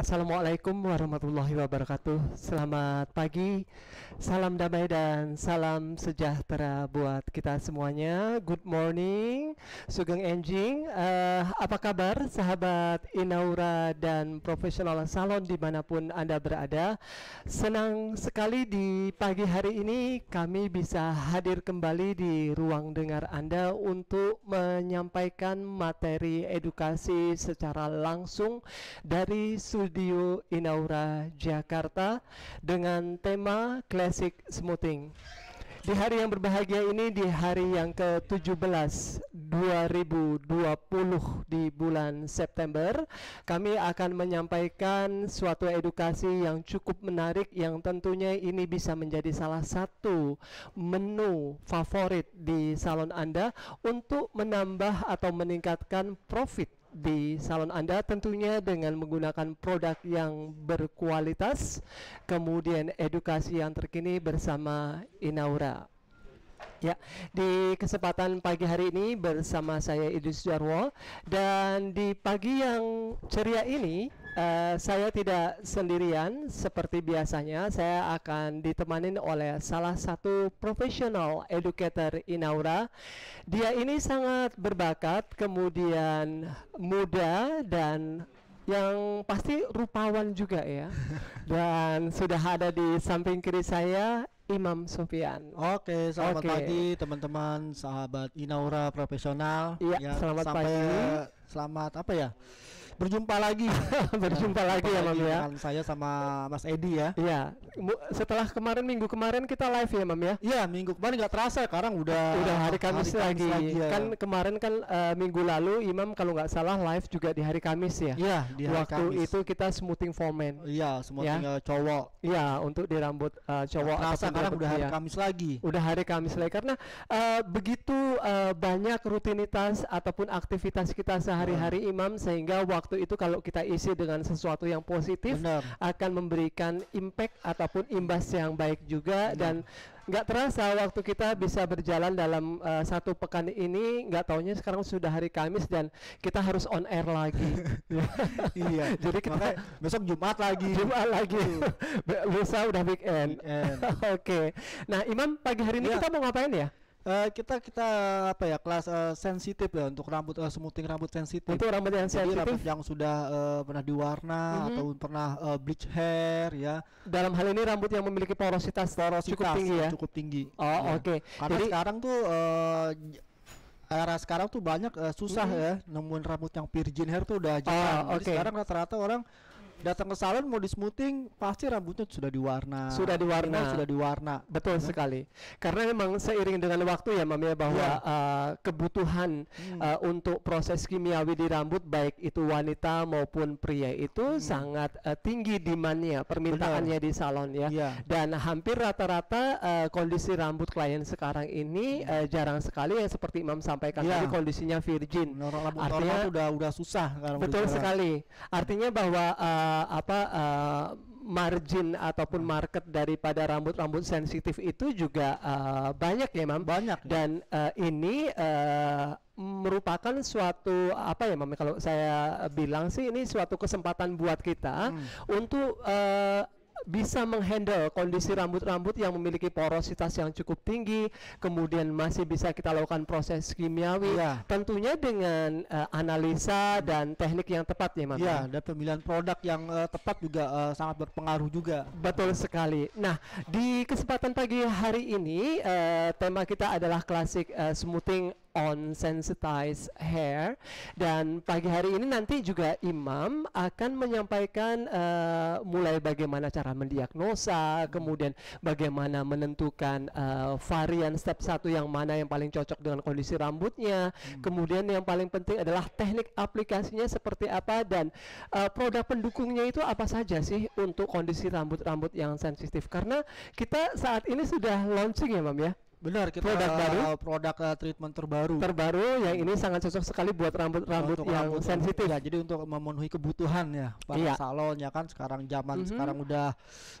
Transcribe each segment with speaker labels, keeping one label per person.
Speaker 1: Assalamualaikum warahmatullahi wabarakatuh. Selamat pagi, salam damai dan salam sejahtera buat kita semuanya. Good morning, Sugeng Enjing. Uh, eh, apa kabar, sahabat Inaura dan profesional salon dimanapun anda berada? Senang sekali di pagi hari ini kami bisa hadir kembali di ruang dengar anda untuk menyampaikan materi edukasi secara langsung dari sudut studio Inaura Jakarta dengan tema Classic Smoothing. Di hari yang berbahagia ini di hari yang ke-17 2020 di bulan September kami akan menyampaikan suatu edukasi yang cukup menarik yang tentunya ini bisa menjadi salah satu menu favorit di salon Anda untuk menambah atau meningkatkan profit di salon Anda tentunya dengan menggunakan produk yang berkualitas kemudian edukasi yang terkini bersama Inaura. Ya, di kesempatan pagi hari ini bersama saya Idris Jarwo dan di pagi yang ceria ini Eh, saya tidak sendirian seperti biasanya. Saya akan ditemani oleh salah satu profesional educator Inaura. Dia ini sangat berbakat, kemudian muda dan yang pasti rupawan juga ya. dan sudah ada di samping kiri saya Imam Sofian. Oke, selamat Oke. pagi teman-teman
Speaker 2: sahabat Inaura
Speaker 1: profesional.
Speaker 2: Iya, ya, selamat sampai pagi. Selamat apa ya? berjumpa lagi berjumpa lagi ya Mam ya saya sama Mas Edi ya iya
Speaker 1: setelah kemarin minggu kemarin kita live ya Mam ya iya minggu kemarin nggak terasa sekarang udah udah hari Kamis, hari Kamis lagi, lagi ya. kan kemarin kan uh, minggu lalu Imam kalau nggak salah live juga di hari Kamis ya iya di hari waktu Kamis. itu kita smoothing for men iya smoothing ya. Eh, cowok iya untuk di rambut uh, cowok nah, terasa sekarang udah hari ya. Kamis lagi udah hari Kamis lagi karena uh, begitu uh, banyak rutinitas ataupun aktivitas kita sehari-hari hmm. Imam sehingga waktu waktu itu kalau kita isi dengan sesuatu yang positif Benar. akan memberikan impact ataupun imbas yang baik juga Benar. dan nggak terasa waktu kita bisa berjalan dalam uh, satu pekan ini nggak taunya sekarang sudah hari Kamis dan kita harus on air lagi ya. iya jadi kita Makanya besok Jumat lagi Jumat lagi besok udah weekend, weekend. oke okay.
Speaker 2: nah Imam pagi hari ini ya. kita mau ngapain ya uh, kita kita apa ya kelas uh, sensitif ya untuk rambut uh, eh, smoothing rambut sensitif. itu rambut yang sensitif rambut yang sudah uh, pernah diwarna mm-hmm. atau pernah uh, bleach hair ya. Dalam hal ini rambut yang memiliki porositas, porositas cukup tinggi ya. Cukup tinggi. Oh, ya. oke. Okay. Karena Jadi, sekarang tuh uh, era sekarang tuh banyak uh, susah mm ya nemuin rambut yang virgin hair tuh udah jarang. Oh, okay. Jadi sekarang rata-rata orang datang ke salon mau di smoothing pasti rambutnya sudah diwarna sudah diwarna sudah diwarna betul nah.
Speaker 1: sekali karena memang seiring dengan waktu ya Mami ya, bahwa ya. Uh, kebutuhan hmm. uh, untuk proses kimiawi di rambut baik itu wanita maupun pria itu hmm. sangat uh, tinggi demandnya permintaannya Benar. di salon ya. ya dan hampir rata-rata uh, kondisi rambut klien sekarang ini uh, jarang sekali yang seperti Imam sampaikan ya. tadi kondisinya virgin rambut artinya udah udah susah betul sekali artinya bahwa uh, uh, apa uh, margin ataupun market daripada rambut-rambut sensitif itu juga uh, banyak ya mam banyak ya. dan uh, ini uh, merupakan suatu apa ya mam kalau saya bilang sih ini suatu kesempatan buat kita hmm. untuk uh, bisa menghandle kondisi rambut-rambut yang memiliki porositas yang cukup tinggi, kemudian masih bisa kita lakukan proses kimiawi, ya. tentunya dengan uh, analisa dan teknik yang tepat ya, Mas. Ya, dan pemilihan produk yang uh, tepat juga uh, sangat berpengaruh juga. Betul sekali. Nah, di kesempatan pagi hari ini uh, tema kita adalah klasik uh, smoothing on sensitized hair dan pagi hari ini nanti juga imam akan menyampaikan uh, mulai bagaimana cara mendiagnosa kemudian bagaimana menentukan uh, varian step satu yang mana yang paling cocok dengan kondisi rambutnya hmm. kemudian yang paling penting adalah teknik aplikasinya seperti apa dan uh, produk pendukungnya itu apa saja sih untuk kondisi rambut-rambut yang sensitif karena kita saat ini sudah launching ya mam ya Benar, kita produk uh, baru, eh, produk uh, treatment terbaru. Terbaru yang ini
Speaker 2: sangat cocok sekali buat rambut-rambut yang rambut sensitif. Ya, jadi untuk memenuhi kebutuhan ya para iya. salon ya kan sekarang zaman mm -hmm. sekarang udah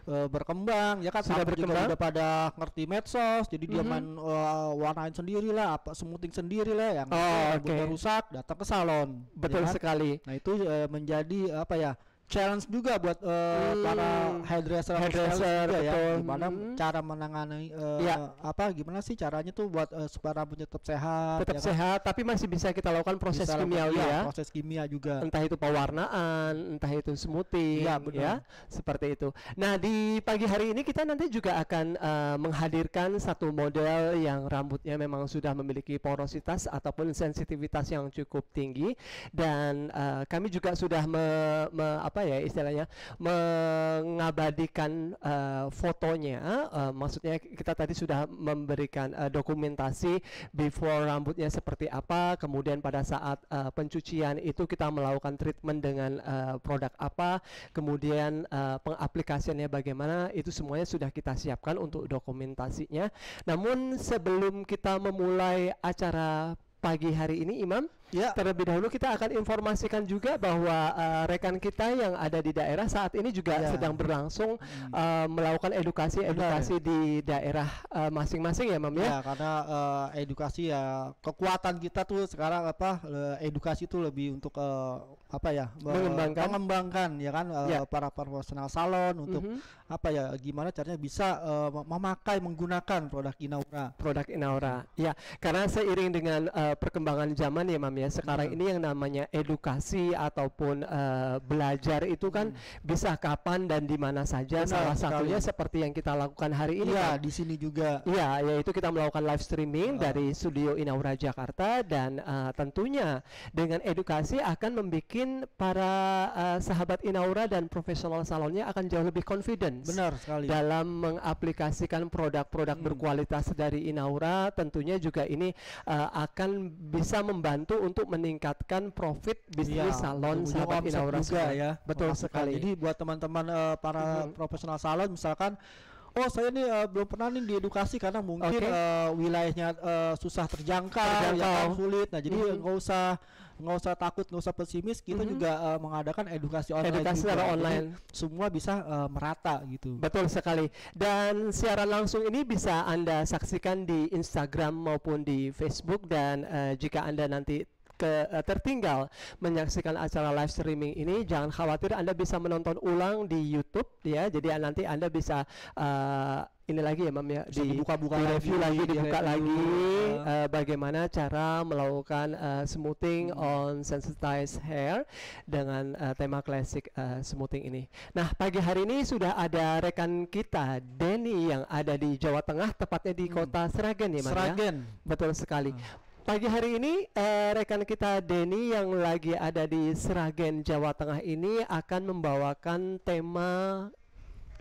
Speaker 2: uh, berkembang ya kan sudah berkembang juga udah pada ngerti medsos, jadi mm -hmm. dia mhm. main uh, warnain sendiri lah, apa smoothing sendiri lah yang oh, rambutnya okay. rusak datang ke salon. Betul ya kan? sekali. Nah, itu uh, menjadi apa ya? challenge juga buat uh, hmm. para hairdresser hairdresser ya gimana hmm. cara menangani uh, ya. apa gimana sih caranya tuh buat uh, supaya rambutnya tetap sehat tetap ya kan? sehat
Speaker 1: kan? tapi masih bisa kita lakukan proses bisa lakukan, ya, ya proses kimia juga entah itu pewarnaan entah itu smoothing ya, ya seperti itu nah di pagi hari ini kita nanti juga akan uh, menghadirkan satu model yang rambutnya memang sudah memiliki porositas ataupun sensitivitas yang cukup tinggi dan uh, kami juga sudah me, me apa apa ya istilahnya mengabadikan uh, fotonya uh, maksudnya kita tadi sudah memberikan uh, dokumentasi before rambutnya seperti apa kemudian pada saat uh, pencucian itu kita melakukan treatment dengan uh, produk apa kemudian uh, pengaplikasiannya bagaimana itu semuanya sudah kita siapkan untuk dokumentasinya namun sebelum kita memulai acara pagi hari ini Imam Ya. Terlebih dahulu kita akan informasikan juga bahwa uh, rekan kita yang ada di daerah saat ini juga ya. sedang berlangsung hmm. uh, melakukan edukasi-edukasi di daerah masing eh, masing-masing ya, Mam ya. Ya, karena uh, edukasi ya kekuatan kita tuh sekarang
Speaker 2: apa edukasi itu lebih untuk uh, apa ya mengembangkan mengembangkan ya kan uh, ya. para profesional salon untuk mm -hmm. apa ya gimana caranya bisa uh, memakai
Speaker 1: menggunakan produk Inaura. Produk Inaura. Ya, karena seiring dengan uh, perkembangan zaman ya, Mam ya, ya sekarang ini yang namanya edukasi ataupun uh, belajar itu kan hmm. bisa kapan dan di mana saja Benar, salah satunya seperti yang kita lakukan hari ini ya kan? di sini juga ya yaitu kita melakukan live streaming uh. dari studio Inaura Jakarta dan uh, tentunya dengan edukasi akan membuat para uh, sahabat Inaura dan profesional salonnya akan jauh lebih confident benar sekali dalam mengaplikasikan produk-produk hmm. berkualitas dari Inaura tentunya juga ini uh, akan bisa membantu untuk meningkatkan profit bisnis iya, ya, salon sahabat Inaura juga ya. Betul Masukkan sekali. Jadi
Speaker 2: buat teman-teman uh, para hmm. profesional salon misalkan oh saya ini uh, eh, belum pernah nih diedukasi karena mungkin okay. uh, eh, wilayahnya uh, susah terjangkau, terjangkau. Ya, kan, sulit. Nah, jadi mm-hmm. nggak mm -hmm. usah nggak usah takut, nggak usah pesimis. Kita mm -hmm. juga uh, mengadakan edukasi online. Edukasi secara online.
Speaker 1: Jadi, semua bisa uh, merata gitu. Betul sekali. Dan siaran langsung ini bisa Anda saksikan di Instagram maupun di Facebook dan uh, jika Anda nanti ke, uh, tertinggal menyaksikan acara live streaming ini, jangan khawatir Anda bisa menonton ulang di YouTube ya. Jadi nanti Anda bisa uh, ini lagi ya, Mam ya, di, dibuka-buka di review lagi, lagi dibuka di lagi uh, bagaimana cara melakukan uh, smoothing hmm. on sensitized hair dengan uh, tema klasik uh, smoothing ini. Nah, pagi hari ini sudah ada rekan kita Denny yang ada di Jawa Tengah tepatnya di hmm. kota Sragen ya, Mam Seragen. Ya? Betul sekali. Hmm. Pagi hari ini eh, rekan kita Denny yang lagi ada di Seragen Jawa Tengah ini akan membawakan tema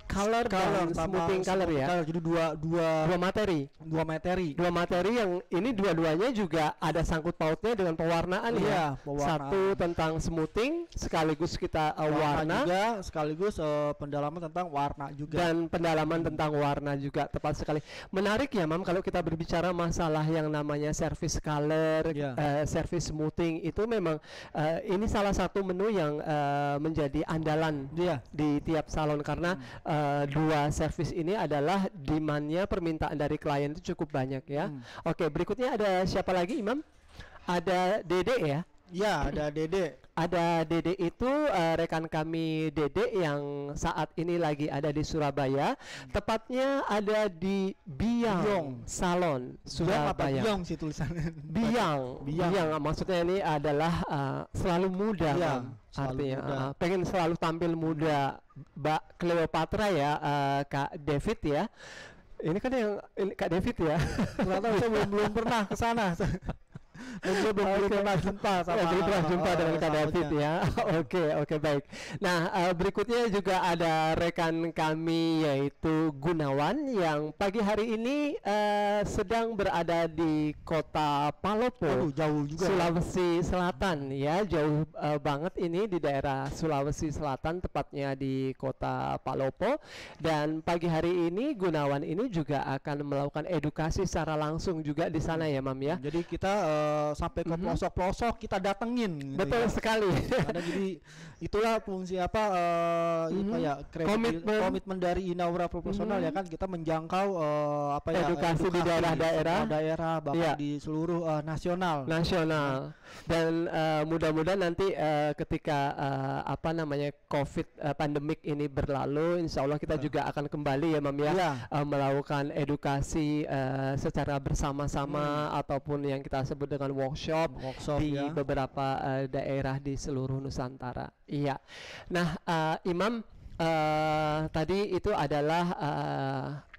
Speaker 1: color, color dan smoothing color ya. Color. Jadi dua dua dua materi. Dua materi. Dua materi yang ini dua-duanya juga ada sangkut pautnya dengan pewarnaan ya. iya, ya. Pewarnaan. Satu tentang smoothing sekaligus kita uh, eh, warna, warna juga sekaligus uh, pendalaman tentang warna juga. Dan pendalaman tentang warna juga tepat sekali. Menarik ya, Mam, kalau kita berbicara masalah yang namanya service color, yeah. Iya. uh, service smoothing itu memang uh, ini salah satu menu yang uh, menjadi andalan yeah. di tiap salon karena hmm. Eh, dua service ini adalah demandnya permintaan dari klien itu cukup banyak ya. Hmm. Oke, berikutnya ada siapa lagi Imam? Ada Dede ya? Ya, ada Dede. ada Dede itu uh, rekan kami Dede yang saat ini lagi ada di Surabaya. Hmm. Tepatnya ada di Biang, Biong. Salon Surabaya. Biang Biang. Biang. Biang maksudnya ini adalah uh, selalu muda. Biang. Kan? selalu Artinya, muda. Uh, pengen selalu tampil muda. Mbak Cleopatra ya, uh, Kak David ya. Ini kan yang ini Kak David ya. Ternyata saya belum belum pernah ke sana. Mungkin belum pernah jumpa sama pernah jumpa dengan Kak David ya. Oke, oke baik. Nah, uh, berikutnya juga ada rekan kami yaitu Gunawan yang pagi hari ini uh, sedang berada di kota Palopo. Aduh, jauh juga. Ya. Sulawesi Selatan ya, jauh uh, banget ini di daerah Sulawesi Selatan tepatnya di kota Palopo dan pagi hari ini Gunawan ini juga akan melakukan edukasi secara langsung juga di sana ya, Mam ya. Jadi kita uh, Eh, sampai ke mhm. pelosok-pelosok kita datengin gitu ya. betul gitu, sekali
Speaker 2: ya. jadi itulah fungsi apa uh,
Speaker 1: mm -hmm. ya komitmen
Speaker 2: komitmen dari Inaura Profesional mm -hmm. ya mhm. kan kita menjangkau uh, apa ya edukasi, di daerah-daerah daerah bahkan ya. di seluruh uh, nasional nasional
Speaker 1: dan uh, mudah-mudahan nanti uh, ketika uh, apa namanya COVID uh, pandemik ini berlalu Insya Allah kita uh. juga akan kembali ya Mam ya ya. uh, melakukan edukasi uh, secara bersama-sama hmm. ataupun yang kita sebut dengan workshop, workshop di ya. beberapa uh, daerah di seluruh Nusantara. Iya. Nah, uh, Imam uh, tadi itu adalah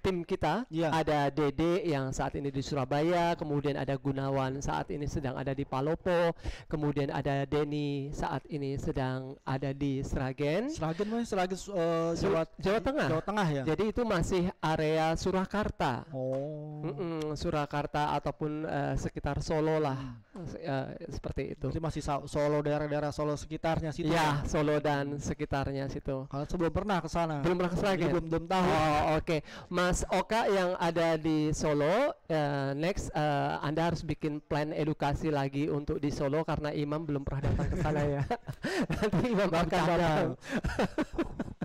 Speaker 1: tim kita ya. ada Dede yang saat ini di Surabaya, kemudian ada Gunawan saat ini sedang ada di Palopo, kemudian ada Denny saat ini sedang ada di Sragen. Sragen mas, Sragen uh, Jawa, Jawa Tengah. Jawa Tengah ya. Jadi itu masih area Surakarta. Oh. Mm -mm, Surakarta ataupun uh, sekitar Solo lah, hmm. uh, seperti itu. Jadi masih Solo daerah-daerah Solo sekitarnya situ. Ya, ya, Solo dan sekitarnya situ. Kalau sebelum pernah ke sana. Belum pernah ke Sragen. Belum belum tahu. Oh, oke. Okay. Mas Mas Oka yang ada di Solo, uh, next uh, Anda harus bikin plan edukasi lagi untuk di Solo karena Imam belum pernah datang ke sana ya. Nanti Imam akan datang.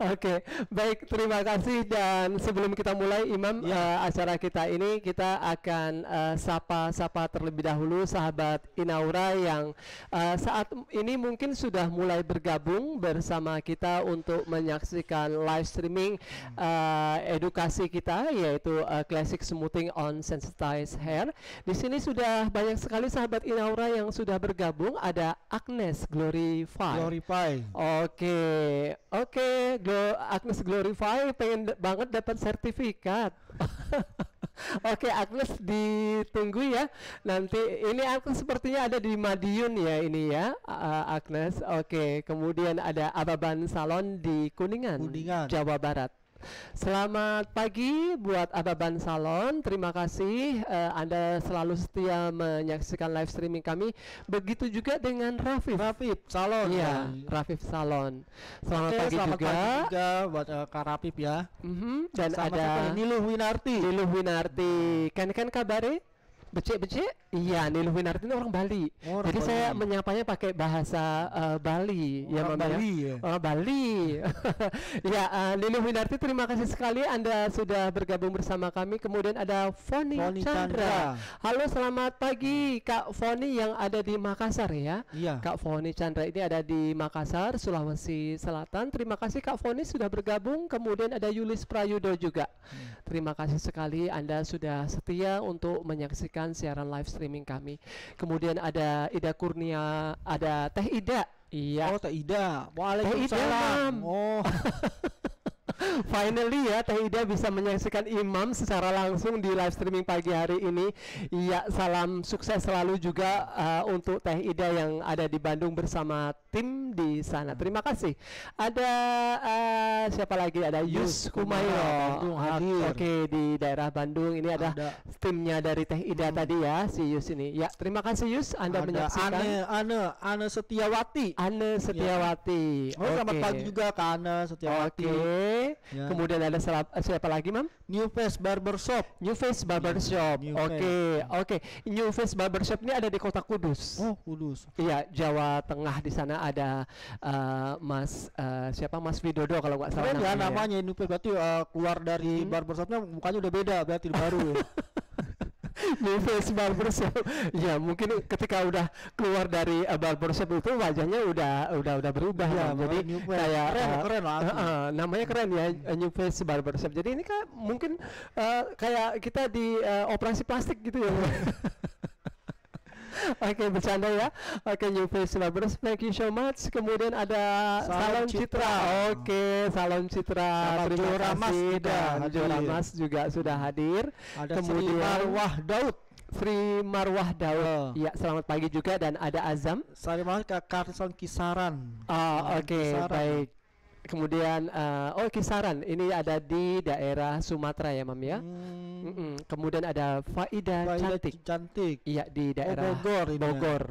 Speaker 1: Oke, baik terima kasih dan sebelum kita mulai Imam ya. uh, acara kita ini kita akan eh, sapa-sapa uh, terlebih dahulu sahabat Inaura yang uh, saat ini mungkin sudah mulai bergabung bersama kita untuk menyaksikan live streaming uh, edukasi kita yaitu uh, Classic Smoothing on Sensitized Hair. Di sini sudah banyak sekali sahabat Inaura yang sudah bergabung ada Agnes Glorify. Glorify. Oke, okay. oke. Okay. Go Agnes Glorify pengen banget dapat sertifikat Oke Agnes ditunggu ya nanti ini Agnes sepertinya ada di Madiun ya ini ya uh, Agnes Oke kemudian ada Ababan Salon di Kuningan, Kuningan. Jawa Barat Selamat pagi buat Ababan Salon. Terima kasih uh, Anda selalu setia menyaksikan live streaming kami. Begitu juga dengan Rafif. Rafif Salon. Iya, Rafif Salon. Selamat Oke, pagi selamat juga. Pagi juga buat uh, Kak Rafif ya.
Speaker 3: Mm -hmm. Dan Sama ada
Speaker 1: Niluh Winarti. Niluh Winarti. Kan kan kabare? becek-becek iya Winarti artinya orang Bali oh, orang jadi Bali. saya menyapanya pakai bahasa uh, Bali ya, orang ya Bali ya orang Bali ya uh, eh, arti terima kasih sekali Anda sudah bergabung bersama kami kemudian ada Foni, Chandra. Chandra halo selamat pagi Kak Foni yang ada di Makassar ya iya Kak Foni Chandra ini ada di Makassar Sulawesi Selatan terima kasih Kak Foni sudah bergabung kemudian ada Yulis Prayudo juga hmm. terima kasih sekali Anda sudah setia untuk menyaksikan menyaksikan siaran live streaming kami. Kemudian ada Ida Kurnia, ada Teh Ida. Iya. Oh, Teh Ida. Waalaikumsalam. Teh Ida, oh. Finally ya Teh Ida bisa menyaksikan Imam secara langsung di live streaming pagi hari ini. Iya, salam sukses selalu juga uh, untuk Teh Ida yang ada di Bandung bersama tim di sana. Terima kasih. Ada uh, siapa lagi? Ada Yus Kumayo. Oke, okay, di daerah Bandung ini ada, ada. timnya dari Teh Ida hmm. tadi ya, si Yus ini. Ya, terima kasih Yus Anda ada menyaksikan. Ane
Speaker 2: Ane Ane Setiawati. Ane iya. Setiawati.
Speaker 1: Ya. Oh, okay. selamat pagi juga Kak Ane Setiawati. Oke. Okay. Ya. Kemudian ada eh, siapa lagi, Mam? New Face Barber Shop New Face Barber ya, Shop Oke, oke. Okay, okay. New Face Barber Shop ini ada di Kota Kudus. Oh, Kudus. Iya, Jawa Tengah di sana ada uh, Mas uh, siapa Mas Widodo kalau nggak salah. Keren ya namanya, ya namanya New Face berarti uh, keluar dari hmm. barbershopnya mukanya udah beda berarti baru. ya. Mimpi barbershop. ya mungkin ketika udah keluar dari uh, eh, barbershop itu wajahnya udah udah udah berubah ya. jadi kayak keren, uh, keren lah. Uh, uh, namanya keren ya uh, New Face Barbershop. Jadi ini kan mungkin uh, kayak kita di uh, operasi plastik gitu ya. Oke, okay, bercanda ya. Oke, okay, New Face Lovers, thank you so much. Kemudian ada Salam, Salam Citra. Citra. Oke, okay, Salam Citra. Salam Terima Jura kasih dan Jura Mas juga sudah hadir. Ada Kemudian Sri Marwah Daud. Sri Marwah Daud. Iya, ya, selamat pagi juga dan ada Azam. Selamat Karson Kisaran. Oh, oke, okay, baik kemudian uh, oh kisaran ini ada di daerah Sumatera ya mam ya hmm. mm kemudian ada faida, faida cantik cantik iya di oh, daerah oh, Bogor ini ya? Bogor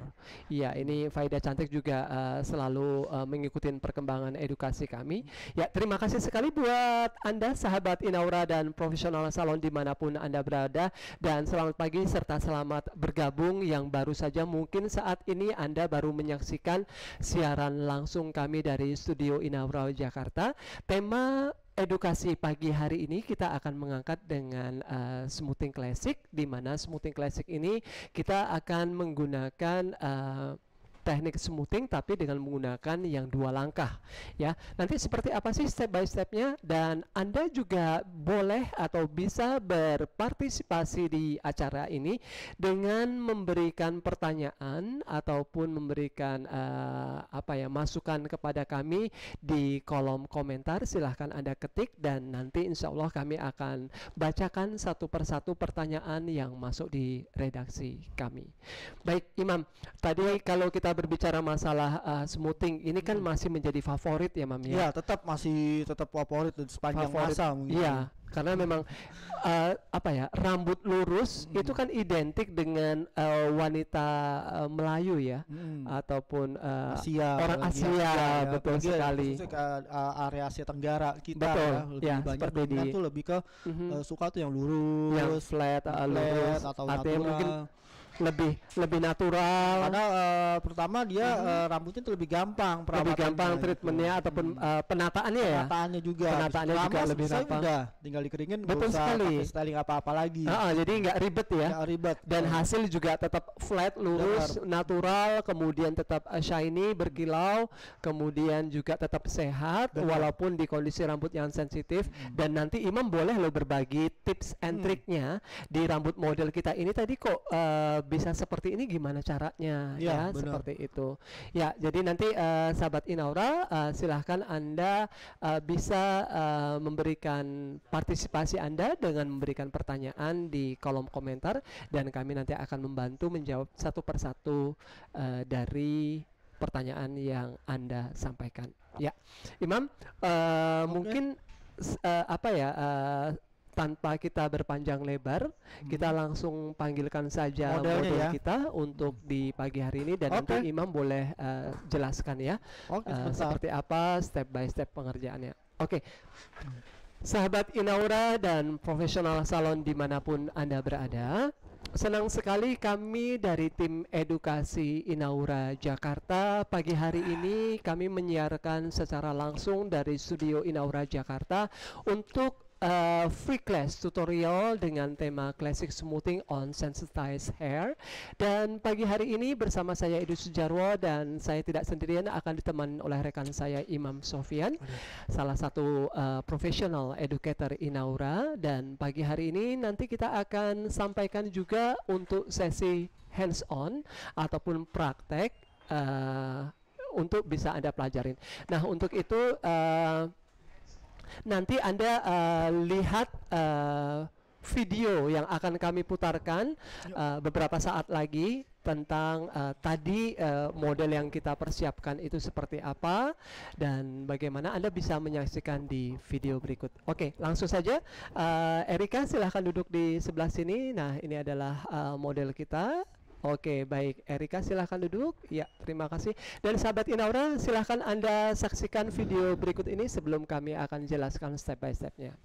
Speaker 1: iya ya, ini faida cantik juga uh, selalu uh, mengikuti perkembangan edukasi kami ya terima kasih sekali buat anda sahabat Inaura dan profesional salon dimanapun anda berada dan selamat pagi serta selamat bergabung yang baru saja mungkin saat ini anda baru menyaksikan siaran langsung kami dari studio Inaura Jakarta. Tema edukasi pagi hari ini kita akan mengangkat dengan uh, smoothing classic di mana smoothing classic ini kita akan menggunakan uh, teknik smoothing tapi dengan menggunakan yang dua langkah ya nanti seperti apa sih step by stepnya dan anda juga boleh atau bisa berpartisipasi di acara ini dengan memberikan pertanyaan ataupun memberikan uh, apa ya masukan kepada kami di kolom komentar silahkan anda ketik dan nanti insya Allah kami akan bacakan satu persatu pertanyaan yang masuk di redaksi kami baik Imam tadi kalau kita berbicara masalah uh, smoothing, ini kan hmm. masih menjadi favorit ya, Mam ya? Iya, tetap masih tetap favorit dan sepanjang favorit, masa mungkin. Iya, karena memang uh, apa ya rambut lurus hmm. itu kan identik dengan uh, wanita uh, Melayu ya hmm. ataupun uh, Asia orang iya, Asia, Asia ya, iya. betul ya, sekali
Speaker 2: uh, area Asia Tenggara kita betul, ya iya, lebih ya, banyak seperti di, tuh lebih ke uh -huh. uh, suka tuh yang lurus yang flat, uh, flat lurus atau natural. mungkin lebih lebih natural karena uh, eh, pertama dia -hmm. uh, rambutnya itu lebih gampang lebih gampang treatmentnya hmm. ataupun hmm.
Speaker 1: uh, penataannya ya penataannya juga penataannya lama. juga lebih gampang udah
Speaker 2: tinggal dikeringin betul sekali styling apa apa lagi uh, uh, jadi nggak ribet ya nggak
Speaker 1: ribet dan uh. hasil juga tetap flat lurus Dengar. natural kemudian tetap uh, shiny berkilau kemudian juga tetap sehat Dengar. walaupun di kondisi rambut yang sensitif hmm. dan nanti Imam boleh lo berbagi tips and hmm. triknya di rambut model kita ini tadi kok uh, bisa seperti ini gimana caranya iya, ya, ya seperti itu ya jadi nanti uh, sahabat Inaura uh, silahkan anda uh, bisa uh, memberikan partisipasi anda dengan memberikan pertanyaan di kolom komentar dan kami nanti akan membantu menjawab satu persatu uh, dari pertanyaan yang anda sampaikan ya Imam uh, okay. mungkin uh, apa ya uh, tanpa kita berpanjang lebar, hmm. kita langsung panggilkan saja Modelnya ya. kita untuk di pagi hari ini dan okay. nanti Imam boleh uh, jelaskan ya okay, uh, eh, seperti apa step by step pengerjaannya. Oke. Okay. Sahabat Inaura dan profesional salon dimanapun Anda berada, senang sekali kami dari tim edukasi Inaura Jakarta pagi hari ini kami menyiarkan secara langsung dari studio Inaura Jakarta untuk uh, free class tutorial dengan tema classic smoothing on sensitized hair dan pagi hari ini bersama saya Edu Sujarwo dan saya tidak sendirian akan ditemani oleh rekan saya Imam Sofian salah satu uh, professional educator Inaura dan pagi hari ini nanti kita akan sampaikan juga untuk sesi hands on ataupun praktek uh, untuk bisa Anda pelajarin. Nah, untuk itu uh, Nanti Anda uh, lihat uh, video yang akan kami putarkan uh, beberapa saat lagi tentang uh, tadi uh, model yang kita persiapkan itu seperti apa dan bagaimana Anda bisa menyaksikan di video berikut. Oke, langsung saja uh, Erika silahkan duduk di sebelah sini. Nah, ini adalah uh, model kita. Oke, baik. Erika silahkan duduk. Ya, terima kasih. Dan sahabat Inaura, silahkan Anda saksikan video berikut ini sebelum kami akan jelaskan step by stepnya.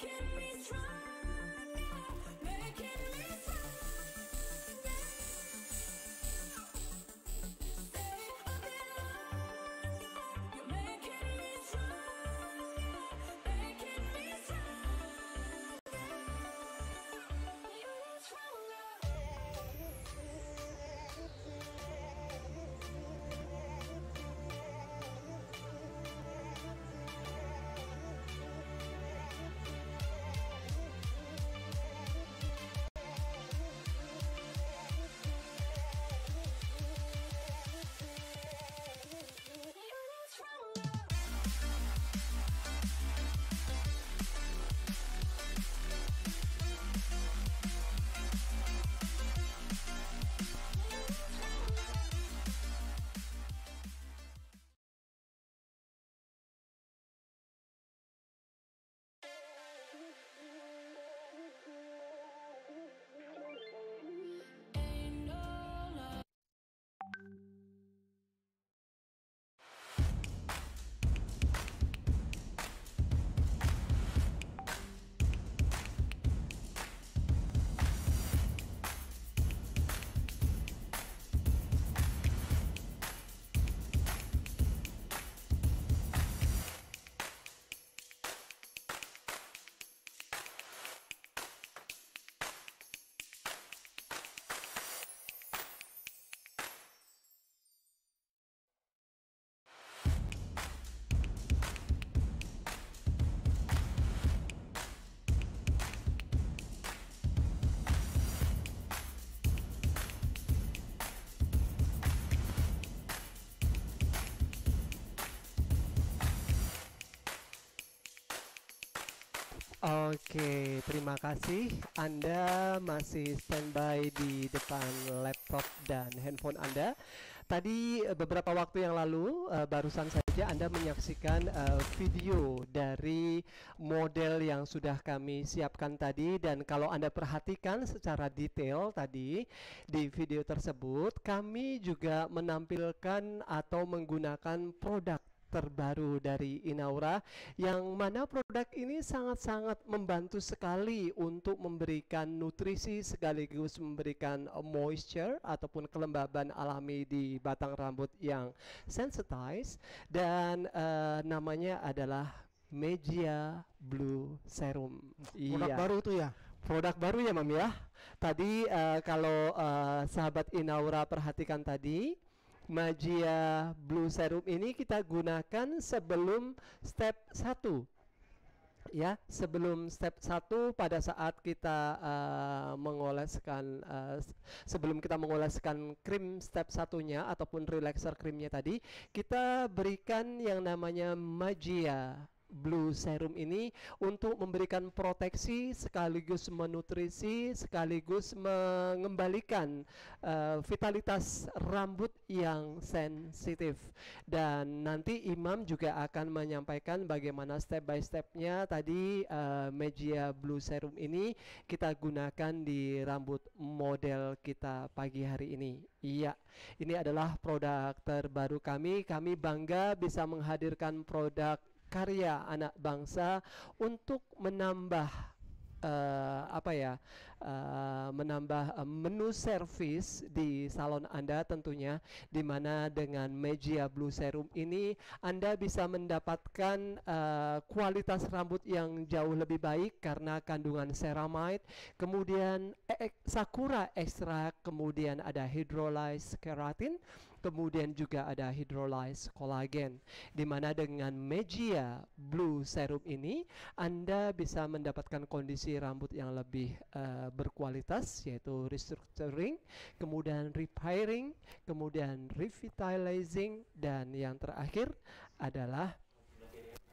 Speaker 3: Give me try
Speaker 1: Oke, terima kasih. Anda masih standby di depan laptop dan handphone Anda. Tadi eh, beberapa waktu yang lalu, eh, barusan saja Anda menyaksikan eh, video dari model yang sudah kami siapkan tadi. Dan kalau Anda perhatikan secara detail tadi di video tersebut, kami juga menampilkan atau menggunakan produk terbaru dari Inaura yang mana produk ini sangat-sangat membantu sekali untuk memberikan nutrisi sekaligus memberikan moisture ataupun kelembaban alami di batang rambut yang sensitized dan uh, namanya adalah Media Blue Serum. Produk iya. baru tuh ya. Produk baru ya, Mam ya. Tadi uh, kalau uh, sahabat Inaura perhatikan tadi Magia Blue Serum ini kita gunakan sebelum step 1. Ya, sebelum step 1 pada saat kita uh, mengoleskan uh, sebelum kita mengoleskan krim step satunya ataupun relaxer krimnya tadi, kita berikan yang namanya Magia Blue Serum ini untuk memberikan proteksi sekaligus menutrisi sekaligus mengembalikan uh, vitalitas rambut yang sensitif dan nanti Imam juga akan menyampaikan bagaimana step by stepnya tadi uh, eh, Media Blue Serum ini kita gunakan di rambut model kita pagi hari ini Iya, ini adalah produk terbaru kami. Kami bangga bisa menghadirkan produk karya anak bangsa untuk menambah uh, apa ya uh, menambah uh, menu servis di salon Anda tentunya di mana dengan media Blue Serum ini Anda bisa mendapatkan uh, kualitas rambut yang jauh lebih baik karena kandungan ceramide kemudian e e sakura ekstrak kemudian ada hydrolyzed keratin Kemudian juga ada hydrolyzed collagen di mana dengan Megia Blue Serum ini Anda bisa mendapatkan kondisi rambut yang lebih uh, berkualitas, yaitu restructuring, kemudian repairing, kemudian revitalizing, dan yang terakhir adalah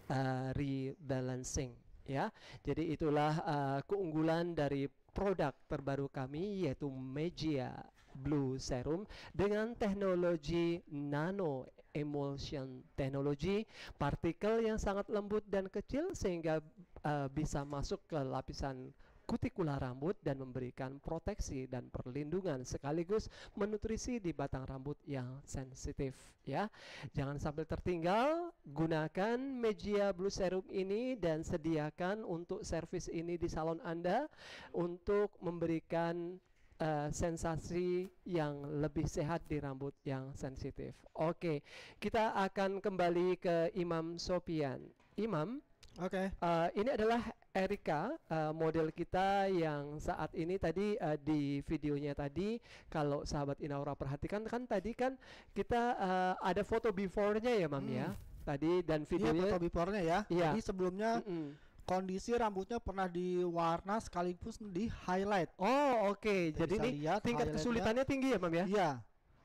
Speaker 1: uh, rebalancing. Ya, jadi itulah uh, keunggulan dari produk terbaru kami yaitu Megia Blue Serum dengan teknologi nano emulsion teknologi partikel yang sangat lembut dan kecil sehingga uh, bisa masuk ke lapisan kutikula rambut dan memberikan proteksi dan perlindungan sekaligus menutrisi di batang rambut yang sensitif ya. Jangan sampai tertinggal, gunakan Media Blue Serum ini dan sediakan untuk servis ini di salon Anda untuk memberikan uh, sensasi yang lebih sehat di rambut yang sensitif. Oke, okay. kita akan kembali ke Imam Sopian. Imam, oke. Okay. Uh, eh, ini adalah Erika, uh, model kita yang saat ini tadi uh, di videonya tadi, kalau sahabat Inaura perhatikan kan tadi kan kita uh, ada foto before-nya ya, Mam ya? hmm. ya. Tadi dan iya, videonya. Iya, foto before-nya ya. Iya. Tadi
Speaker 2: sebelumnya. Mm -mm kondisi rambutnya pernah diwarna sekaligus di highlight. Oh, oke. Okay. Jadi, ini tingkat kesulitannya tinggi ya, Mam ya? Iya.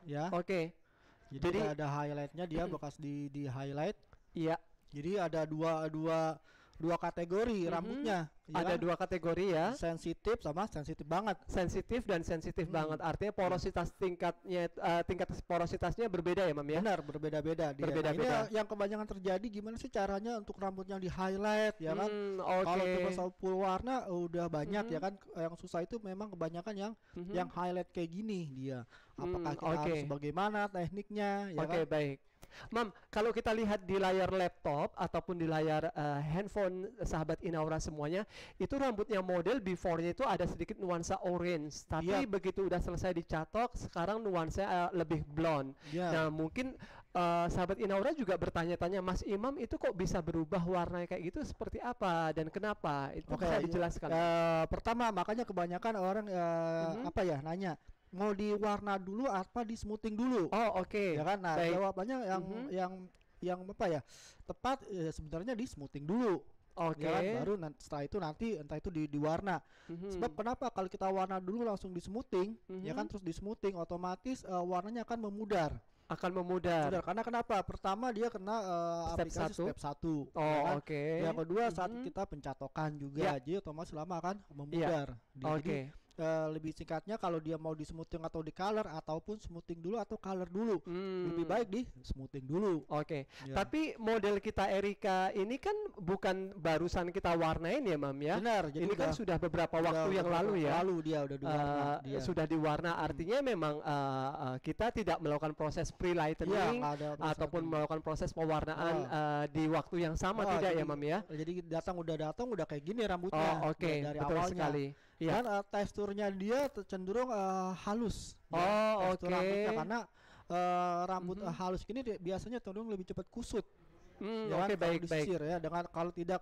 Speaker 2: Ya. Oke. Okay. Jadi, Jadi ada highlightnya dia bekas di di highlight. Iya. Jadi ada dua dua dua
Speaker 1: kategori mm -hmm. rambutnya. Iya. ada dua kategori ya sensitif sama sensitif banget sensitif dan sensitif hmm. banget artinya porositas hmm. tingkatnya uh, tingkat porositasnya berbeda ya mam ya benar berbeda-beda berbeda-beda nah,
Speaker 2: ini yang kebanyakan terjadi gimana sih caranya untuk rambutnya di highlight ya kan hmm, okay. kalau cuma soal warna udah banyak hmm. ya kan yang susah itu memang kebanyakan yang hmm. yang highlight kayak gini dia hmm, apakah hmm, kita okay. harus bagaimana tekniknya ya oke okay, kan? baik
Speaker 1: Mam, kalau kita lihat di layar laptop ataupun di layar uh, handphone sahabat Inaura semuanya, itu rambutnya model beforenya itu ada sedikit nuansa orange tapi yep. Iya. begitu udah selesai dicatok sekarang nuansa uh, eh, lebih blonde yep. Iya. nah mungkin uh, sahabat Inaura juga bertanya-tanya Mas Imam itu kok bisa berubah warnanya kayak gitu seperti apa dan kenapa itu okay, bisa dijelaskan uh, pertama makanya kebanyakan orang uh, mm -hmm. apa ya
Speaker 2: nanya mau di warna dulu apa di smoothing dulu oh oke okay. ya kan nah jawabannya yang mm -hmm. yang yang apa ya tepat ya sebenarnya di smoothing dulu Oke. Okay. baru nanti, setelah itu nanti entah itu di diwarna. Mm-hmm. Sebab kenapa kalau kita warna dulu langsung di smoothing, mm-hmm. ya mhm. kan terus di smoothing otomatis uh, warnanya akan memudar akan memudar. Sudah, karena kenapa? Pertama dia kena uh, step aplikasi satu. step satu. Ya oh, ya oke. Okay. Yang kedua saat mm -hmm. kita pencatokan juga. Yeah. Jadi otomatis lama akan ya. memudar. Yeah. Oke. Okay uh, lebih singkatnya kalau dia mau di smoothing atau di color ataupun smoothing dulu atau color dulu hmm. lebih baik di smoothing
Speaker 1: dulu oke okay. Iya. yeah. tapi model kita Erika ini kan bukan barusan kita warnain ya mam ya benar jadi ini kan sudah beberapa waktu yang lalu ya lalu
Speaker 2: dia udah diwarna eh, uh, dia. sudah
Speaker 1: diwarna hmm. artinya hmm. memang uh, uh, kita tidak melakukan proses pre lightening ya, ataupun itu. melakukan proses pewarnaan oh. uh, di waktu yang sama oh, tidak jadi, ya mam ya jadi datang udah
Speaker 2: datang udah kayak gini rambutnya oh, oke okay. Iya, betul awalnya. sekali yeah. dan uh, teksturnya dia cenderung uh, halus. Oh, ya, oke. Okay. karena uh, rambut mm -hmm. uh, halus gini biasanya cenderung lebih cepat kusut. Mm, ya kan, Oke okay, baik baik. Ya, dengan kalau tidak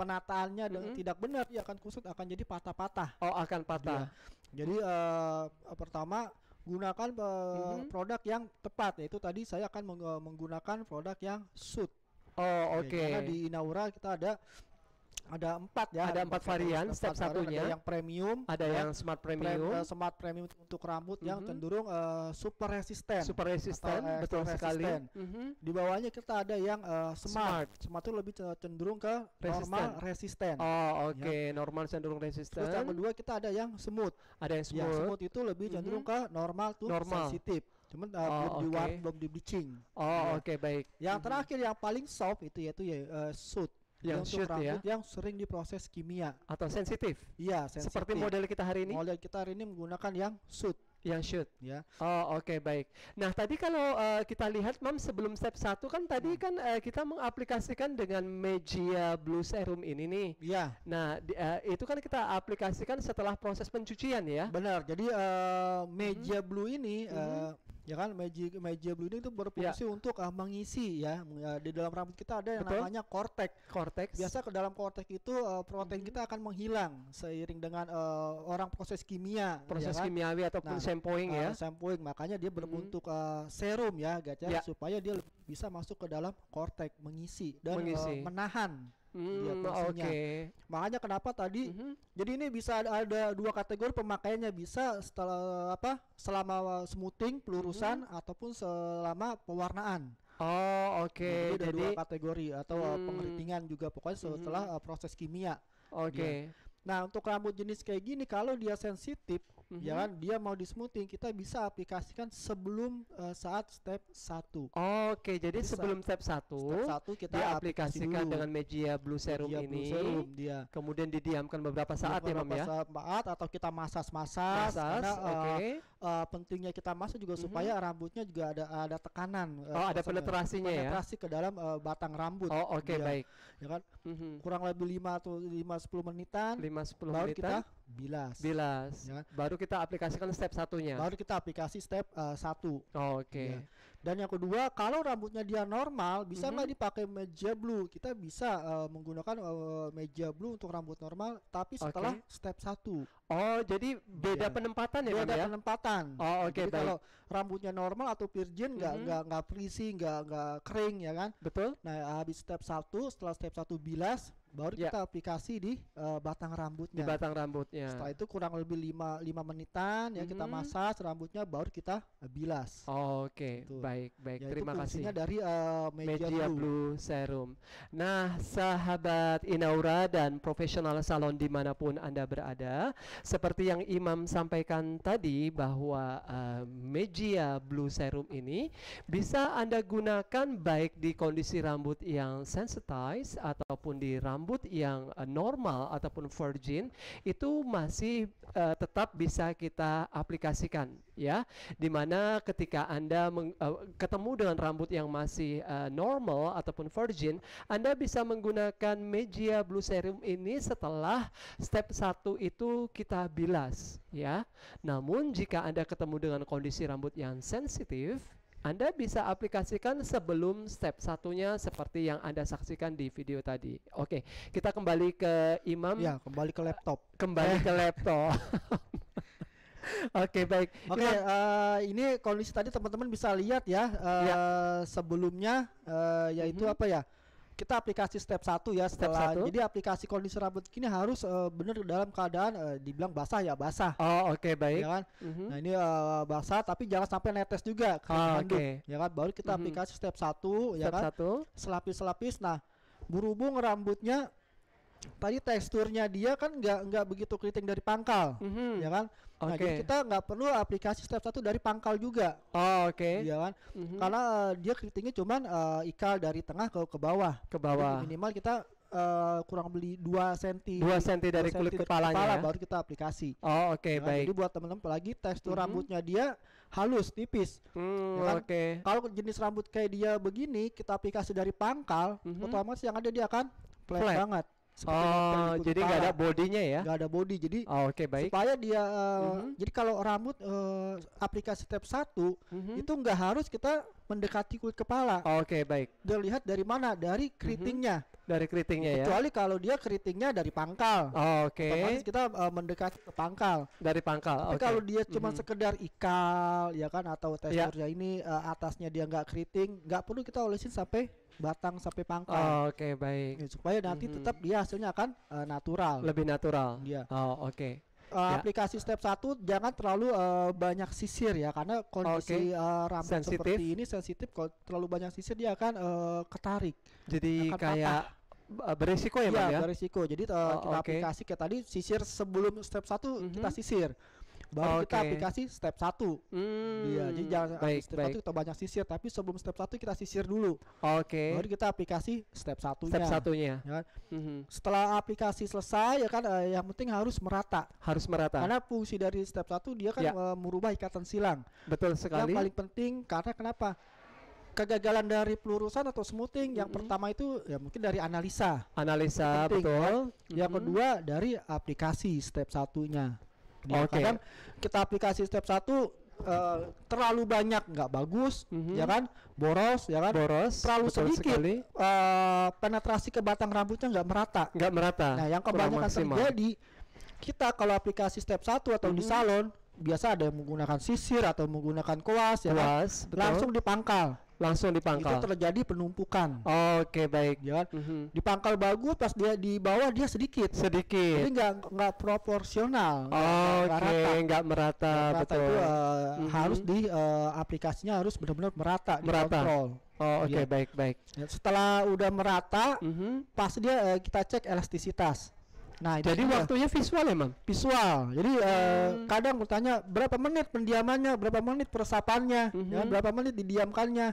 Speaker 2: penataannya mm -hmm. tidak benar, ya akan kusut akan jadi patah-patah. Oh akan patah. Ya. Jadi uh, pertama gunakan uh, mm -hmm. produk yang tepat, yaitu tadi saya akan meng menggunakan produk yang suit. Oh oke. Okay. Ya, karena di Inaura kita ada ada empat ya ada empat varian ada step satunya yang premium ada ya. yang smart premium pre, uh, smart premium untuk rambut mm -hmm. yang mhm. cenderung uh, super resisten super resisten uh, betul sekali Mm -hmm. di bawahnya kita ada yang uh, smart. smart itu lebih cenderung ke resisten. normal resisten
Speaker 1: oh ya. oke okay. ya. normal cenderung resisten terus yang kedua kita ada yang smooth ada yang ya, smooth yang smooth
Speaker 2: itu lebih mhm. cenderung mm -hmm. ke normal tuh normal. sensitif cuman uh, oh, belum okay.
Speaker 1: belum di bleaching oh ya. oke okay, baik
Speaker 2: yang mm -hmm. terakhir yang paling soft itu yaitu ya uh, suit yang untuk shoot ya? yang sering diproses kimia atau sensitif. Iya, sensitif. Seperti model kita hari ini. Model kita hari ini menggunakan yang
Speaker 1: shoot yang shoot ya. Oh, oke okay, baik. Nah, tadi kalau uh, kita lihat Mam sebelum step satu kan tadi hmm. kan uh, kita mengaplikasikan dengan media blue serum ini nih. Iya. Nah, di, uh, itu kan kita aplikasikan setelah proses pencucian ya. Benar. Jadi
Speaker 2: uh, media hmm. blue ini hmm. uh, Ya kan meja meja blueing itu berfungsi ya. untuk uh, mengisi ya. ya. Di dalam rambut kita ada yang Betul. namanya kortek. Korteks. Biasa ke dalam kortek itu uh, protein mm -hmm. kita akan menghilang seiring dengan uh, orang proses kimia. Ya proses ya kan? kimiawi ataupun nah, sampling uh, ya. Ah, sampling makanya dia hmm. berbentuk mm -hmm. uh, serum ya, guys ya, supaya dia bisa masuk ke dalam kortek mengisi dan mengisi. Uh, menahan Iya, hmm, diagnosanya. Okay. Makanya kenapa tadi mm -hmm. jadi ini bisa ada dua kategori pemakaiannya bisa setelah apa? selama smoothing, pelurusan mm -hmm. ataupun selama pewarnaan. Oh, oke. Okay. Nah, jadi ada dua kategori atau hmm. pengeritingan juga pokoknya mhm. setelah mm -hmm. proses kimia. Oke. Okay. Iya. Nah, untuk rambut jenis kayak gini kalau dia sensitif mm-hmm. ya mhm. kan dia mau di smoothing kita bisa aplikasikan sebelum uh, saat step 1
Speaker 1: oke jadi bisa. sebelum step satu. step 1 kita aplikasikan dengan media blue serum media ini blue serum dia kemudian didiamkan beberapa saat beberapa ya mam ya
Speaker 2: Beberapa saat atau kita masas-masas masas, karena eh, oke okay. uh, eh, pentingnya kita masuk juga mm-hmm. supaya rambutnya juga ada ada tekanan oh ada penetrasinya ya penetrasi ke dalam uh, batang rambut oh oke okay, baik ya kan mm-hmm. kurang lebih lima atau lima sepuluh menitan Lima sepuluh menitan kita bilas. Bilas. Ya. Baru kita aplikasikan step satunya. Baru kita aplikasi step uh, satu. Oh, Oke. Okay. Ya. Dan yang kedua, kalau rambutnya dia normal, bisa mhm. nggak mm -hmm. dipakai meja blue? Kita bisa uh, menggunakan uh, meja blue untuk rambut normal, tapi setelah okay. step satu. Oh, jadi beda yeah. penempatan ya, Beda ya? penempatan. Oh, oke. Okay, kalau rambutnya normal atau virgin nggak mm-hmm. nggak nggak frizzy, nggak nggak kering ya kan? Betul. Nah, habis step satu, setelah step satu bilas, baru yeah. kita aplikasi di uh, batang rambutnya. Di batang rambutnya. Setelah itu kurang lebih lima lima menitan ya mm-hmm. kita mhm.
Speaker 1: masak rambutnya baru kita eh, bilas. Oh, Oke, okay. Gitu. baik baik. Yaitu Terima kasih. dari uh, eh, Media, Media Blue. Blue Serum. Nah, sahabat Inaura dan profesional salon dimanapun Anda berada, seperti yang Imam sampaikan tadi bahwa uh, eh, media Blue Serum ini bisa Anda gunakan baik di kondisi rambut yang sensitized ataupun di rambut yang uh, normal ataupun virgin itu masih uh, tetap bisa kita aplikasikan ya dimana ketika anda meng, uh, ketemu dengan rambut yang masih uh, normal ataupun virgin anda bisa menggunakan media blue serum ini setelah step satu itu kita kita bilas ya. Namun jika Anda ketemu dengan kondisi rambut yang sensitif, Anda bisa aplikasikan sebelum step satunya seperti yang Anda saksikan di video tadi. Oke, kita kembali ke Imam. Ya,
Speaker 2: kembali ke laptop. Kembali eh. ke
Speaker 1: laptop. Oke
Speaker 2: okay, baik. Oke okay, uh, eh, ini kondisi tadi teman-teman bisa lihat ya, uh, ya. sebelumnya uh, yaitu mm -hmm. apa ya kita aplikasi step satu ya setelah step 1. jadi aplikasi kondisi rambut kini harus uh, eh, benar dalam keadaan uh, dibilang basah ya basah.
Speaker 1: Oh oke okay, baik. Ya kan?
Speaker 2: Mm -hmm. Nah ini uh, basah tapi jangan sampai netes juga ke oh, handuk. Okay. Ya kan baru kita mm -hmm. aplikasi step satu, ya step ya kan. Satu. Selapis-selapis. Nah, berhubung rambutnya tadi teksturnya dia kan nggak nggak begitu keriting dari pangkal mm -hmm. ya kan Okay. Nah, kita nggak perlu aplikasi step satu dari pangkal juga. Oh, oke. Okay. Iya kan? Mm-hmm. Karena uh, dia keritingnya cuman uh, ikal dari tengah ke ke bawah. Ke bawah. Jadi minimal kita uh, kurang beli dua senti,
Speaker 1: dua senti dari kulit kepalanya kepala, ya? baru
Speaker 2: kita aplikasi.
Speaker 1: Oh, oke, okay, ya, kan? baik. Jadi
Speaker 2: buat teman-teman apalagi tekstur mm -hmm. rambutnya dia halus, tipis. Mm, ya kan? Oke. Okay. Kalau jenis rambut kayak dia begini, kita aplikasi dari pangkal, mm -hmm. otomatis yang ada dia akan flat, flat. banget. Oh, jadi nggak ada bodinya ya? Nggak ada body, jadi oh, oke okay, baik. Supaya dia, uh, mm-hmm. jadi kalau rambut uh, aplikasi step satu mm-hmm. itu nggak harus kita mendekati kulit kepala. Oke okay, baik. Dilihat dari mana? Dari keritingnya. Mm-hmm
Speaker 1: dari keritingnya ya. Kecuali
Speaker 2: kalau dia keritingnya dari pangkal. Oh, Oke. Okay. kita uh, mendekati ke pangkal. Dari pangkal. Tapi okay. kalau dia cuma mm-hmm. sekedar ikal ya kan atau ya. teksturnya yeah. ini uh, atasnya dia nggak keriting, nggak perlu kita olesin sampai batang sampai pangkal. Oh, Oke, okay, baik. Ya, supaya nanti mm-hmm. tetap dia hasilnya akan uh, natural. Lebih
Speaker 1: natural. Iya. Oh, oke. Okay
Speaker 2: uh, ya. aplikasi step 1 jangan terlalu uh, banyak sisir ya karena kondisi okay. uh, eh, rambut seperti ini sensitif kalau terlalu banyak sisir dia akan uh, ketarik. Jadi akan kayak patah berisiko ya, ya bang iya, ya berisiko. jadi uh, kita okay. aplikasi kayak tadi sisir sebelum step satu mm -hmm. kita sisir
Speaker 3: baru okay. kita aplikasi
Speaker 2: step satu, hmm. Iya, jadi jangan baik, step baik. satu kita banyak sisir, tapi sebelum step satu kita sisir dulu. Oke. Okay. Baru kita aplikasi step satunya. Step satunya. Ya mm-hmm. Setelah aplikasi selesai ya kan eh, yang penting harus merata. Harus merata. Karena fungsi dari step satu dia kan ya. uh, merubah ikatan silang. Betul sekali. Yang paling penting karena kenapa? kegagalan dari pelurusan atau smoothing yang mm -hmm. pertama itu ya mungkin dari analisa
Speaker 1: analisa penting, betul kan?
Speaker 2: yang mm -hmm. kedua dari aplikasi step satunya Ya, okay. kita aplikasi step satu Uh, terlalu banyak nggak bagus, mm-hmm. ya kan? Boros, ya kan? Boros. Terlalu sedikit Uh, penetrasi ke batang rambutnya nggak merata. Nggak merata. Nah, yang kebanyakan terjadi kita kalau aplikasi step satu atau mm-hmm. di mhm. salon biasa ada yang menggunakan sisir atau menggunakan kuas ya kan? kuas, kan? Betul. langsung dipangkal langsung dipangkal. itu terjadi penumpukan oh, oke okay, baik ya mm -hmm. di bagus pas dia di bawah dia sedikit sedikit jadi nggak nggak proporsional oh, oke okay. nggak merata, merata betul itu, uh, mm -hmm. harus di uh, aplikasinya harus benar-benar merata merata dikontrol. Oh oke okay, ya. baik baik. Setelah udah merata, mm -hmm. pas dia uh, kita cek elastisitas. Nah, jadi waktunya visual emang, visual. Jadi eh, hmm. uh, kadang bertanya berapa menit pendiamannya, berapa menit persapannya mm ya, -hmm. ya, berapa menit didiamkannya.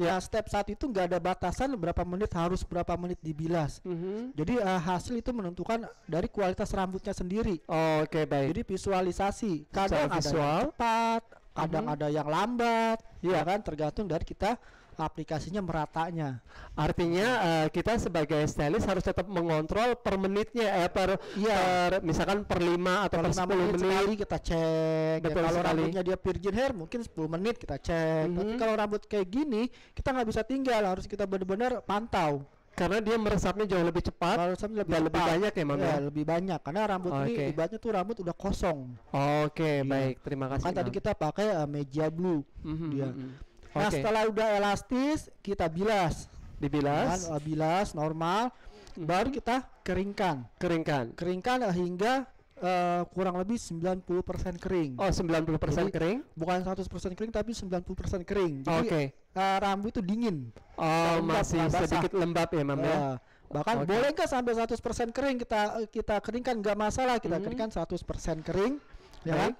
Speaker 2: Ya, nah, step saat itu nggak ada batasan berapa menit harus berapa menit dibilas. Mm -hmm. Jadi uh, hasil itu menentukan dari kualitas rambutnya sendiri. Oh, Oke okay, baik. Jadi visualisasi. Kadang visual. ada yang cepat, kadang mm -hmm. ada yang lambat, ya, ya kan tergantung dari kita aplikasinya
Speaker 1: meratanya. Artinya uh, kita sebagai stylist harus tetap mengontrol per menitnya eh per, ya. per misalkan per lima atau per, per 10 menit, menit sekali kita cek. Ya. Betul ya, kalau sekali. rambutnya
Speaker 2: dia virgin hair mungkin 10 menit kita cek. Mm -hmm. Tapi kalau rambut kayak gini kita nggak bisa tinggal, harus kita benar-benar pantau karena dia meresapnya jauh lebih cepat meresapnya lebih dan lebih banyak ya mam iya, ya, lebih banyak karena rambut okay. ini ibaratnya tuh rambut udah kosong
Speaker 1: oke okay, ya. baik terima kasih kan tadi kita
Speaker 2: pakai uh, meja blue mm -hmm, dia mm
Speaker 1: -hmm Nah setelah
Speaker 2: udah elastis kita bilas. Dibilas. Nah, bilas normal. Hmm. Baru kita keringkan. Keringkan. Keringkan hingga uh, kurang lebih 90% kering. Oh, 90% Jadi, kering? Bukan 100% kering tapi 90% kering. Jadi Oke. Okay. Uh, eh, rambut itu dingin. Oh, lembab, masih lembab, sedikit lembab ya, Mam uh, ya. Eh, bahkan okay. boleh nggak sampai 100% kering kita kita keringkan nggak masalah, kita hmm. keringkan 100% kering. Ya kan?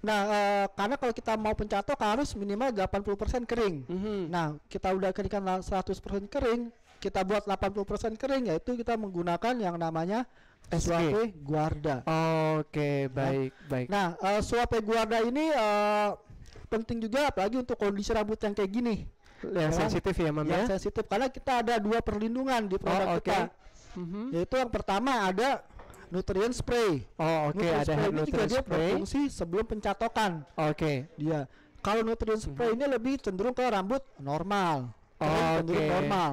Speaker 2: Nah, uh, karena kalau kita mau pencatok harus minimal 80% kering. Mm -hmm. Nah, kita udah keringkan 100% kering, kita buat 80% kering yaitu kita menggunakan yang namanya SWP Guarda.
Speaker 1: Oke, okay. Nah, baik, nah, baik.
Speaker 2: Nah, uh, eh, SWP Guarda ini uh, penting juga apalagi untuk kondisi rambut yang kayak gini. Yang ya kan? sensitif ya, Mam yang ya? sensitif karena kita ada dua perlindungan di produk oh, okay. kita. Mm -hmm. Yaitu yang pertama ada nutrient spray. Oh, oke okay, ada spray nutrient juga spray. dia berfungsi sebelum pencatokan. Oke. Okay. Dia kalau nutrient hmm. spray hmm. ini lebih cenderung ke rambut normal. Oh, cenderung okay. normal.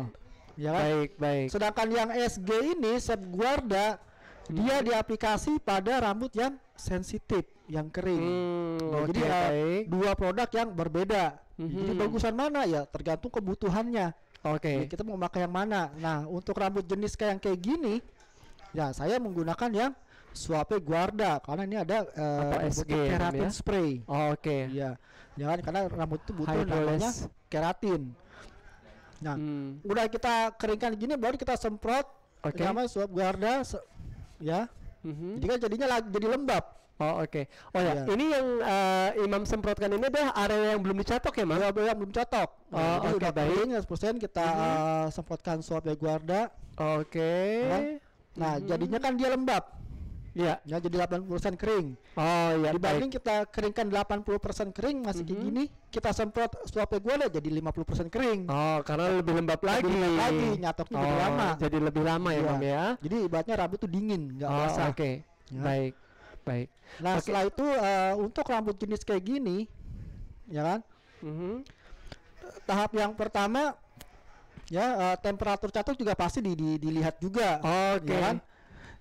Speaker 2: Ya kan? Baik, baik. Sedangkan yang SG ini Guarda hmm. dia diaplikasi pada rambut yang sensitif, yang kering. Hmm, nah, okay, jadi baik. dua produk yang berbeda. Hmm. Jadi bagusan mana ya tergantung kebutuhannya. Oke. Okay. kita mau pakai yang mana. Nah, untuk rambut jenis kayak yang kayak gini, Ya, saya menggunakan yang Suape Guarda karena ini ada uh, eh, SG ya. keratin ya? spray. Oh, Oke. Okay. Iya. Jangan karena rambut itu butuh Hydroles. namanya keratin. Nah, hmm. udah kita keringkan gini baru kita semprot okay. namanya suap Guarda se
Speaker 1: ya. Mm -hmm. Jika jadinya lagi jadi lembab. Oh oke. Okay. Oh ya, yeah. ini yang uh, Imam semprotkan ini deh area yang belum dicatok ya, Mas? Ya, yang belum catok. Oh, nah, oke okay, baik. 100% ya,
Speaker 2: kita mm -hmm. uh, semprotkan suap ya Guarda. Oke. Okay. Iya. Nah, Nah, hmm. jadinya kan dia lembab. Iya. Ya jadi 80% kering. Oh iya. Dibanding baik. kita keringkan 80% kering masih kayak hmm. gini, kita semprot gue gula jadi 50% kering.
Speaker 1: Oh, karena nah, lebih lembab lagi. lebih Lembab lagi nyatoknya oh, lebih lama. Jadi lebih lama ya, ya. ya.
Speaker 2: Jadi ibaratnya rambut tuh dingin, enggak oh, Oke. Okay. Ya. Baik.
Speaker 1: Baik. Nah, okay. setelah
Speaker 2: itu uh, untuk rambut jenis kayak gini, ya kan? Mm -hmm. Tahap yang pertama ya uh, temperatur catur juga pasti di, di, dilihat juga Oke okay. ya kan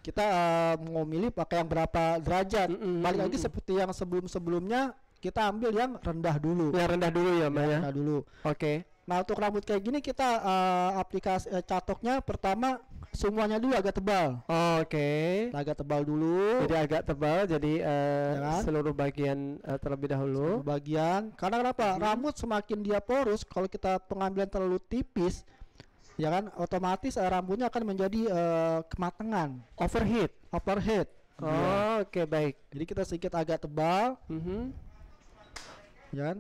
Speaker 2: kita uh, mau milih pakai yang berapa derajat mm -mm, balik lagi seperti yang sebelum sebelumnya kita ambil yang rendah dulu yang rendah dulu ya mbak ya, ya. rendah dulu oke okay. Nah untuk rambut kayak gini kita uh, aplikasi uh, catoknya pertama
Speaker 1: semuanya dulu agak tebal. Oke. Okay. Nah, agak tebal dulu. Jadi agak tebal jadi uh, kan? seluruh bagian uh,
Speaker 2: terlebih dahulu. Seluruh bagian. Karena kenapa? Hmm. Rambut semakin dia porus kalau kita pengambilan terlalu tipis ya kan otomatis uh, eh, rambutnya akan menjadi uh, kematangan overheat overheat oh, yeah. oke okay, baik jadi kita sedikit agak tebal mm -hmm.
Speaker 1: ya kan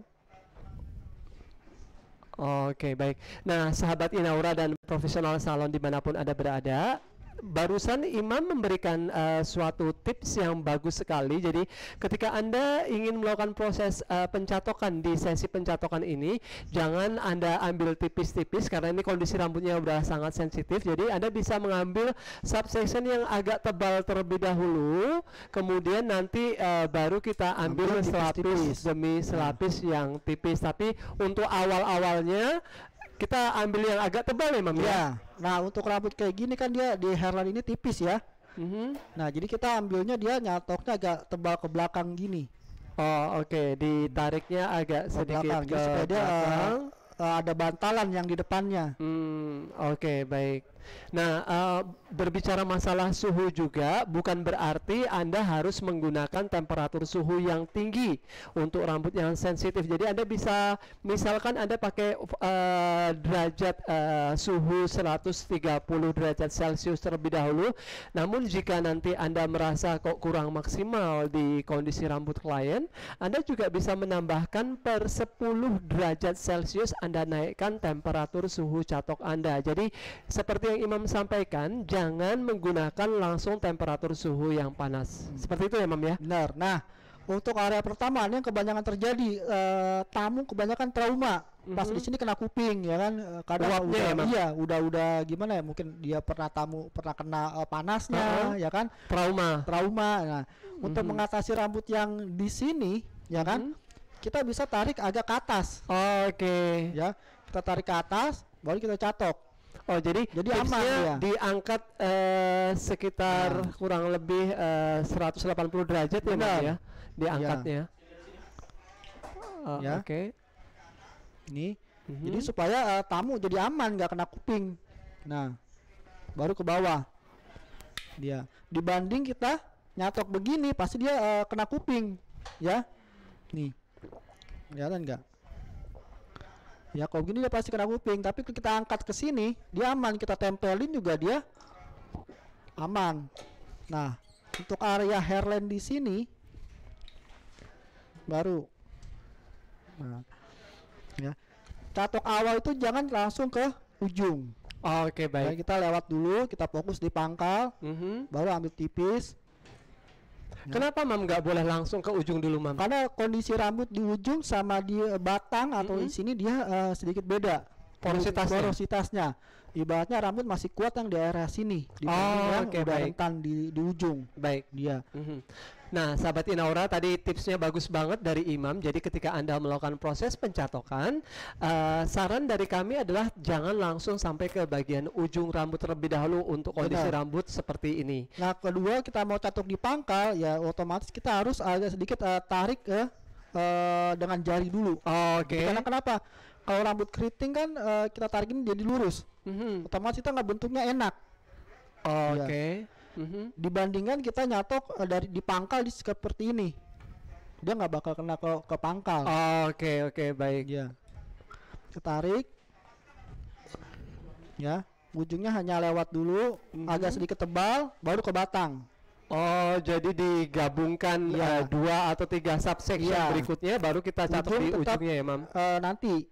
Speaker 1: Oke okay, baik. Nah sahabat Inaura dan profesional salon dimanapun ada berada, barusan Imam memberikan uh, suatu tips yang bagus sekali. Jadi ketika Anda ingin melakukan proses uh, pencatokan di sesi pencatokan ini, jangan Anda ambil tipis-tipis karena ini kondisi rambutnya sudah sangat sensitif. Jadi Anda bisa mengambil subsection yang agak tebal terlebih dahulu, kemudian nanti uh, baru kita ambil, ambil selapis demi selapis hmm. yang tipis. Tapi untuk awal-awalnya kita ambil yang agak tebal ya, Mam ya. ya. Nah, untuk rambut kayak gini kan dia di hairline ini tipis ya.
Speaker 2: Mm -hmm. Nah, jadi kita ambilnya dia nyatoknya agak tebal ke belakang gini. Oh, oke,
Speaker 1: okay. ditariknya agak ke sedikit belakang, ke supaya belakang. dia eh, eh, ada bantalan yang di depannya. Hmm, oke, okay, baik. Nah, uh, berbicara masalah suhu juga bukan berarti Anda harus menggunakan temperatur suhu yang tinggi untuk rambut yang sensitif. Jadi Anda bisa misalkan Anda pakai uh, derajat uh, suhu 130 derajat Celcius terlebih dahulu. Namun jika nanti Anda merasa kok kurang maksimal di kondisi rambut klien, Anda juga bisa menambahkan per 10 derajat Celcius Anda naikkan temperatur suhu catok Anda. Jadi seperti yang Imam sampaikan, jangan menggunakan langsung temperatur suhu yang panas. Hmm. Seperti itu ya, Imam ya. Benar. Nah, untuk area pertama ini yang
Speaker 2: kebanyakan terjadi e, tamu kebanyakan trauma mm-hmm. pas di mm-hmm. sini kena kuping ya kan eh, kadang Uapnya udah ya, iya udah udah gimana ya mungkin dia pernah tamu pernah kena uh, panasnya uh ya kan trauma trauma nah mm-hmm. untuk mengatasi rambut yang di sini ya kan mm-hmm. kita bisa tarik agak ke atas oh, oke okay. ya kita tarik ke atas
Speaker 1: baru kita catok Oh jadi jadi aman ya. diangkat uh, sekitar nah. kurang lebih eh, uh, 180 derajat ya Benar. ya diangkatnya. Ya. Uh, ya. Oke. Okay. Ini mm -hmm. jadi supaya uh, tamu jadi
Speaker 2: aman nggak kena kuping. Nah baru ke bawah dia. Dibanding kita nyatok begini pasti dia uh, kena kuping ya. Nih kelihatan nggak? ya kalau gini dia pasti kena kuping tapi kita angkat ke sini dia aman kita tempelin juga dia aman nah untuk area hairline di sini baru
Speaker 3: nah ya
Speaker 2: catok awal itu jangan langsung ke ujung oh, oke okay, baik nah, kita lewat dulu kita fokus di pangkal mm -hmm. baru ambil tipis Ya. Kenapa mam nggak boleh langsung ke ujung dulu mam? Karena kondisi rambut di ujung sama di eh, batang atau mm -hmm. di sini dia uh, sedikit beda porositasnya. porositasnya. Ibaratnya rambut masih kuat yang di daerah sini, di oh, okay, udah baik. rentan di
Speaker 1: di ujung. Baik. Dia. Mm -hmm. Nah, sahabat Inaura tadi tipsnya bagus banget dari Imam. Jadi ketika Anda melakukan proses pencatokan, uh, saran dari kami adalah jangan langsung sampai ke bagian ujung rambut terlebih dahulu untuk kondisi Benar. rambut seperti ini. Nah, kedua kita mau catok di pangkal, ya otomatis kita
Speaker 2: harus agak sedikit uh, tarik ke uh, dengan jari dulu. Oke. Okay. Karena kenapa? Kalau rambut keriting kan uh, kita tarikin jadi lurus. Mm -hmm. Otomatis kita nggak bentuknya enak. Oh, ya. Oke. Okay iya hmm dibandingkan kita nyatok eh, dari di pangkal di seperti ini dia nggak bakal kena ke ke pangkal oke oh, oke okay, okay, baik ya ketarik ya ujungnya hanya lewat dulu mm-hmm. agak sedikit tebal baru ke
Speaker 1: batang Oh, jadi digabungkan ya. uh, dua atau tiga subsection ya. berikutnya baru kita catat di ujungnya ya, Mam. Uh, nanti.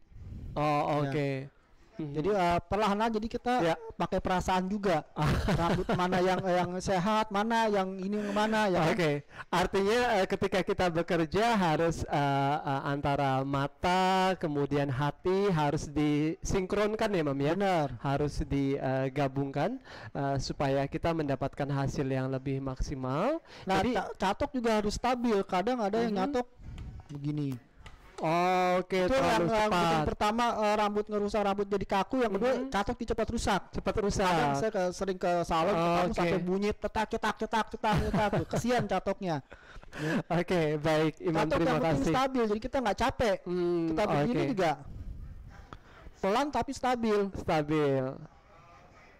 Speaker 1: Oh, iya. oke. Okay. Ya hmm
Speaker 2: Jadi uh, eh, perlahan aja jadi kita ya. pakai perasaan juga. Rambut mana yang yang sehat,
Speaker 1: mana yang ini mana ya. Kan? Oke. Okay. Artinya uh, ketika kita bekerja harus uh, uh, antara mata kemudian hati harus disinkronkan ya, Mam ya. Benar. Harus digabungkan supaya kita mendapatkan hasil yang lebih maksimal. Nah, jadi, catok juga harus stabil. Kadang ada mm-hmm. yang mhm. nyatok
Speaker 2: begini oke, okay, itu yang cepat. pertama eh, rambut ngerusak, rambut jadi kaku, yang kedua mm-hmm. cepat rusak. Cepat rusak. Kadang saya ke, sering ke salon oh, okay. sampai bunyi tetak cetak cetak cetak cetak. Kesian catoknya.
Speaker 1: oke, okay, baik. Iman, catok terima yang kasih. stabil, jadi kita nggak capek. Hmm, kita begini okay. juga pelan tapi stabil. Stabil.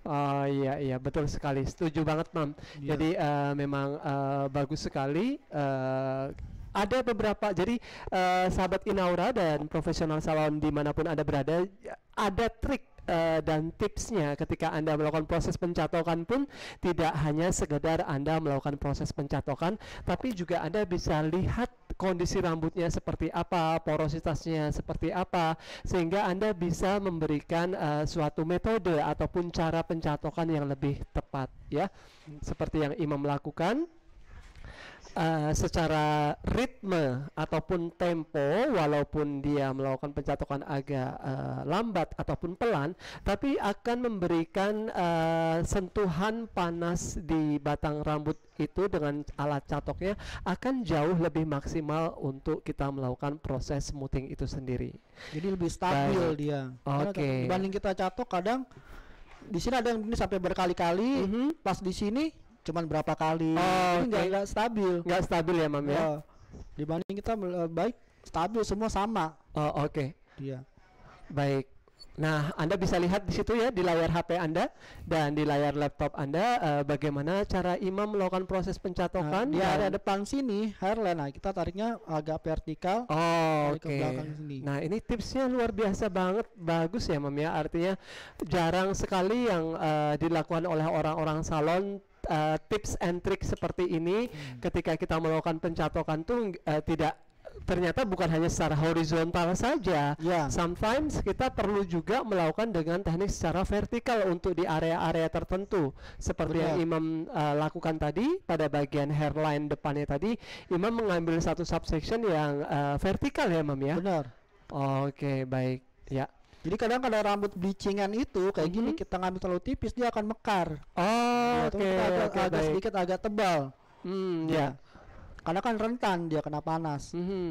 Speaker 1: Oh iya iya betul sekali setuju banget mam. Yeah. Jadi uh, memang uh, bagus sekali uh, ada beberapa jadi uh, sahabat Inaura dan profesional salon dimanapun anda berada ada trik uh, dan tipsnya ketika Anda melakukan proses pencatokan pun tidak hanya sekedar Anda melakukan proses pencatokan tapi juga Anda bisa lihat kondisi rambutnya seperti apa, porositasnya seperti apa sehingga Anda bisa memberikan uh, suatu metode ataupun cara pencatokan yang lebih tepat ya. Seperti yang Imam lakukan uh, secara ritme ataupun tempo walaupun dia melakukan pencatokan agak uh, lambat ataupun pelan tapi akan memberikan uh, sentuhan panas di batang rambut itu dengan alat catoknya akan jauh lebih maksimal untuk kita melakukan proses smoothing itu sendiri. Jadi lebih stabil Baik. dia. Oke. Okay. Dibanding
Speaker 2: kita catok kadang di sini ada yang ini sampai berkali-kali, mm -hmm. pas di sini cuman berapa kali oh, itu nggak gak stabil nggak stabil ya mam ya oh, dibanding kita uh, baik stabil semua
Speaker 1: sama oh oke okay. iya baik Nah, Anda bisa lihat di situ ya di layar HP Anda dan di layar laptop Anda uh, bagaimana cara imam melakukan proses pencatokan. Nah, di iya. area depan sini hairline. Nah, kita tariknya agak vertikal.
Speaker 2: Oh, oke. Okay. Nah,
Speaker 1: ini tipsnya luar biasa banget, bagus ya, Mam ya. Artinya jarang sekali yang uh, dilakukan oleh orang-orang salon uh, tips and trick seperti ini hmm. ketika kita melakukan pencatokan tuh uh, tidak ternyata bukan hanya secara horizontal saja. Yeah. Sometimes kita perlu juga melakukan dengan teknik secara vertikal untuk di area-area tertentu. Seperti Benar. yang Imam uh, lakukan tadi pada bagian hairline depannya tadi, Imam mengambil satu subsection yang uh, vertikal ya, Imam ya. Benar. Oke, okay, baik. Ya. Jadi kadang kadang rambut bleachingan
Speaker 2: itu kayak mm -hmm. gini mm-hmm. kita ngambil terlalu tipis dia akan mekar. Oh, nah, oke. Okay, kita agak, okay, agak sedikit
Speaker 1: agak tebal. Hmm, nah, ya. Yeah. Karena kan rentan dia kena panas. Mm -hmm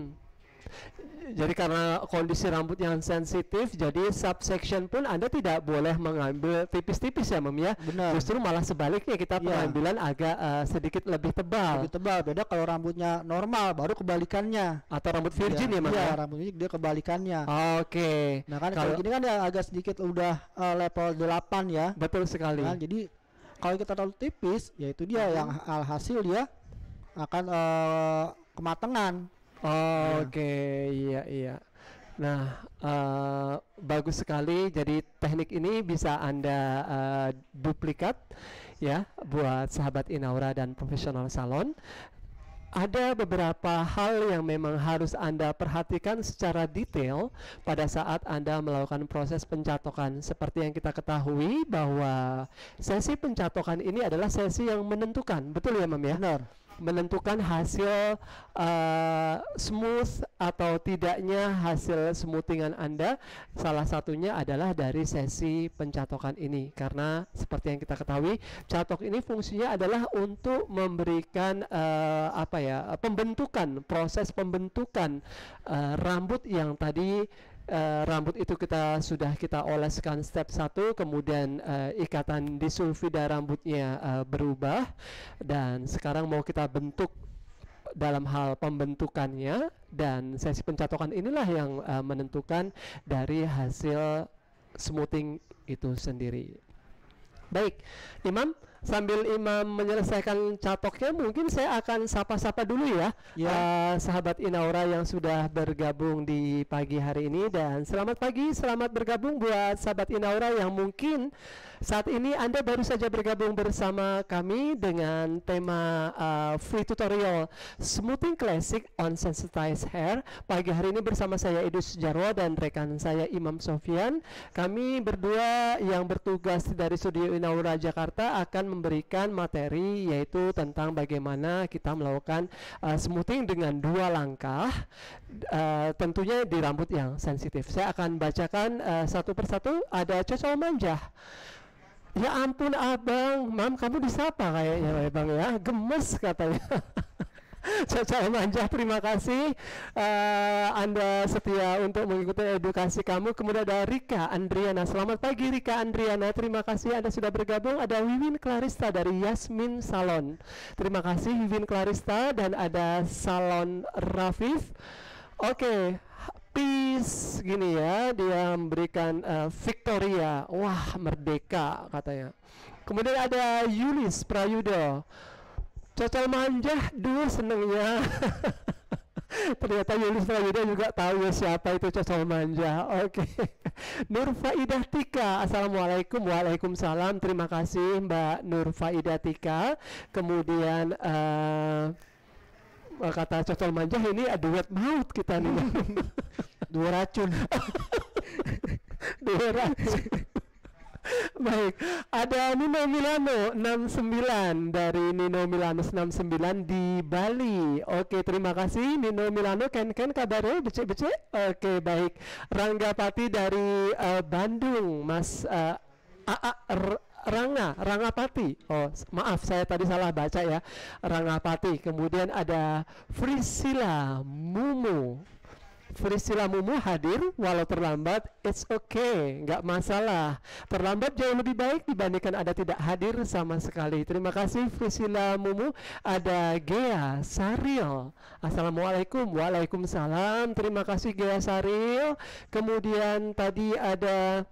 Speaker 1: jadi karena kondisi rambut yang sensitif, jadi subsection pun Anda tidak boleh mengambil tipis-tipis ya, Mem ya. Benar. Justru malah sebaliknya kita ya. pengambilan agak uh, sedikit lebih tebal. Lebih tebal. Beda kalau rambutnya normal, baru kebalikannya. Atau rambut virgin ya, ya Mem iya, ya?
Speaker 2: rambut ini dia kebalikannya. Oke. Okay. Nah, kan kalau, kalau gini kan ya agak sedikit udah uh, level 8 ya. Betul sekali. Nah, jadi kalau kita terlalu tipis, yaitu dia hmm. yang
Speaker 1: alhasil dia akan uh, kematangan. Oh, ya. Oke, iya iya. Nah, uh, bagus sekali. Jadi teknik ini bisa Anda uh, duplikat ya buat sahabat Inaura dan profesional salon. Ada beberapa hal yang memang harus Anda perhatikan secara detail pada saat Anda melakukan proses pencatokan. Seperti yang kita ketahui bahwa sesi pencatokan ini adalah sesi yang menentukan, betul ya, Mam ya? Benar menentukan hasil uh, smooth atau tidaknya hasil smoothingan Anda salah satunya adalah dari sesi pencatokan ini karena seperti yang kita ketahui catok ini fungsinya adalah untuk memberikan uh, apa ya pembentukan proses pembentukan uh, rambut yang tadi uh, rambut itu kita sudah kita oleskan step 1 kemudian uh, ikatan disulfida rambutnya uh, berubah dan sekarang mau kita bentuk dalam hal pembentukannya dan sesi pencatokan inilah yang uh, menentukan dari hasil smoothing itu sendiri. Baik, Imam sambil imam menyelesaikan catoknya mungkin saya akan sapa-sapa dulu ya yeah. Ya. uh, sahabat Inaura yang sudah bergabung di pagi hari ini dan selamat pagi, selamat bergabung buat sahabat Inaura yang mungkin saat ini Anda baru saja bergabung bersama kami dengan tema uh, free tutorial Smoothing Classic on Sensitized Hair. Pagi hari ini bersama saya Edu Jarwo dan rekan saya Imam Sofian. Kami berdua yang bertugas dari Studio Inaura Jakarta akan memberikan materi yaitu tentang bagaimana kita melakukan uh, smoothing dengan dua langkah uh, tentunya di rambut yang sensitif. Saya akan bacakan uh, satu persatu ada cocol manjah Ya ampun abang, mam kamu disapa kayaknya bang ya, gemes katanya. Caca Manja, terima kasih uh, Anda setia untuk mengikuti edukasi kamu. Kemudian ada Rika Andriana. Selamat pagi Rika Andriana. Terima kasih Anda sudah bergabung. Ada Wiwin Clarista dari Yasmin Salon. Terima kasih Wiwin Clarista dan ada Salon Rafif. Oke, okay peace gini ya dia memberikan uh, Victoria wah merdeka katanya kemudian ada Yulis Prayudo Cocol manja duh senengnya ternyata Yulis Prayudo juga tahu ya siapa itu Cocol manja oke okay. Faidah Tika Assalamualaikum Waalaikumsalam terima kasih Mbak Faidah Tika kemudian uh, Eh, kata Cocol Manja ini duet maut kita nih. Dua racun. Dua racun. Baik, ada Nino Milano 69 dari Nino Milano 69 di Bali. Oke, terima kasih Nino Milano. Ken Ken kabarnya becek-becek. Oke, baik. Rangga Pati dari uh, Bandung, Mas uh, A, -A Ranga Rangapati. Oh, maaf saya tadi salah baca ya. Rangapati. Kemudian ada Frisila Mumu. Frisila Mumu hadir walau terlambat, it's okay, nggak masalah. Terlambat jauh lebih baik dibandingkan ada tidak hadir sama sekali. Terima kasih Frisila Mumu. Ada Gea Saril. Assalamualaikum, waalaikumsalam. Terima kasih Gea Saril. Kemudian tadi ada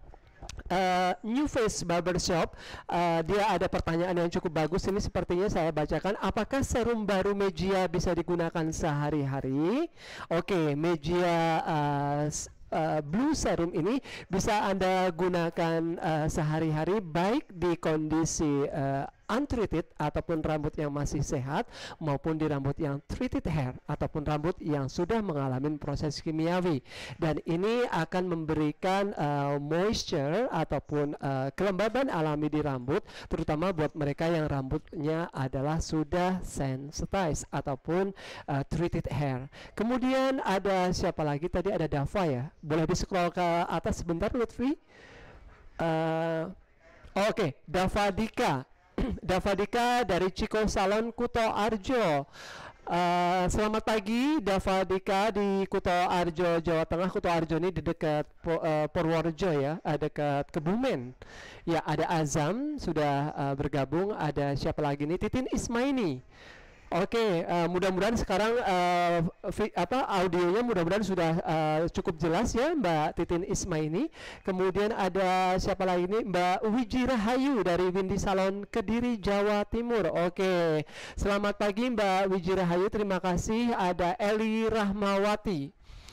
Speaker 1: uh, New Face Barbershop, uh, eh, dia ada pertanyaan yang cukup bagus. Ini sepertinya saya bacakan. Apakah serum baru Megia bisa digunakan sehari-hari? Oke, okay, uh, uh, blue serum ini bisa Anda gunakan uh, sehari-hari baik di kondisi uh, untreated ataupun rambut yang masih sehat maupun di rambut yang treated hair ataupun rambut yang sudah mengalami proses kimiawi dan ini akan memberikan uh, moisture ataupun uh, kelembaban alami di rambut terutama buat mereka yang rambutnya adalah sudah sensitized ataupun uh, treated hair. Kemudian ada siapa lagi tadi ada Dava ya. Boleh di scroll ke atas sebentar Lutfi. Uh, Oke, okay, Dava Dika. Davadika dari Ciko Salon Kuto Arjo. Uh, selamat pagi Davadika di Kuto Arjo Jawa Tengah. Kuto Arjo ini di dekat eh, Purworejo ya, uh, dekat Kebumen. Ya ada Azam sudah uh, bergabung, ada siapa lagi nih? Titin Ismaini. Oke, okay, uh, eh, mudah-mudahan sekarang uh, vi, apa audionya mudah-mudahan sudah uh, cukup jelas ya Mbak Titin Isma ini. Kemudian ada siapa lagi ini Mbak Wiji Rahayu dari Windy Salon Kediri Jawa Timur. Oke, okay. selamat pagi Mbak Wiji Rahayu. Terima kasih. Ada Eli Rahmawati.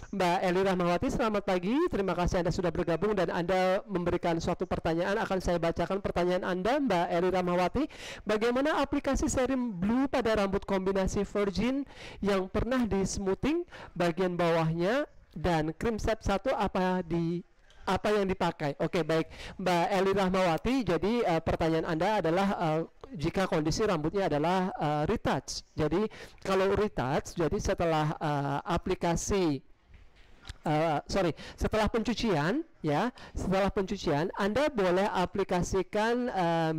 Speaker 1: Mbak Eli Rahmawati, selamat pagi. Terima kasih Anda sudah bergabung dan Anda memberikan suatu pertanyaan. Akan saya bacakan pertanyaan Anda, Mbak Eli Rahmawati. Bagaimana aplikasi serum blue pada rambut kombinasi virgin yang pernah di smoothing bagian bawahnya dan krim set satu apa di apa yang dipakai. Oke, okay, baik. Mbak Eli Rahmawati, jadi uh, pertanyaan Anda adalah uh, jika kondisi rambutnya adalah uh, retouch. Jadi kalau retouch, jadi setelah uh, aplikasi uh, sorry, setelah pencucian ya setelah pencucian Anda boleh aplikasikan uh,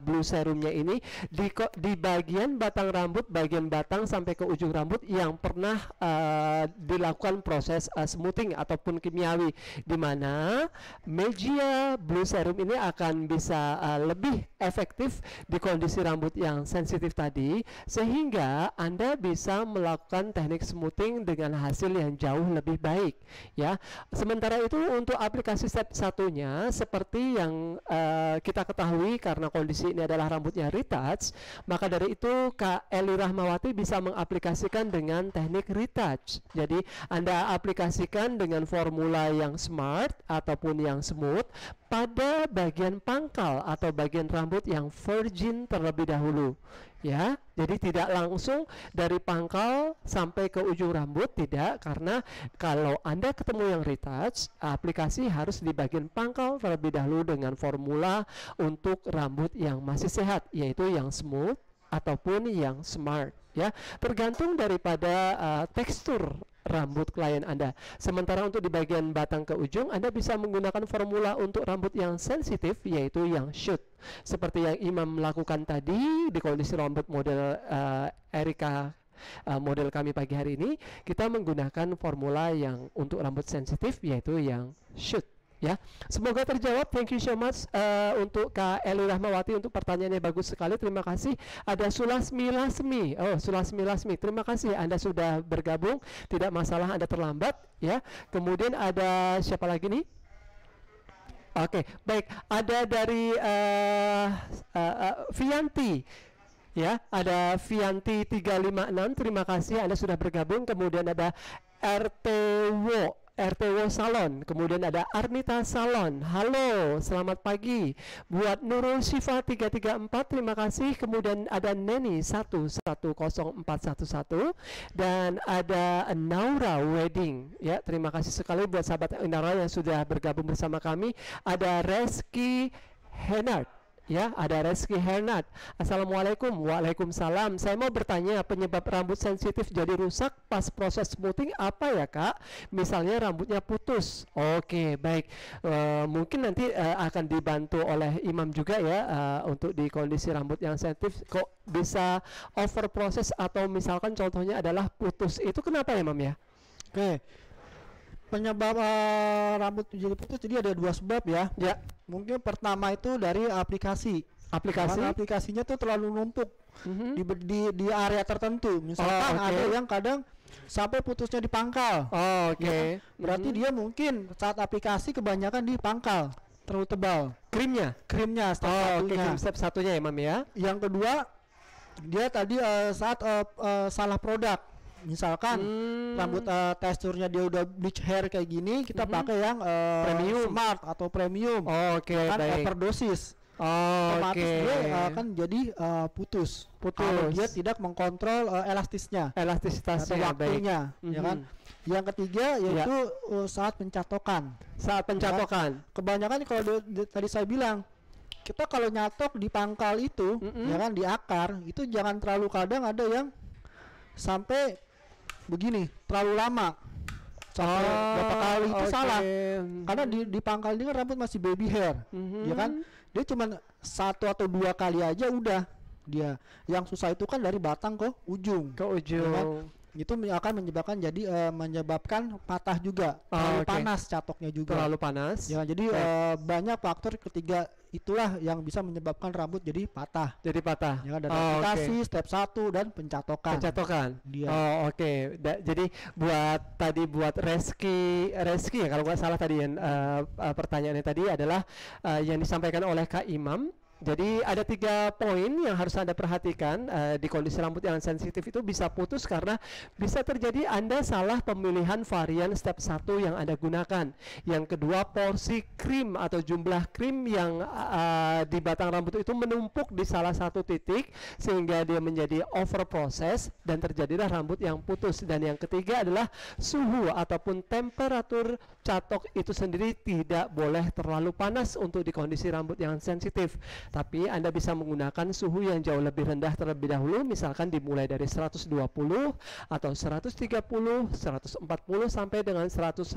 Speaker 1: Blue Serumnya ini di di bagian batang rambut bagian batang sampai ke ujung rambut yang pernah uh, dilakukan proses uh, smoothing ataupun kimiawi di mana media Blue Serum ini akan bisa uh, lebih efektif di kondisi rambut yang sensitif tadi sehingga Anda bisa melakukan teknik smoothing dengan hasil yang jauh lebih baik ya sementara itu untuk aplikasi step satunya seperti yang uh, kita ketahui karena kondisi ini adalah rambutnya retouch, maka dari itu Kak Eli Rahmawati bisa mengaplikasikan dengan teknik retouch. Jadi Anda aplikasikan dengan formula yang smart ataupun yang smooth pada bagian pangkal atau bagian rambut yang virgin terlebih dahulu ya. Jadi tidak langsung dari pangkal sampai ke ujung rambut tidak karena kalau Anda ketemu yang retouch, aplikasi harus di bagian pangkal terlebih dahulu dengan formula untuk rambut yang masih sehat yaitu yang smooth ataupun yang smart ya tergantung daripada uh, tekstur rambut klien Anda. Sementara untuk di bagian batang ke ujung, Anda bisa menggunakan formula untuk rambut yang sensitif, yaitu yang shoot. Seperti yang Imam lakukan tadi di kondisi rambut model uh, Erika uh, model kami pagi hari ini, kita menggunakan formula yang untuk rambut sensitif, yaitu yang shoot ya. Semoga terjawab. Thank you so much uh, untuk Kak Elu Rahmawati untuk pertanyaannya bagus sekali. Terima kasih. Ada Sulasmi Lasmi. Oh, Sulasmi Lasmi. Terima kasih Anda sudah bergabung. Tidak masalah Anda terlambat ya. Kemudian ada siapa lagi nih? Oke, okay, baik. Ada dari uh, uh, uh, Vianti. Ya, ada Vianti 356. Terima kasih Anda sudah bergabung. Kemudian ada RTW RTWO Salon, kemudian ada Arnita Salon. Halo, selamat pagi. Buat Nurul Syifa 334, terima kasih. Kemudian ada Neni 110411 dan ada Naura Wedding. Ya, terima kasih sekali buat sahabat Naura yang sudah bergabung bersama kami. Ada Reski Henard Ya, ada Reski Hernat. Assalamualaikum. Waalaikumsalam. Saya mau bertanya penyebab rambut sensitif jadi rusak pas proses smoothing apa ya, Kak? Misalnya rambutnya putus. Oke, baik. E, mungkin nanti e, akan dibantu oleh imam juga ya e, untuk di kondisi rambut yang sensitif kok bisa over proses atau misalkan contohnya adalah putus. Itu kenapa ya, Mam ya? Oke penyebab uh, rambut menjadi putus jadi ada dua sebab ya. Ya. Mungkin
Speaker 2: pertama itu dari aplikasi. Aplikasi. Karena aplikasinya tuh terlalu numpuk mm-hmm. di, di di area tertentu. Misalkan oh, okay. ada yang kadang sampai putusnya di pangkal. Oh, oke. Okay. Ya, kan? berarti mm-hmm. dia mungkin saat aplikasi kebanyakan di pangkal terlalu tebal. Krimnya? Krimnya step oh, satunya. Okay, krim step satunya ya, Mam ya. Yang kedua dia tadi uh, saat uh, uh, salah produk misalkan hmm. rambut uh, teksturnya dia udah bleach hair kayak gini kita hmm. pakai yang uh, premium smart atau premium oh, oke okay, kan baik. overdosis Oh, oke okay. uh, eh, kan jadi uh, putus. Putus. Kalau dia tidak mengkontrol uh, elastisnya, elastisitasnya, atau waktunya, baik. ya hmm. kan. Mm -hmm. Yang ketiga yaitu ya. uh, saat pencatokan. Saat ya. pencatokan. Ya, kebanyakan kalau tadi saya bilang kita kalau nyatok di pangkal itu, mm -hmm. ya kan di akar itu jangan terlalu kadang ada yang sampai begini terlalu lama sampai oh, berapa kali itu okay. salah karena di di pangkal dia kan rambut masih baby hair mm-hmm. ya kan dia cuma satu atau dua kali aja udah dia yang susah itu kan dari batang ke ujung ke ujung ya kan? itu akan menyebabkan jadi uh, menyebabkan patah juga oh, terlalu okay. panas catoknya juga terlalu panas ya jadi okay. uh, eh, banyak faktor ketiga itulah yang bisa menyebabkan rambut jadi patah jadi patah ya ada oh, okay.
Speaker 1: step satu dan pencatokan pencatokan dia oh oke okay. Da jadi buat tadi buat Reski Reski ya kalau nggak salah tadi yang uh, pertanyaannya tadi adalah uh, yang disampaikan oleh Kak Imam jadi ada tiga poin yang harus Anda perhatikan uh, di kondisi rambut yang sensitif itu bisa putus karena bisa terjadi Anda salah pemilihan varian step 1 yang Anda gunakan. Yang kedua porsi krim atau jumlah krim yang uh, di batang rambut itu menumpuk di salah satu titik sehingga dia menjadi over process dan terjadilah rambut yang putus. Dan yang ketiga adalah suhu ataupun temperatur catok itu sendiri tidak boleh terlalu panas untuk di kondisi rambut yang sensitif. Tapi Anda bisa menggunakan suhu yang jauh lebih rendah terlebih dahulu, misalkan dimulai dari 120 atau 130, 140 sampai dengan 150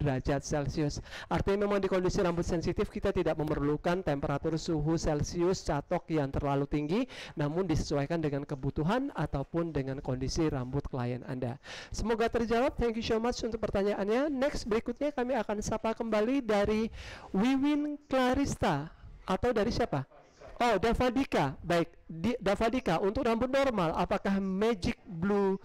Speaker 1: derajat Celcius. Artinya memang di kondisi rambut sensitif kita tidak memerlukan temperatur suhu Celcius catok yang terlalu tinggi, namun disesuaikan dengan kebutuhan ataupun dengan kondisi rambut klien Anda. Semoga terjawab. Thank you so much untuk pertanyaannya. Next Berikutnya kami akan sapa kembali dari Wiwin Clarista atau dari siapa? Oh, Davadika. Baik, Di, Davadika untuk rambut normal apakah Magic Blue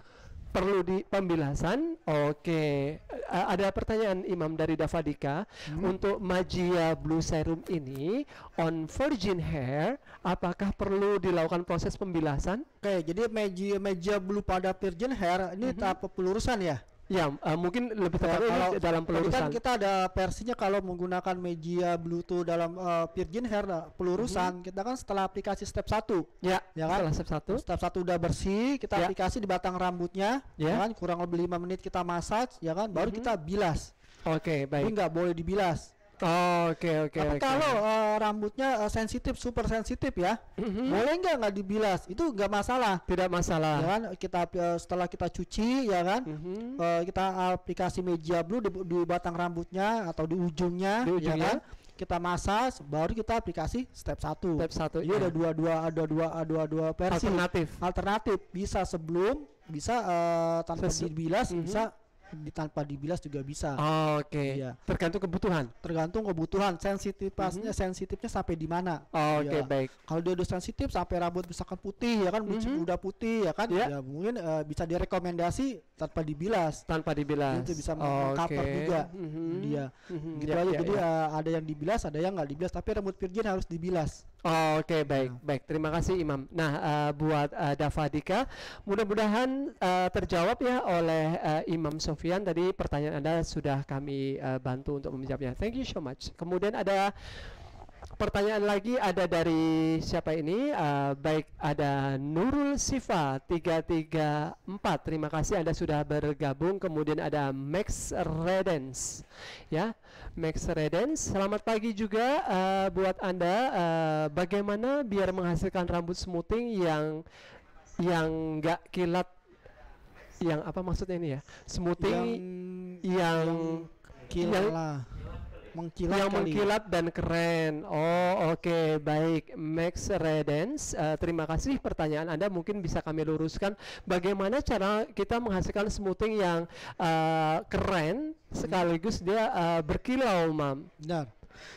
Speaker 1: perlu di pembilasan? Oke. Eh, ada pertanyaan Imam dari Davadika hmm. untuk Magia Blue Serum ini on virgin hair apakah perlu dilakukan proses pembilasan?
Speaker 2: Oke, jadi Magia Magia Blue pada virgin hair ini mm -hmm. tahap pelurusan ya?
Speaker 1: Ya, uh, mungkin lebih tepat kalau ini dalam kan pelurusan. Kan kita
Speaker 2: ada versinya kalau menggunakan media Bluetooth dalam uh, Virgin Hair nah, pelurusan, mm -hmm. kita kan setelah aplikasi step 1. Ya, ya kan? Setelah step 1. Step 1 udah bersih, kita ya. aplikasi di batang rambutnya, ya. ya kan kurang lebih 5 menit kita massage, ya kan, baru mm -hmm. kita bilas.
Speaker 1: Oke, okay, baik. Tapi nggak
Speaker 2: boleh dibilas.
Speaker 1: Oh, oke oke. kalau
Speaker 2: eh, rambutnya uh, sensitif, super sensitif ya, mm-hmm. boleh nggak nggak dibilas? Itu nggak masalah. Tidak masalah. Ya kan kita uh, setelah kita cuci ya kan, mm-hmm. uh, kita aplikasi media blue di, di batang rambutnya atau di ujungnya, di ujungnya. ya kan? Ya. kita masas baru kita aplikasi step satu. step 1 iya ada ya. dua dua ada dua ada dua versi alternatif alternatif bisa sebelum bisa uh, tanpa Sesu- dibilas mm-hmm. bisa di tanpa dibilas juga bisa.
Speaker 1: Oh, Oke. Okay. Iya.
Speaker 2: Tergantung kebutuhan. Tergantung kebutuhan. Sensitivitasnya mm -hmm. sensitifnya sampai di mana? Oh, Oke, okay, iya. baik. Kalau dia udah sensitif sampai rambut misalkan putih ya kan mm -hmm. udah putih ya kan? Yeah. Ya mungkin uh, bisa direkomendasi tanpa dibilas tanpa dibilas itu bisa mengcover okay. juga mm-hmm. dia mm-hmm. gitu yeah, aja yeah, jadi yeah. Ya, ada yang dibilas ada yang nggak dibilas tapi rambut virgin harus dibilas
Speaker 1: oh, oke okay, baik nah. baik terima kasih imam nah uh, buat uh, eh, Davadika mudah-mudahan uh, terjawab ya oleh uh, imam Sofian tadi pertanyaan anda sudah kami uh, bantu untuk menjawabnya thank you so much kemudian ada pertanyaan lagi ada dari siapa ini? Uh, baik, ada Nurul Sifa 334. Terima kasih Anda sudah bergabung. Kemudian ada Max Redens. Ya, Max Redens. Selamat pagi juga uh, buat Anda. Uh, bagaimana biar menghasilkan rambut smoothing yang yang enggak kilat yang apa maksudnya ini ya? Smoothing yang, yang, yang kilat mengkilat yang mengkilat dan keren. Oh, oke, okay. baik. Max Redens, uh, terima kasih pertanyaan Anda mungkin bisa kami luruskan bagaimana cara kita menghasilkan smoothing yang uh, keren sekaligus hmm. dia uh, berkilau, Mam. Benar.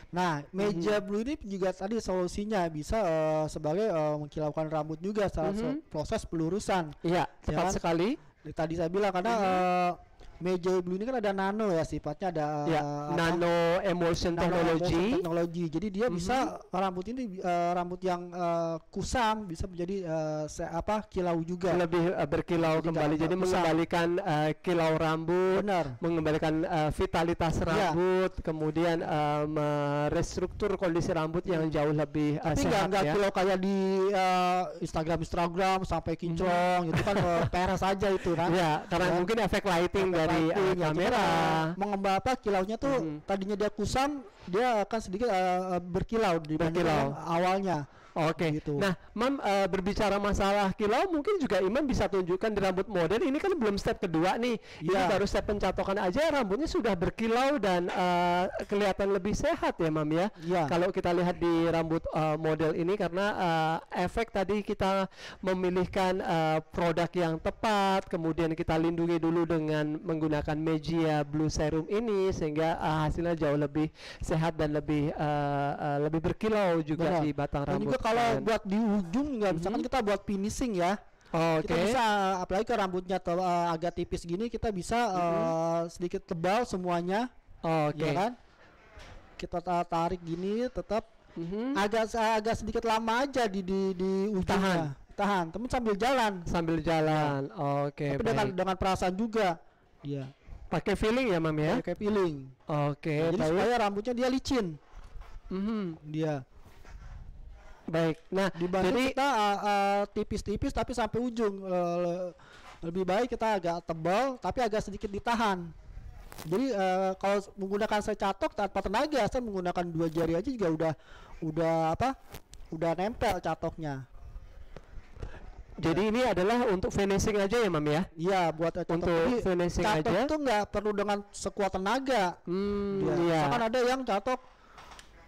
Speaker 1: Nah, meja hmm
Speaker 2: blue ini juga tadi solusinya bisa uh, sebagai uh, mengkilaukan rambut juga saat mm-hmm. proses pelurusan. Iya, tepat sekali. Tadi saya bilang karena hmm uh, Meja Blue ini kan ada nano ya sifatnya ada ya, eh, nano
Speaker 1: emulsion nano technology. Teknologi. Jadi dia mm-hmm. bisa
Speaker 2: rambut ini uh, rambut yang uh, kusam bisa menjadi uh, se- apa
Speaker 1: kilau juga. Lebih uh, berkilau jadi kembali. Jadi kusam. mengembalikan uh, kilau rambut, Benar. mengembalikan uh, vitalitas iya. rambut, ya. kemudian uh, merestruktur kondisi rambut yang mhm. jauh lebih uh, Tapi sehat enggak, ya. kilau kayak di uh, Instagram Instagram sampai
Speaker 2: kinclong mm-hmm. gitu kan uh, peres aja itu kan. Ya, karena ya. mungkin efek lighting ya dari ah, kamera kamera apa kilaunya tuh mm -hmm. tadinya dia kusam dia akan sedikit uh,
Speaker 1: berkilau di berkilau. awalnya Oke. Okay. Gitu. Nah, Mam uh, berbicara masalah kilau mungkin juga Imam bisa tunjukkan di rambut model ini kan belum step kedua nih. Ya. Ini iya. baru step pencatokan aja rambutnya sudah berkilau dan uh, kelihatan lebih sehat ya, Mam ya. ya. Kalau kita lihat di rambut uh, model ini karena uh, efek tadi kita memilihkan uh, produk yang tepat, kemudian kita lindungi dulu dengan menggunakan media Blue Serum ini sehingga uh, hasilnya jauh lebih sehat dan lebih uh, uh, lebih berkilau juga Benar. di batang rambut kalau buat
Speaker 2: di ujung nggak ya, bisa mhm. kan kita buat finishing ya. Oh, Oke. Okay. Kita bisa eh, apalagi ke rambutnya uh, agak tipis gini kita bisa uh, mm-hmm. sedikit tebal semuanya. Oke. Okay. Ya kan? Kita tarik gini tetap mm-hmm. agak agak sedikit lama aja di di di ujungnya. Tahan. Tahan. Temen sambil jalan. Sambil jalan. Ya. Oke. Okay, dengan dengan perasaan juga. Iya. Pakai
Speaker 1: feeling ya, Mam ya? Pakai feeling. Oke. Okay, nah, supaya
Speaker 2: rambutnya dia licin. Mm-hmm. Dia
Speaker 1: Baik. Nah, di jadi
Speaker 2: kita ah, ah, tipis-tipis uh, uh, tapi sampai ujung. Uh, lebih baik kita agak tebal tapi agak sedikit ditahan. Jadi uh, kalau menggunakan secatok tanpa tenaga, saya menggunakan dua jari aja juga udah udah apa? Udah nempel catoknya. Jadi ya. ini adalah untuk finishing aja ya, Mam ya? Iya, buat catok. Untuk Jadi, finishing catok aja. Catok tuh nggak perlu dengan sekuat tenaga.
Speaker 3: Hmm, ya. iya. Misalkan
Speaker 2: ada yang catok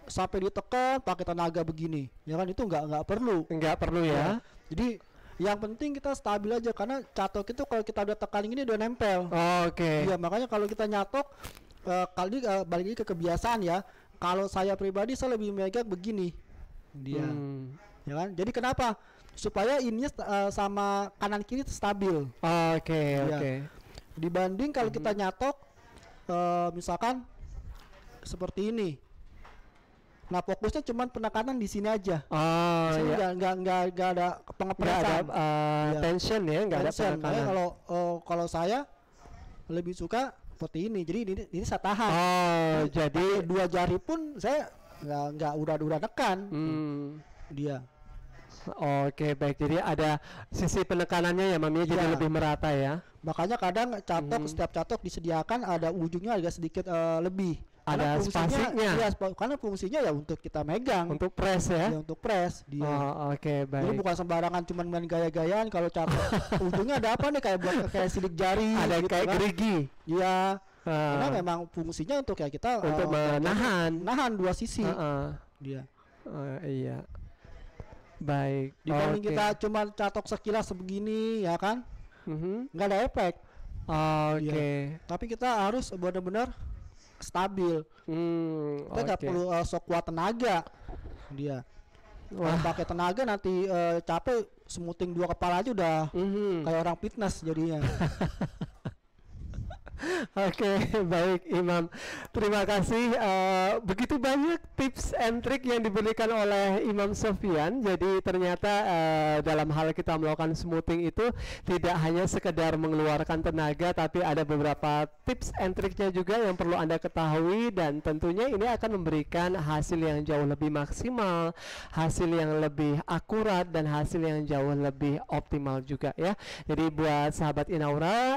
Speaker 2: sampai ditekan pakai tenaga begini ya kan itu nggak nggak perlu nggak perlu ya, ya. jadi yang penting kita stabil aja karena catok itu kalau kita udah tekan ini udah nempel. Oh, Oke. Okay. Iya makanya kalau kita nyatok uh, kali uh, balik lagi ke kebiasaan ya. Kalau saya pribadi saya lebih megang begini dia, hmm. ya kan? Jadi kenapa? Supaya ini uh, eh, sama kanan kiri stabil. Oke oh,
Speaker 1: oke. Okay, ya. okay.
Speaker 2: Dibanding kalau kita hmm. nyatok, uh, misalkan seperti ini Nah fokusnya cuma penekanan di sini aja.
Speaker 1: Oh
Speaker 2: iya. Nggak nggak nggak ada pengepresan. Nggak ada uh,
Speaker 1: ya. tension ya, nggak ada penekanan. Kalau uh,
Speaker 2: kalau saya lebih suka seperti ini. Jadi ini ini saya tahan. Oh nah, jadi dua jari pun saya nggak nggak udah udah tekan hmm. dia. Oke okay, baik jadi ada sisi
Speaker 1: penekanannya ya mami ya. jadi iya. lebih
Speaker 2: merata ya. Makanya kadang catok hmm. setiap catok disediakan ada ujungnya agak sedikit uh, lebih ada spasinya. ya, sp karena fungsinya ya untuk kita megang. Untuk press ya. ya untuk press
Speaker 1: dia. Oh, oke, okay, baik. Jadi bukan
Speaker 2: sembarangan cuman main gaya-gayaan kalau cakep. Untungnya ada apa nih kayak buat kayak sidik jari ada gitu kayak kan. gerigi. Iya. Uh, karena memang fungsinya untuk ya kita untuk uh,
Speaker 1: menahan nahan dua sisi. Uh ah, -uh. Ah. Dia. Uh, oh, iya. Baik. Dibanding okay. kita
Speaker 2: cuma catok sekilas sebegini ya kan?
Speaker 1: Mm -hmm. nggak ada efek. Oke. Okay. Ya.
Speaker 2: Tapi kita harus benar-benar stabil. Hmm, kita nggak okay. perlu uh, sok kuat tenaga dia. Wah. Kalau pakai tenaga nanti uh, capek semuting dua kepala aja udah mm
Speaker 1: -hmm. kayak orang fitness jadinya. Oke, okay, baik Imam. Terima kasih. Uh, begitu banyak tips and trik yang diberikan oleh Imam Sofian. Jadi ternyata uh, dalam hal kita melakukan smoothing itu tidak hanya sekedar mengeluarkan tenaga, tapi ada beberapa tips and triknya juga yang perlu Anda ketahui dan tentunya ini akan memberikan hasil yang jauh lebih maksimal, hasil yang lebih akurat dan hasil yang jauh lebih optimal juga ya. Jadi buat sahabat Inaura uh,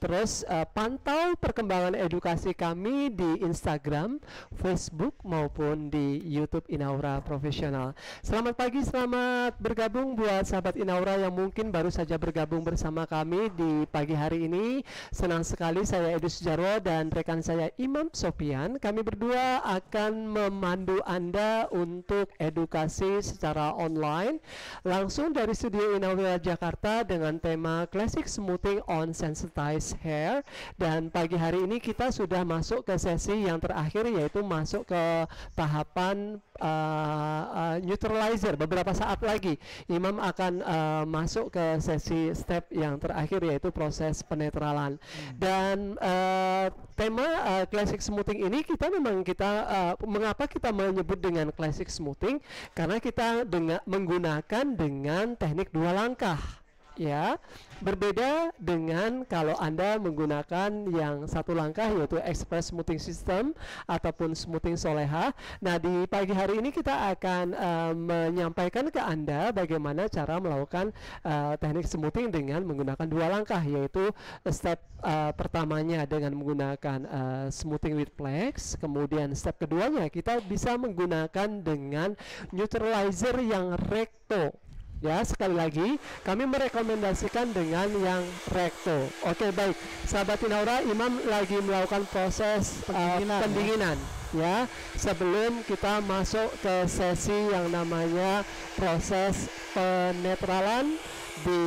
Speaker 1: terus uh, pantau pantau perkembangan edukasi kami di Instagram, Facebook maupun di YouTube Inaura Profesional. Selamat pagi, selamat bergabung buat sahabat Inaura yang mungkin baru saja bergabung bersama kami di pagi hari ini. Senang sekali saya Edu Sujarwo dan rekan saya Imam Sopian. Kami berdua akan memandu Anda untuk edukasi secara online langsung dari studio Inaura Jakarta dengan tema Classic Smoothing on Sensitized Hair dan dan pagi hari ini kita sudah masuk ke sesi yang terakhir yaitu masuk ke tahapan uh, uh, neutralizer. Beberapa saat lagi imam akan uh, masuk ke sesi step yang terakhir yaitu proses penetralan. Hmm. Dan uh, tema uh, classic smoothing ini kita memang kita uh, mengapa kita menyebut dengan classic smoothing karena kita dengan menggunakan dengan teknik dua langkah ya berbeda dengan kalau Anda menggunakan yang satu langkah yaitu Express Smoothing System ataupun Smoothing Soleha. Nah, di pagi hari ini kita akan uh, menyampaikan ke Anda bagaimana cara melakukan uh, teknik smoothing dengan menggunakan dua langkah yaitu step uh, pertamanya dengan menggunakan uh, smoothing with flex, kemudian step keduanya kita bisa menggunakan dengan neutralizer yang recto Ya, sekali lagi kami merekomendasikan dengan yang recto. Oke, baik. Sahabat Inaura, imam lagi melakukan proses pendinginan, uh, pendinginan ya. ya sebelum kita masuk ke sesi yang namanya proses penetralan di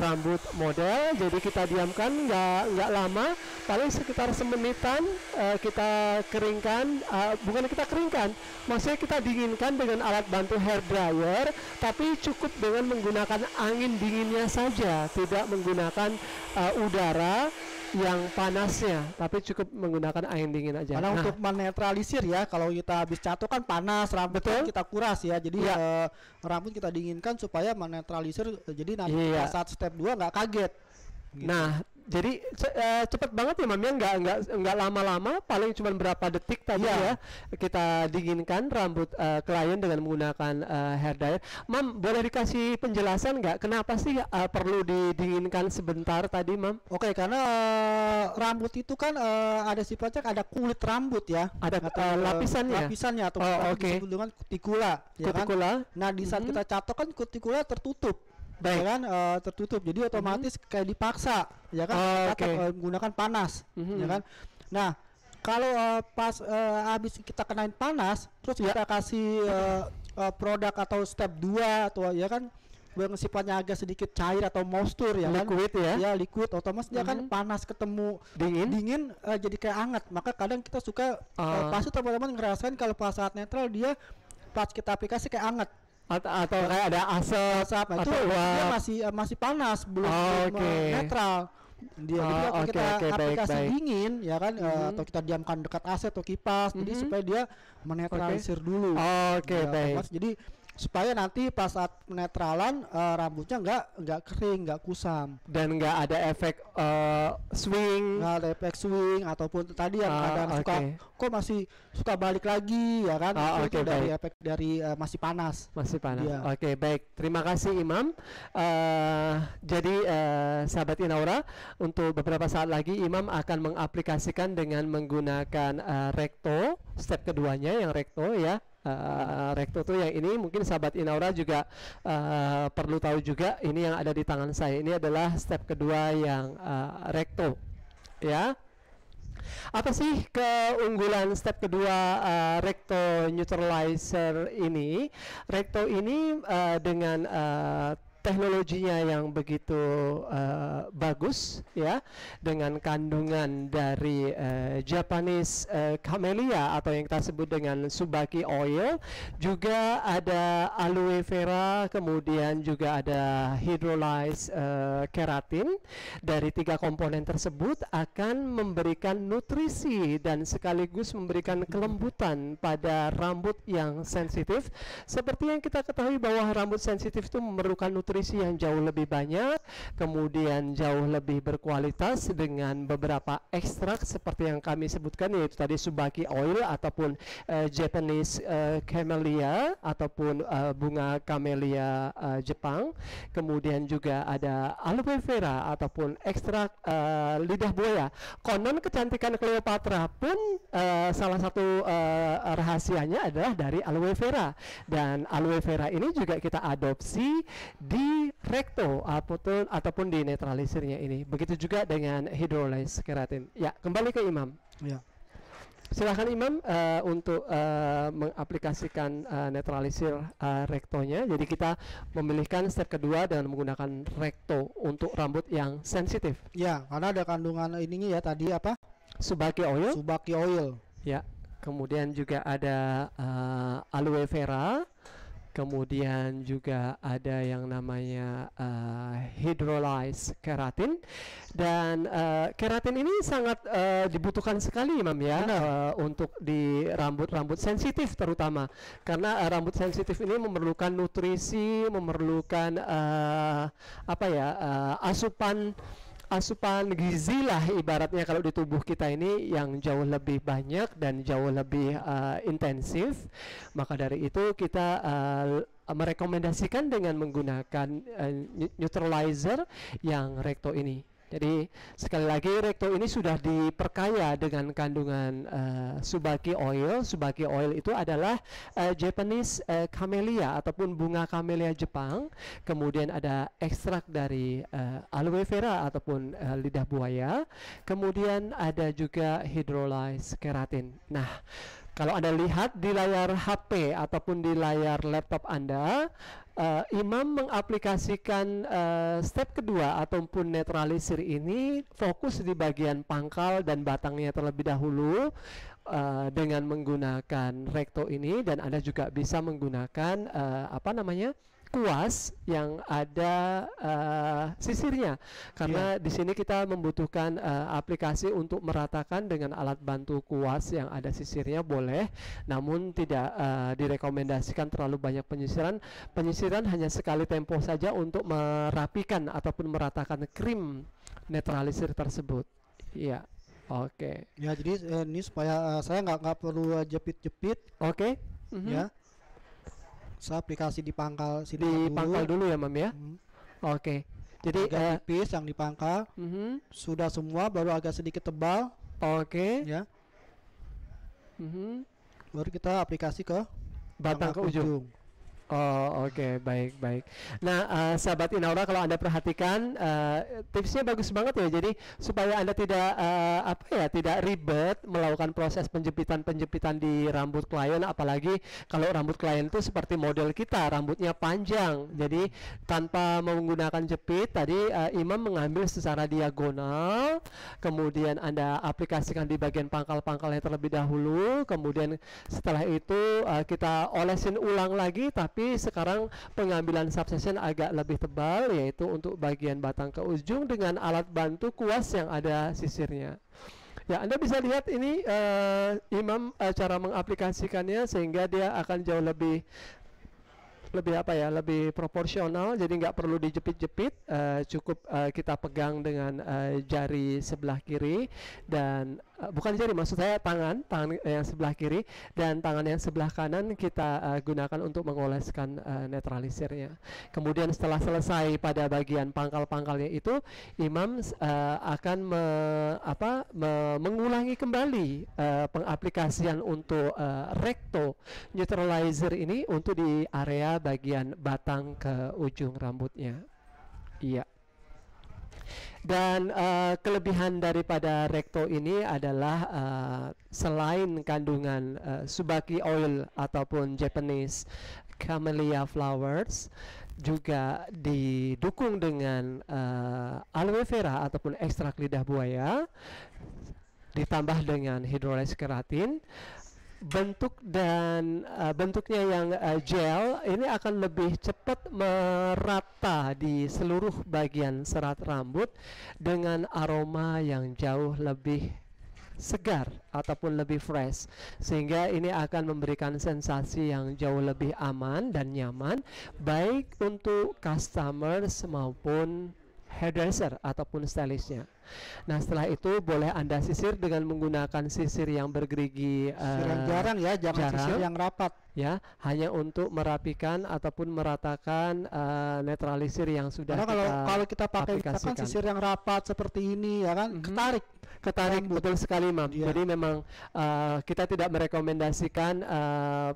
Speaker 1: rambut model jadi kita diamkan nggak nggak lama paling sekitar semenitan uh, kita keringkan uh, bukan kita keringkan maksudnya kita dinginkan dengan alat bantu hair dryer tapi cukup dengan menggunakan angin dinginnya saja tidak menggunakan uh, udara yang panasnya, tapi cukup menggunakan air dingin aja. Karena nah. untuk menetralisir ya, kalau kita habis catok kan panas, rambut kan
Speaker 2: kita kuras ya. Jadi ya. Uh, rambut kita dinginkan supaya menetralisir. Jadi nanti ya. saat
Speaker 1: step 2 nggak kaget. Gitu. Nah, jadi ce eh, cepat banget ya mam ya nggak nggak nggak lama-lama paling cuma berapa detik tadi yeah. ya kita dinginkan rambut uh, klien dengan menggunakan uh, hair dryer mam boleh dikasih penjelasan nggak kenapa sih uh, perlu didinginkan sebentar tadi mam oke okay, karena uh, rambut itu kan uh,
Speaker 2: ada sifatnya ada kulit rambut ya ada atau, uh, lapisannya lapisannya atau oh, okay. disebut dengan kutikula ya kan? kutikula kan? nah di saat mm -hmm. kita catok kan kutikula tertutup Baik. Ya kan uh, tertutup. Jadi mhm. otomatis mm -hmm. kayak dipaksa ya kan oh, kita okay. Eh, menggunakan panas mm -hmm. ya kan. Nah, kalau uh, pas uh, habis kita kenain panas terus yeah. kita kasih uh, uh, produk atau step 2 atau ya kan yang sifatnya agak sedikit cair atau moisture ya kan? liquid kan? ya ya liquid otomatis mm -hmm. dia kan mhm. panas ketemu dingin dingin uh, jadi kayak anget maka kadang kita suka uh. Uh, pasti teman-teman ngerasain kalau pas saat netral dia pas kita aplikasi kayak anget atau, atau kayak ada asap, asap nah, atau itu dia masih uh, masih panas belum, oh, belum eh, okay. netral dia oh, jadi okay, kita okay, aplikasi baik, baik. dingin ya kan mm -hmm. uh, atau kita diamkan dekat AC atau kipas mm -hmm. jadi mhm. supaya dia menetralisir okay. dulu oh, oke okay, nah, ya, baik jadi supaya nanti pas saat netralan uh, rambutnya nggak nggak kering nggak kusam dan nggak ada efek uh, swing nggak ada efek swing ataupun tadi yang uh, kadang okay. suka kok masih suka balik lagi ya kan oh, ah, okay, dari baik. efek dari
Speaker 1: uh, masih panas masih panas ya. oke okay, baik terima kasih Imam uh, jadi uh, sahabat Inaura untuk beberapa saat lagi Imam akan mengaplikasikan dengan menggunakan uh, recto step keduanya yang recto ya uh, tuh yang ini mungkin sahabat Inaura juga uh, perlu tahu juga ini yang ada di tangan saya ini adalah step kedua yang uh, eh, Rektor ya apa sih keunggulan step kedua uh, recto neutralizer ini recto ini uh, dengan uh, teknologinya yang begitu uh, bagus ya dengan kandungan dari uh, Japanese uh, camellia atau yang kita sebut dengan subaki oil juga ada aloe vera kemudian juga ada hydrolyzed uh, keratin dari tiga komponen tersebut akan memberikan nutrisi dan sekaligus memberikan kelembutan pada rambut yang sensitif seperti yang kita ketahui bahwa rambut sensitif itu memerlukan nutrisi nutrisi yang jauh lebih banyak, kemudian jauh lebih berkualitas dengan beberapa ekstrak seperti yang kami sebutkan yaitu tadi subaki oil ataupun uh, Japanese uh, camellia ataupun uh, bunga camellia uh, Jepang. Kemudian juga ada aloe vera ataupun ekstrak uh, lidah buaya. Konon kecantikan Cleopatra pun uh, salah satu uh, rahasianya adalah dari aloe vera dan aloe vera ini juga kita adopsi di di recto ataupun ataupun di netralisirnya ini. Begitu juga dengan hidrolis keratin. Ya, kembali ke Imam. Ya. Silahkan Imam uh, untuk uh, mengaplikasikan uh, netralisir uh, rektonya. Jadi kita memilihkan step kedua dengan menggunakan rekto untuk rambut yang sensitif. Ya, karena ada kandungan ininya ya tadi apa? Subaki oil.
Speaker 2: Subaki oil.
Speaker 1: Ya, kemudian juga ada uh, aloe vera kemudian juga ada yang namanya uh, hydrolyzed keratin dan uh, keratin ini sangat uh, dibutuhkan sekali Imam ya uh, untuk di rambut-rambut sensitif terutama karena uh, rambut sensitif ini memerlukan nutrisi memerlukan uh, apa ya uh, asupan asupan gizi lah ibaratnya kalau di tubuh kita ini yang jauh lebih banyak dan jauh lebih uh, intensif maka dari itu kita uh, merekomendasikan dengan menggunakan uh, neutralizer yang recto ini jadi sekali lagi recto ini sudah diperkaya dengan kandungan uh, subaki oil. Subaki oil itu adalah uh, Japanese uh, camellia ataupun bunga camellia Jepang. Kemudian ada ekstrak dari uh, aloe vera ataupun uh, lidah buaya. Kemudian ada juga hydrolyzed keratin. Nah, kalau Anda lihat di layar HP ataupun di layar laptop Anda, uh, imam mengaplikasikan uh, step kedua ataupun netralisir ini fokus di bagian pangkal dan batangnya terlebih dahulu uh, dengan menggunakan recto ini dan Anda juga bisa menggunakan uh, apa namanya kuas yang ada uh, sisirnya karena yeah. di sini kita membutuhkan uh, aplikasi untuk meratakan dengan alat bantu kuas yang ada sisirnya boleh namun tidak uh, direkomendasikan terlalu banyak penyisiran penyisiran hanya sekali tempo saja untuk merapikan ataupun meratakan krim netralisir tersebut iya yeah. Oke. Okay. Ya
Speaker 2: jadi eh, ini supaya uh, saya nggak nggak perlu jepit-jepit. Oke. okay. Mm -hmm. Ya mhm aplikasi di pangkal sini di dulu. pangkal dulu ya mam ya hmm. oke okay. jadi agak uh, eh, tipis yang di pangkal uh mhm. -huh. sudah semua baru agak sedikit tebal oke okay. ya uh mhm. -huh. baru kita aplikasi ke batang ke ujung, ujung.
Speaker 1: Oh oke okay. baik baik. Nah uh, sahabat Inaura kalau anda perhatikan uh, tipsnya bagus banget ya. Jadi supaya anda tidak uh, apa ya tidak ribet melakukan proses penjepitan penjepitan di rambut klien, apalagi kalau rambut klien itu seperti model kita rambutnya panjang. Jadi tanpa menggunakan jepit tadi uh, Imam mengambil secara diagonal, kemudian anda aplikasikan di bagian pangkal-pangkalnya terlebih dahulu, kemudian setelah itu uh, kita olesin ulang lagi tapi tapi sekarang pengambilan subsection agak lebih tebal yaitu untuk bagian batang ke ujung dengan alat bantu kuas yang ada sisirnya. Ya, Anda bisa lihat ini uh, imam uh, cara mengaplikasikannya sehingga dia akan jauh lebih lebih apa ya lebih proporsional jadi nggak perlu dijepit-jepit uh, cukup uh, kita pegang dengan uh, jari sebelah kiri dan Eh, bukan jari maksud saya tangan tangan yang sebelah kiri dan tangan yang sebelah kanan kita uh, gunakan untuk mengoleskan uh, netralisirnya kemudian setelah selesai pada bagian pangkal-pangkalnya itu imam uh, akan me, apa me, mengulangi kembali uh, pengaplikasian untuk uh, recto neutralizer ini untuk di area bagian batang ke ujung rambutnya iya dan uh, kelebihan daripada recto ini adalah uh, selain kandungan uh, subaki oil ataupun Japanese camellia flowers juga didukung dengan uh, aloe vera ataupun ekstrak lidah buaya ditambah dengan hidrolis keratin bentuk dan uh, bentuknya yang uh, gel ini akan lebih cepat merata di seluruh bagian serat rambut dengan aroma yang jauh lebih segar ataupun lebih fresh sehingga ini akan memberikan sensasi yang jauh lebih aman dan nyaman baik untuk customers maupun hairdresser ataupun stylistnya. Nah setelah itu boleh anda sisir dengan menggunakan sisir yang bergerigi uh, jarang ya, jangan jarang, sisir yang rapat ya, hanya untuk merapikan ataupun meratakan uh, netralisir yang sudah. Karena kalau kalau kita pakai kita kan sisir yang rapat seperti ini ya kan, mm -hmm. ketarik ketarik rambut. betul sekali mam. Yeah. Jadi memang uh, kita tidak merekomendasikan uh,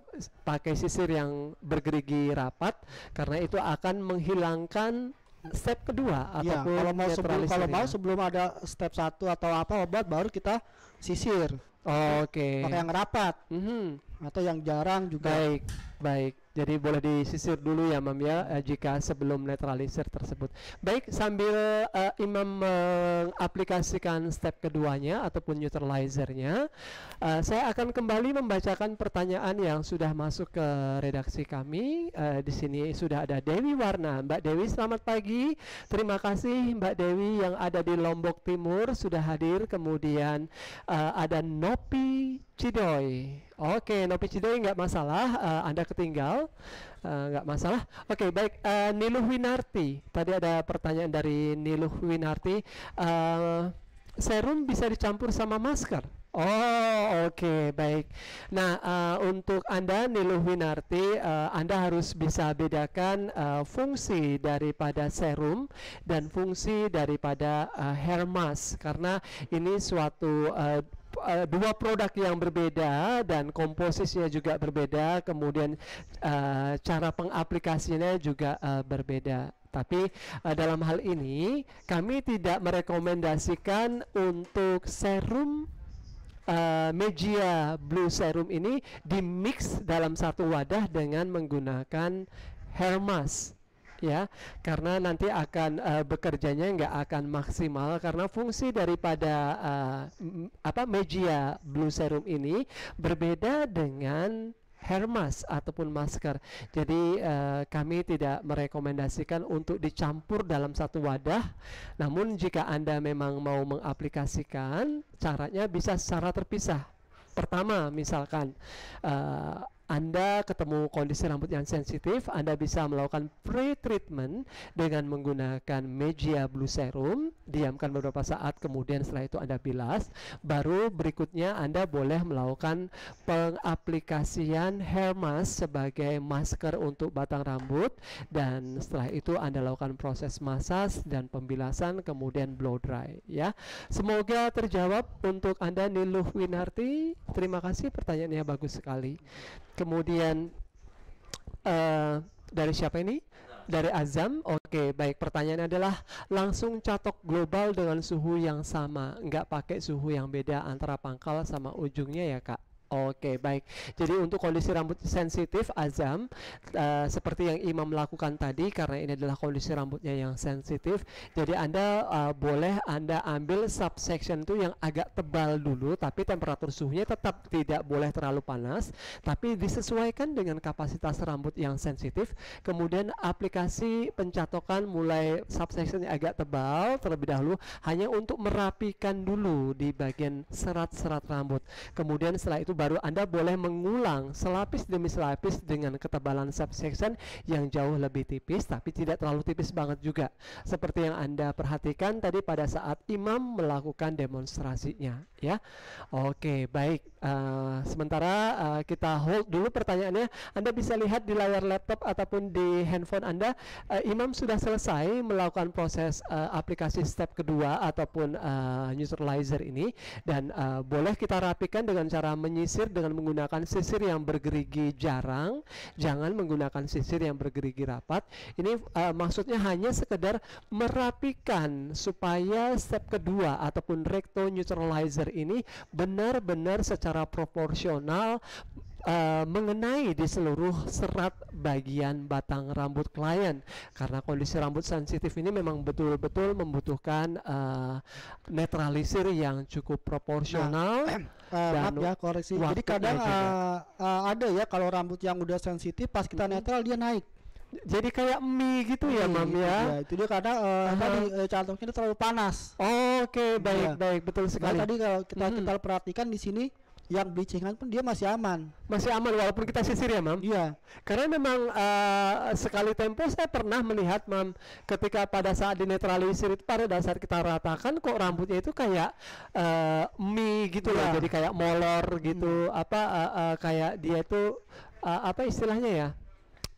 Speaker 1: pakai sisir yang bergerigi rapat karena itu akan menghilangkan step kedua ya, kalau mau sebelum kalau mau sebelum ada step satu atau apa obat baru kita sisir. Oh, Oke. Okay. Pakai yang rapat. Mm -hmm. Atau yang jarang juga. Baik, baik. Jadi boleh disisir dulu ya Mam ya eh, jika sebelum netralisir tersebut. Baik, sambil eh, Imam mengaplikasikan step keduanya ataupun neutralizernya, eh, saya akan kembali membacakan pertanyaan yang sudah masuk ke redaksi kami. Eh, di sini sudah ada Dewi Warna. Mbak Dewi selamat pagi. Terima kasih Mbak Dewi yang ada di Lombok Timur sudah hadir. Kemudian uh, ada Nopi Cidoy. Oke, okay, Nopi Cidoy nggak masalah, uh, Anda ketinggal. Google eh, nggak uh, masalah. Oke, okay, baik. Uh, Niluh Winarti. Tadi ada pertanyaan dari Niluh Winarti. Uh, serum bisa dicampur sama masker? Oh, oke, okay, baik. Nah, uh, untuk Anda, Niluh Winarti, uh, Anda harus bisa bedakan uh, fungsi daripada serum dan fungsi daripada uh, hair mask, karena ini suatu... Uh, Eh, dua produk yang berbeda dan komposisinya juga berbeda, kemudian uh, cara pengaplikasinya juga uh, berbeda. Tapi uh, dalam hal ini kami tidak merekomendasikan untuk serum uh, media blue serum ini dimix dalam satu wadah dengan menggunakan hair ya karena nanti akan uh, bekerjanya nggak akan maksimal karena fungsi daripada uh, apa media blue serum ini berbeda dengan hair ataupun masker. Jadi uh, kami tidak merekomendasikan untuk dicampur dalam satu wadah. Namun jika Anda memang mau mengaplikasikan, caranya bisa secara terpisah. Pertama, misalkan uh, anda ketemu kondisi rambut yang sensitif, Anda bisa melakukan pre-treatment dengan menggunakan Media Blue Serum, diamkan beberapa saat, kemudian setelah itu Anda bilas, baru berikutnya Anda boleh melakukan pengaplikasian hair mask sebagai masker untuk batang rambut, dan setelah itu Anda lakukan proses massage dan pembilasan, kemudian blow dry. Ya, Semoga terjawab untuk Anda Niluh Winarti. Terima kasih pertanyaannya bagus sekali kemudian uh, dari siapa ini? Dari Azam. Oke, okay, baik. Pertanyaannya adalah langsung catok global dengan suhu yang sama, nggak pakai suhu yang beda antara pangkal sama ujungnya ya, Kak? Oke, okay, baik. Jadi untuk kondisi rambut sensitif azam uh, seperti yang imam lakukan tadi karena ini adalah kondisi rambutnya yang sensitif, jadi Anda uh, boleh Anda ambil subsection itu yang agak tebal dulu tapi temperatur suhunya tetap tidak boleh terlalu panas, tapi disesuaikan dengan kapasitas rambut yang sensitif. Kemudian aplikasi pencatokan mulai subsection yang agak tebal terlebih dahulu hanya untuk merapikan dulu di bagian serat-serat rambut. Kemudian setelah itu baru Anda boleh mengulang selapis demi selapis dengan ketebalan subsection yang jauh lebih tipis tapi tidak terlalu tipis banget juga. Seperti yang Anda perhatikan tadi pada saat imam melakukan demonstrasinya ya. Oke, baik. Uh, sementara uh, kita hold dulu pertanyaannya. Anda bisa lihat di layar laptop ataupun di handphone Anda, uh, Imam sudah selesai melakukan proses uh, aplikasi step kedua ataupun uh, neutralizer ini dan uh, boleh kita rapikan dengan cara menyisir dengan menggunakan sisir yang bergerigi jarang, jangan menggunakan sisir yang bergerigi rapat. Ini uh, maksudnya hanya sekedar merapikan supaya step kedua ataupun recto neutralizer ini benar-benar secara secara proporsional uh, mengenai di seluruh serat bagian batang rambut klien karena kondisi rambut sensitif ini memang betul-betul membutuhkan uh, netralisir yang cukup proporsional nah, eh, dan maaf ya koreksi jadi kadang uh, uh, ada ya kalau rambut yang udah sensitif pas kita
Speaker 2: -hmm. netral dia naik jadi kayak mie gitu ya, Mam ya. ya itu dia karena uh, uh uh-huh. tadi uh, cantongnya terlalu panas. Oh, Oke, okay, baik, ya. baik, betul nah, sekali. Nah, tadi kalau kita hmm. kita perhatikan di sini yang belicingan pun dia masih aman. Masih aman walaupun kita sisir ya, Mam. Iya. Karena memang
Speaker 1: uh, sekali tempo saya pernah melihat, Mam, ketika pada saat dinetralisir itu pada dasar kita ratakan kok rambutnya itu kayak uh, mie gitu ya. Lah. Jadi kayak molor gitu, hmm. apa uh, uh, kayak dia itu uh, apa istilahnya ya?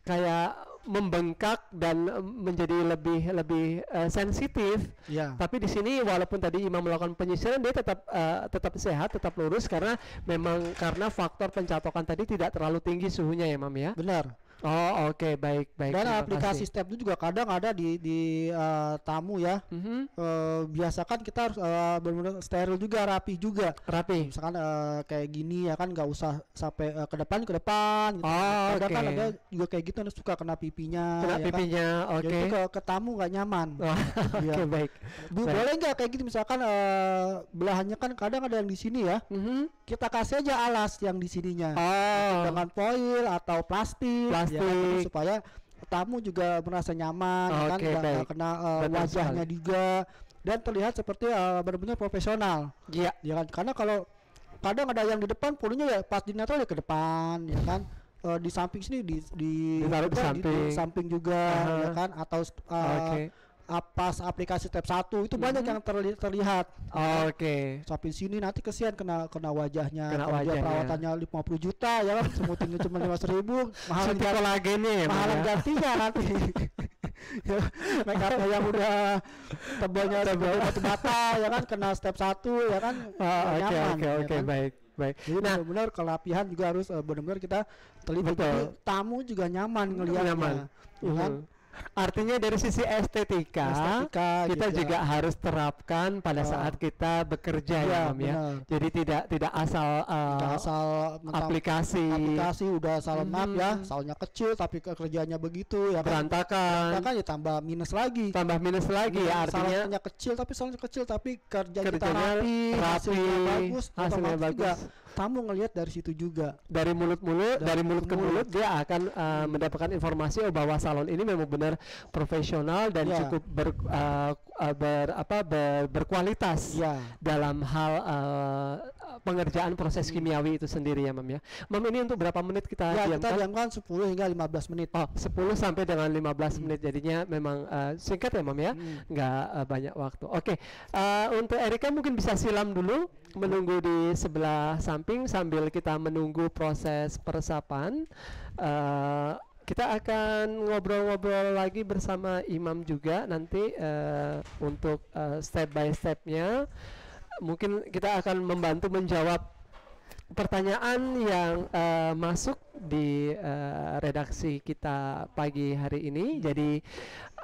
Speaker 1: Kayak membengkak dan eh, menjadi lebih lebih uh, sensitif. Yeah. Tapi di sini walaupun tadi imam melakukan penyisiran dia tetap uh, tetap sehat, tetap lurus karena memang karena faktor pencatokan tadi tidak terlalu tinggi suhunya ya, Mam ya. Benar. Oh oke okay. baik baik. Dan aplikasi kasih. step
Speaker 2: itu juga kadang ada di di uh, tamu ya. Mm -hmm. uh, biasakan kita harus uh, eh, benar-benar steril juga rapi juga. Rapi. Misalkan uh, kayak gini ya kan nggak usah sampai uh, ke depan ke depan. Gitu. Oh kan oke. Okay. kan ada juga kayak gitu ada suka kena pipinya. Kena ya kan? pipinya kan? oke. Okay. Jadi ke, ke tamu nggak nyaman. Oh, iya. oke okay, baik. Bu, baik. Boleh nggak kayak gitu misalkan uh, belahannya kan kadang ada yang di sini ya. Mm -hmm. Kita kasih aja alas yang di sininya. Oh. Dengan foil atau plastik. plastik plastik iya. ya, kan, supaya tamu juga merasa nyaman okay, ya kan gak, gak kena uh, wajahnya sekali. juga dan terlihat seperti uh, benar-benar profesional. Iya. Yeah. Ya kan karena kalau kadang ada yang di depan pulangnya ya pas di Natal ya ke depan ya kan uh, di samping sini di di, di, di, di, samping. di, di samping juga uh -huh. ya kan atau uh, okay apa aplikasi step satu itu hmm. banyak yang terli terlihat. Oh, Oke. Okay. Shopping sini nanti kesian kena kena wajahnya. Kena wajah perawatannya lima puluh juta ya kan semutingnya cuma lima ribu. mahal kolagennya ya, nih, Mahal ya? gantinya nanti. ya, make up yang udah tebalnya tebal batu bata ya kan kena step satu, ya kan. Ah, oke oke ya oke kan? baik baik. Jadi nah, benar-benar kelapihan juga harus eh, benar-benar kita terlibat. Tamu juga nyaman
Speaker 1: ngelihatnya. Nyaman. Ya kan? Mm-hmm. Artinya dari sisi estetika, estetika kita juga. Gitu. juga harus terapkan pada uh, saat kita bekerja ya, iya, ya. Jadi tidak tidak asal uh, asal aplikasi aplikasi udah
Speaker 2: asal hmm. map ya,
Speaker 1: soalnya kecil tapi
Speaker 2: kerjanya begitu ya kan? berantakan. Kan, berantakan ya tambah minus lagi. Tambah minus lagi ya artinya. soalnya kecil tapi soalnya kecil tapi kerja kerjanya kita rapi, rapi hasilnya bagus, hasilnya bagus. Juga kamu ngelihat dari situ juga
Speaker 1: dari mulut mulut dari, dari mulut ke mulut, mulut dia akan uh, hmm. mendapatkan informasi oh, bahwa salon ini memang benar profesional dan yeah. cukup ber, uh, ber apa ber, berkualitas yeah. dalam hal uh, pengerjaan proses kimiawi itu sendiri ya Mam ya. Mam ini untuk berapa menit kita ya, diamkan? kita diamkan 10 hingga 15 menit. Oh, 10 sampai dengan 15 hmm. menit jadinya memang uh, singkat ya Mam ya. Hmm. Nggak uh, banyak waktu. Oke. Okay. Uh, eh, untuk Erika mungkin bisa silam dulu menunggu di sebelah samping sambil kita menunggu proses peresapan. Uh, kita akan ngobrol-ngobrol lagi bersama Imam juga nanti uh, untuk uh, step by stepnya. nya mungkin kita akan membantu menjawab pertanyaan yang uh, masuk di uh, redaksi kita pagi hari ini. Jadi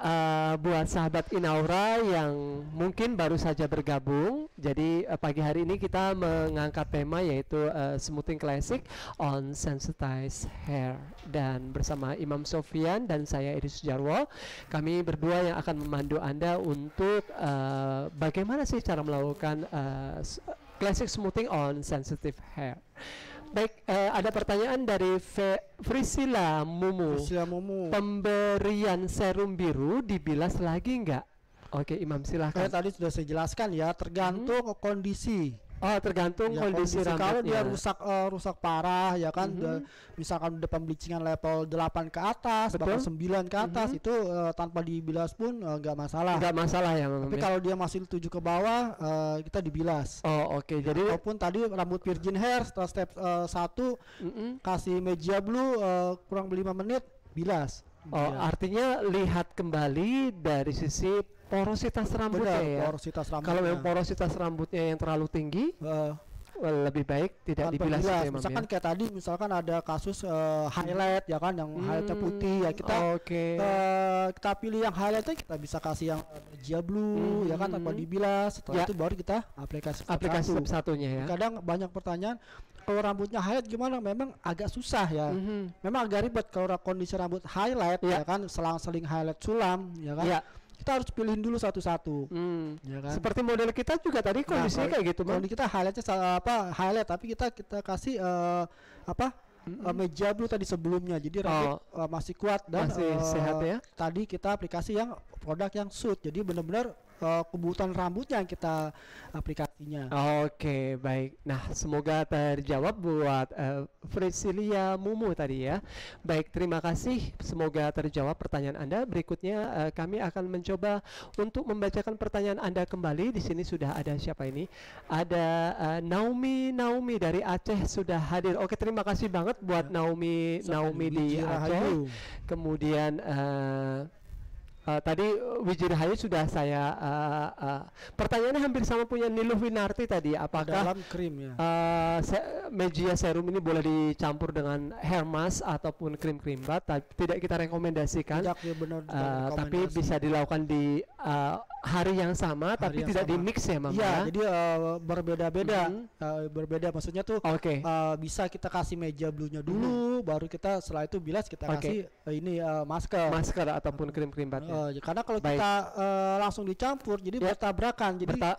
Speaker 1: uh, buat sahabat Inaura yang mungkin baru saja bergabung. Jadi uh, pagi hari ini kita mengangkat tema yaitu uh, smoothing classic on sensitized hair dan bersama Imam Sofian dan saya Edi Sujarwo, kami berdua yang akan memandu Anda untuk uh, bagaimana sih cara melakukan uh, classic smoothing on sensitive hair. Baik, uh, ada pertanyaan dari Frisila Mumu. Frisila Mumu. Pemberian serum biru dibilas lagi enggak? Oke, Imam silahkan. Eh, tadi sudah saya jelaskan ya, tergantung hmm. kondisi. Oh, tergantung ya, kondisi, kondisi rambutnya. Kalau
Speaker 2: dia rusak uh, rusak parah ya kan, mm -hmm. misalkan udah pembelicingan level 8 ke atas, Betul? bahkan 9 ke atas mm -hmm. itu uh, tanpa dibilas pun eh, nggak uh, masalah. Nggak masalah ya, Tapi ya. kalau dia masih 7 ke bawah, uh, kita dibilas.
Speaker 1: Oh, oke. Okay. Ya, nah, Jadi walaupun
Speaker 2: tadi rambut virgin hair setelah step uh, 1 mm -hmm. kasih media blue uh, kurang lima menit
Speaker 1: bilas. Oh, ya. artinya lihat kembali dari sisi porositas rambutnya Benar, ya. porositas rambutnya. Kalau memang porositas rambutnya yang terlalu tinggi, uh, well, lebih baik tidak dibilas ya, Misalkan ya.
Speaker 2: kayak tadi misalkan ada kasus uh, highlight ya kan yang hmm, highlightnya putih ya kita okay. uh, eh, kita pilih yang highlightnya kita bisa kasih yang uh, blue hmm, ya kan tanpa dibilas. Setelah ya. itu baru kita aplikasi aplikasi satu. satunya ya. Kadang banyak pertanyaan kalau rambutnya highlight gimana? Memang agak susah ya. Mm-hmm. Memang agak ribet kalau kondisi rambut highlight ya, ya kan selang-seling highlight sulam ya kan. Yeah kita harus pilihin dulu satu-satu hmm. ya kan seperti model kita juga tadi nah, kondisinya nah, kayak gitu kan kita highlightnya apa highlight tapi kita kita kasih uh, apa hmm eh, meja dulu tadi sebelumnya jadi oh. Eh, masih kuat dan masih uh, sehat ya tadi kita aplikasi yang produk yang suit jadi benar-benar uh, kebutuhan rambutnya yang kita aplikasinya.
Speaker 1: Oke, okay, baik. Nah, semoga terjawab buat uh, Frisilia Mumu tadi ya. Baik, terima kasih. Semoga terjawab pertanyaan Anda. Berikutnya uh, kami akan mencoba untuk membacakan pertanyaan Anda kembali. Di sini sudah ada siapa ini? Ada uh, Naomi Naomi dari Aceh sudah hadir. Oke, terima kasih banget buat ya. Naomi Naomi di Aceh. Kemudian uh, Uh, tadi eh, Wijirahayu Hayu sudah saya uh, uh, pertanyaannya hampir sama punya Niluh Winarti tadi apakah dalam krim ya uh, se Serum ini boleh dicampur dengan hermas ataupun krim krim bat tidak kita rekomendasikan tidak, ya benar, uh, tapi bisa dilakukan di uh, hari yang sama hari tapi yang tidak di mix ya Mama iya, ya, jadi
Speaker 2: uh, berbeda-beda mm -hmm. uh, berbeda maksudnya tuh okay. uh, bisa kita kasih meja bluenya dulu mm -hmm. baru kita setelah itu bilas kita okay. kasih uh, ini uh, masker masker ataupun krim krim bat ya? ya. karena kalau Baik. kita uh, langsung dicampur jadi ya. bertabrakan jadi Berta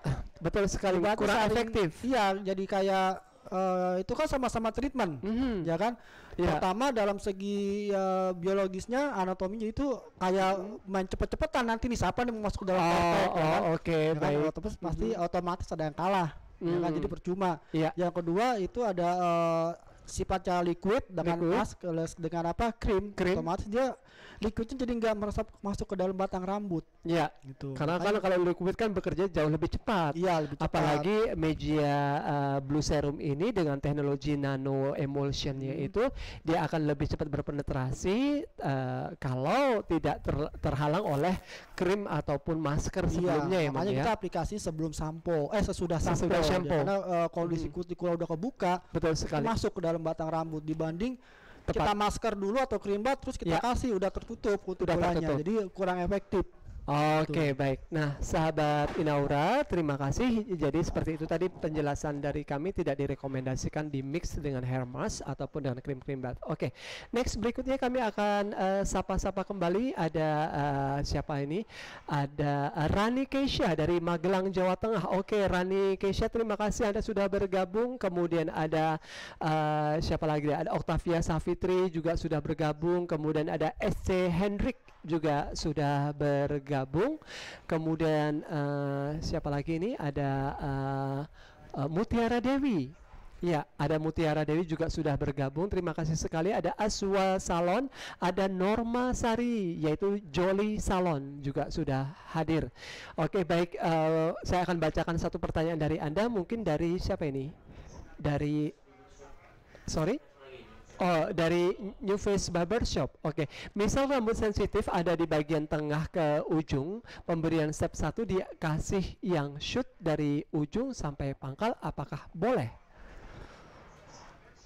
Speaker 2: betul sekali kurang saling, efektif. Iya, jadi kayak uh, itu kan sama-sama treatment, mm -hmm. ya kan? ya. Pertama dalam segi uh, biologisnya, anatominya itu kayak mm main cepet-cepetan nanti nih siapa nih masuk ke dalam oh, ya oh, kan? Oke, okay, ya Kan? Otomatis mm -hmm. pasti mhm. otomatis ada yang kalah, mm -hmm. ya kan? Jadi mhm. percuma. ya. Yang kedua itu ada uh, sifatnya liquid dengan liquid. mask dengan apa krim, krim. otomatis dia liquidnya jadi nggak meresap masuk ke dalam batang rambut.
Speaker 1: Ya, Gitu. Karena kan kalau liquid kan bekerja jauh lebih cepat. Iya, lebih cepat. Apalagi media uh, eh, blue serum ini dengan teknologi nano emulsionnya hmm. itu dia akan lebih cepat berpenetrasi uh, kalau tidak ter terhalang oleh krim ataupun masker iya, sebelumnya ya, makanya ya. kita
Speaker 2: aplikasi sebelum sampo, eh sesudah sampo. Sesudah sampo. Ya, karena uh, eh, kalau hmm. di kulit kalau udah kebuka, betul sekali. Masuk ke dalam batang rambut dibanding Tepat. kita masker dulu atau krim bat, terus kita ya. kasih udah tertutup kutu udah jadi
Speaker 1: kurang efektif Oke, okay, baik. Nah, sahabat Inaura, terima kasih. Jadi seperti itu tadi penjelasan dari kami tidak direkomendasikan di mix dengan hair mask ataupun dengan krim-krim bath. Oke. Okay. Next berikutnya kami akan eh, sapa-sapa uh, kembali ada uh, siapa ini? Ada eh, Rani Keisha dari Magelang, Jawa Tengah. Oke, okay, Rani Keisha, terima kasih Anda sudah bergabung. Kemudian ada uh, siapa lagi? Ada Octavia Safitri juga sudah bergabung. Kemudian ada SC Hendrik juga sudah bergabung bergabung. Kemudian uh, siapa lagi ini? Ada uh, uh, Mutiara Dewi. Ya, ada Mutiara Dewi juga sudah bergabung. Terima kasih sekali. Ada Aswa Salon, ada Norma Sari, yaitu Jolly Salon juga sudah hadir. Oke, baik. Uh, saya akan bacakan satu pertanyaan dari Anda. Mungkin dari siapa ini? Dari, sorry? Oh, dari New Face Barbershop. Oke. Okay. Misal rambut sensitif ada di bagian tengah ke ujung, pemberian step 1 dikasih yang shoot dari ujung sampai pangkal apakah boleh?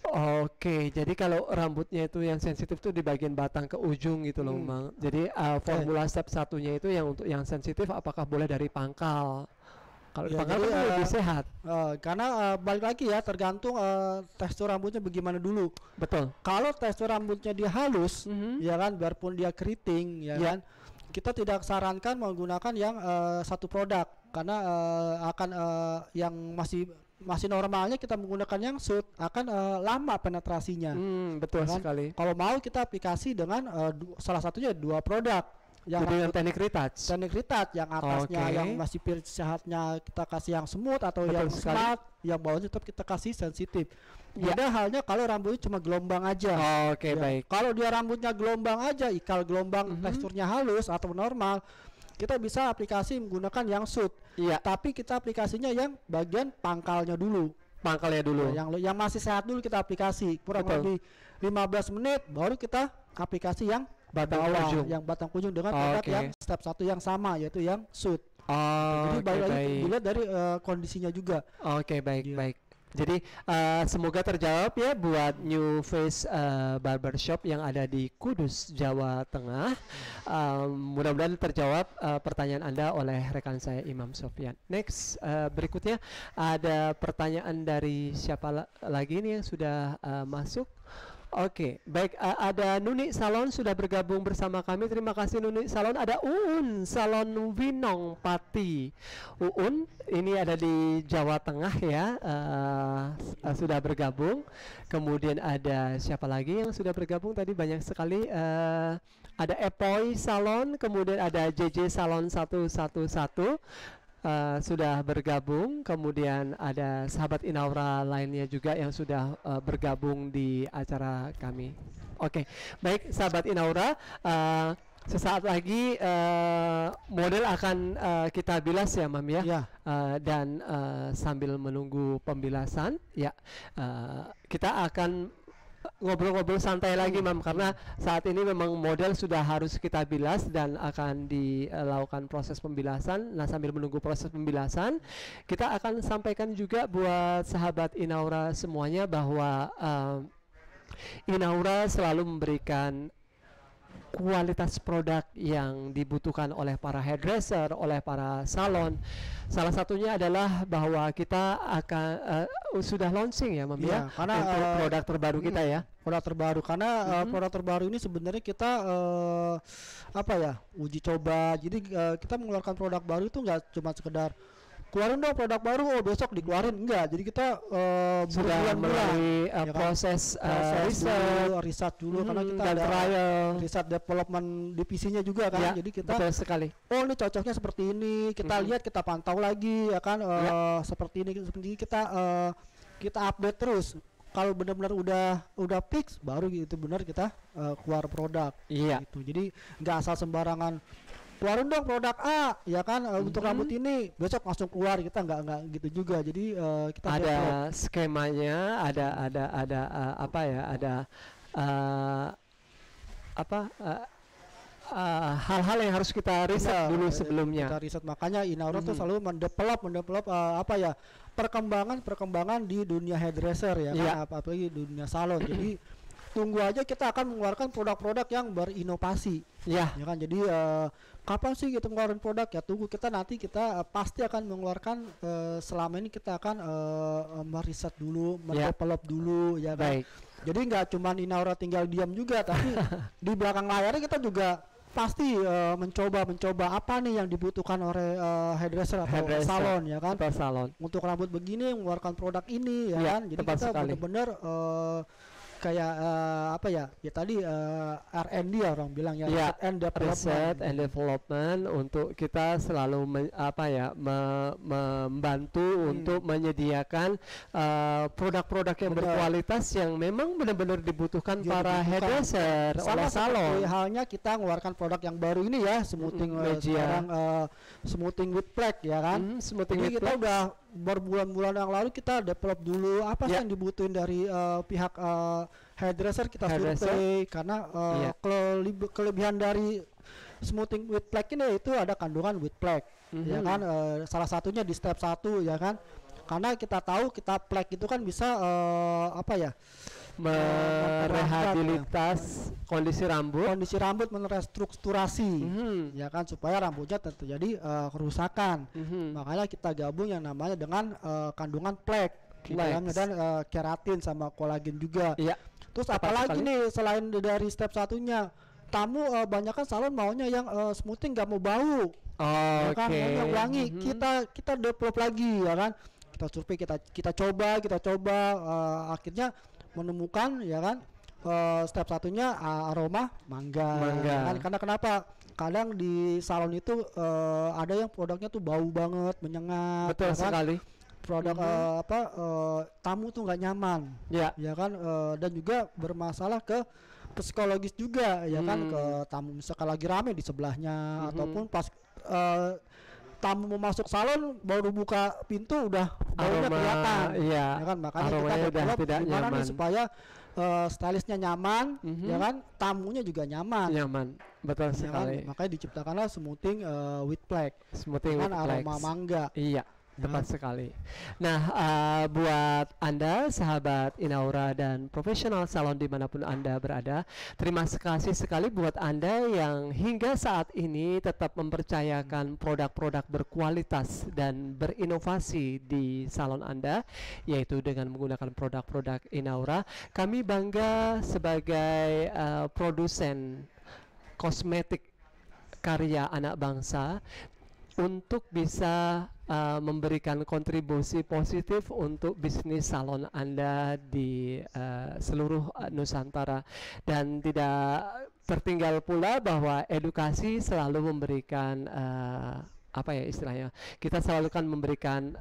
Speaker 1: Oke, okay, jadi kalau rambutnya itu yang sensitif tuh di bagian batang ke ujung gitu loh, hmm. Mang. Jadi uh, formula step satunya itu yang untuk yang sensitif apakah boleh dari pangkal? Kalau ya, kan uh, lebih eh, sehat. Uh, karena uh, balik lagi ya tergantung uh,
Speaker 2: tekstur rambutnya bagaimana dulu. Betul. Kalau tekstur rambutnya dia halus, mm -hmm. ya kan, biarpun dia keriting, ya yeah. kan, kita tidak sarankan menggunakan yang uh, satu produk karena uh, akan uh, yang masih masih normalnya kita menggunakan yang suit akan uh, lama penetrasinya. Hmm, betul ya kan? sekali. Kalau mau kita aplikasi dengan uh, salah satunya dua produk yang Jadi yang teknik retouch. Teknik retouch yang atasnya okay. yang masih pitch sehatnya kita kasih yang smooth atau Betul yang sekali. smart, yang bawahnya tetap kita kasih sensitif. Ya. Beda halnya kalau rambutnya cuma gelombang aja. Oh, Oke, okay, ya. baik. Kalau dia rambutnya gelombang aja, ikal gelombang mm -hmm. teksturnya halus atau normal, kita bisa aplikasi menggunakan yang sud, Iya. Tapi kita aplikasinya yang bagian pangkalnya dulu. Pangkalnya dulu. Nah, yang yang masih sehat dulu kita aplikasi kurang lebih 15 menit baru kita aplikasi yang
Speaker 1: batang awal kunjung. yang
Speaker 2: batang kunjung dengan oh, produk okay. yang step satu yang sama yaitu yang suit.
Speaker 1: Oh, Jadi okay, baik lagi dilihat
Speaker 2: dari uh, kondisinya juga.
Speaker 1: Oke okay, baik yeah. baik. Jadi uh, semoga terjawab ya buat New Face uh, Barbershop yang ada di Kudus, Jawa Tengah. Um, mudah-mudahan terjawab uh, pertanyaan Anda oleh rekan saya Imam Sofyan. Next uh, berikutnya ada pertanyaan dari siapa la lagi nih yang sudah uh, masuk? Oke, okay, baik A ada Nuni Salon sudah bergabung bersama kami. Terima kasih Nuni Salon. Ada Uun Salon Winong Pati. Uun ini ada di Jawa Tengah ya. Uh, uh, sudah bergabung. Kemudian ada siapa lagi yang sudah bergabung tadi banyak sekali uh, ada Epoi Salon, kemudian ada JJ Salon 111. Eh, sudah bergabung, kemudian ada sahabat Inaura lainnya juga yang sudah uh, bergabung di acara kami. Oke, okay. baik sahabat Inaura, uh, sesaat lagi uh, model akan uh, kita bilas ya, Mam ya. ya. Uh, dan uh, sambil menunggu pembilasan, ya uh, kita akan ngobrol-ngobrol santai lagi hmm. mam karena saat ini memang model sudah harus kita bilas dan akan dilakukan proses pembilasan nah sambil menunggu proses pembilasan kita akan sampaikan juga buat sahabat Inaura semuanya bahwa uh, Inaura selalu memberikan kualitas produk yang dibutuhkan oleh para hairdresser, oleh para salon. Salah satunya adalah bahwa kita akan uh, sudah launching ya, Mam ya, karena uh, produk terbaru kita ya. Produk terbaru karena mm -hmm. produk terbaru ini sebenarnya kita
Speaker 2: uh, apa ya? uji coba. Jadi uh, kita mengeluarkan produk baru itu nggak cuma sekedar keluarin dong produk baru oh besok dikeluarin enggak jadi kita uh, sudah bulan ya eh, kan? proses, uh, riset dulu, riset dulu hmm, karena kita ada trial riset development divisinya juga kan ya, jadi kita betul sekali oh ini cocoknya seperti ini kita hmm. lihat kita pantau lagi ya kan uh, ya. seperti ini seperti ini kita uh, kita update terus kalau benar-benar udah udah fix baru gitu benar kita uh, keluar produk iya gitu jadi nggak asal sembarangan keluarin dong produk A ya kan mm -hmm. untuk mm-hmm. rambut ini besok langsung keluar kita nggak nggak gitu juga jadi uh, kita ada
Speaker 1: develop. skemanya ada ada ada uh, apa ya ada uh, apa hal-hal uh, uh, yang harus kita riset iya, dulu sebelumnya. Kita riset makanya Inaura mm -hmm. tuh mm-hmm.
Speaker 2: selalu mendevelop mendevelop uh, apa ya perkembangan perkembangan di dunia hairdresser ya yeah. kan iya. di dunia salon. Jadi tunggu aja kita akan mengeluarkan produk-produk yang berinovasi. Ya. Yeah. Ya kan jadi uh, kapan sih kita ngeluarin produk ya tunggu kita nanti kita uh, pasti akan mengeluarkan uh, selama ini kita akan uh, meriset dulu ya. mendevelop yeah. dulu ya kan Baik. jadi nggak cuma Inaura tinggal diam juga tapi di belakang layarnya kita juga pasti uh, mencoba mencoba apa nih yang dibutuhkan oleh uh, hairdresser atau hairdresser, salon ya kan salon. untuk rambut begini mengeluarkan produk ini ya, yeah, kan jadi kita benar-benar kayak uh, apa ya? Ya tadi uh, eh, R&D ya orang bilang ya, ya research and development. Research
Speaker 1: and development untuk kita selalu me, apa ya me, membantu hmm. untuk menyediakan eh, produk-produk uh, yang Betul. berkualitas yang memang benar-benar dibutuhkan ya, para hairdresser Sama oleh salon. halnya
Speaker 2: kita mengeluarkan produk yang baru ini ya, hmm, smoothing hmm, uh, sekarang uh, smoothing with plaque ya kan? Hmm, smoothing Jadi with kita plaque. udah berbulan-bulan yang lalu kita develop dulu apa yeah. sih ya. yang dibutuhin dari uh, pihak uh, hairdresser kita survei karena uh, eh, yeah. Iya. kelebihan dari smoothing with plaque ini itu ada kandungan with plaque mm -hmm. ya mhm. kan uh, salah satunya di step satu ya kan karena kita tahu kita plaque itu kan bisa uh, apa ya merehabilitas kondisi rambut kondisi rambut merestrukturasi mm-hmm. ya kan supaya rambutnya terjadi uh, eh, kerusakan mm-hmm. makanya kita gabung yang namanya dengan uh, kandungan plek dalamnya dan uh, keratin sama kolagen juga iya. terus apalagi nih selain dari step satunya tamu uh, banyak kan salon maunya yang uh, smoothing nggak mau bau oh, ya kan okay. maunya wangi mm-hmm. kita kita develop lagi ya kan kita survei kita kita coba kita coba uh, akhirnya menemukan ya kan uh, step satunya eh, aroma mangga. mangga. Ya kan? Karena kenapa? Kadang di salon itu uh, ada yang produknya tuh bau banget, menyengat. Betul ya kan? sekali. Produk mm -hmm. uh, apa uh, tamu tuh nggak nyaman. Ya. Ya kan uh, dan juga bermasalah ke psikologis juga ya kan? hmm. kan ke tamu misalkan lagi rame di sebelahnya mm -hmm. ataupun pas uh, tamu mau masuk salon baru buka pintu udah baunya kelihatan iya, ya kan makanya kita udah tidak gimana nyaman. nih supaya uh, stylistnya nyaman mm-hmm. ya kan tamunya juga nyaman nyaman
Speaker 1: betul ya kan? sekali kan? makanya diciptakanlah smoothing uh, with black smoothing dengan ya with aroma black. mangga iya tepat hmm. sekali. Nah, uh, buat Anda, sahabat Inaura dan profesional salon dimanapun Anda berada, terima kasih sekali buat Anda yang hingga saat ini tetap mempercayakan produk-produk berkualitas dan berinovasi di salon Anda, yaitu dengan menggunakan produk-produk Inaura. Kami bangga sebagai uh, produsen kosmetik karya anak bangsa untuk bisa uh, memberikan kontribusi positif untuk bisnis salon Anda di uh, seluruh eh, Nusantara dan tidak tertinggal pula bahwa edukasi selalu memberikan uh, apa ya istilahnya kita selalu kan memberikan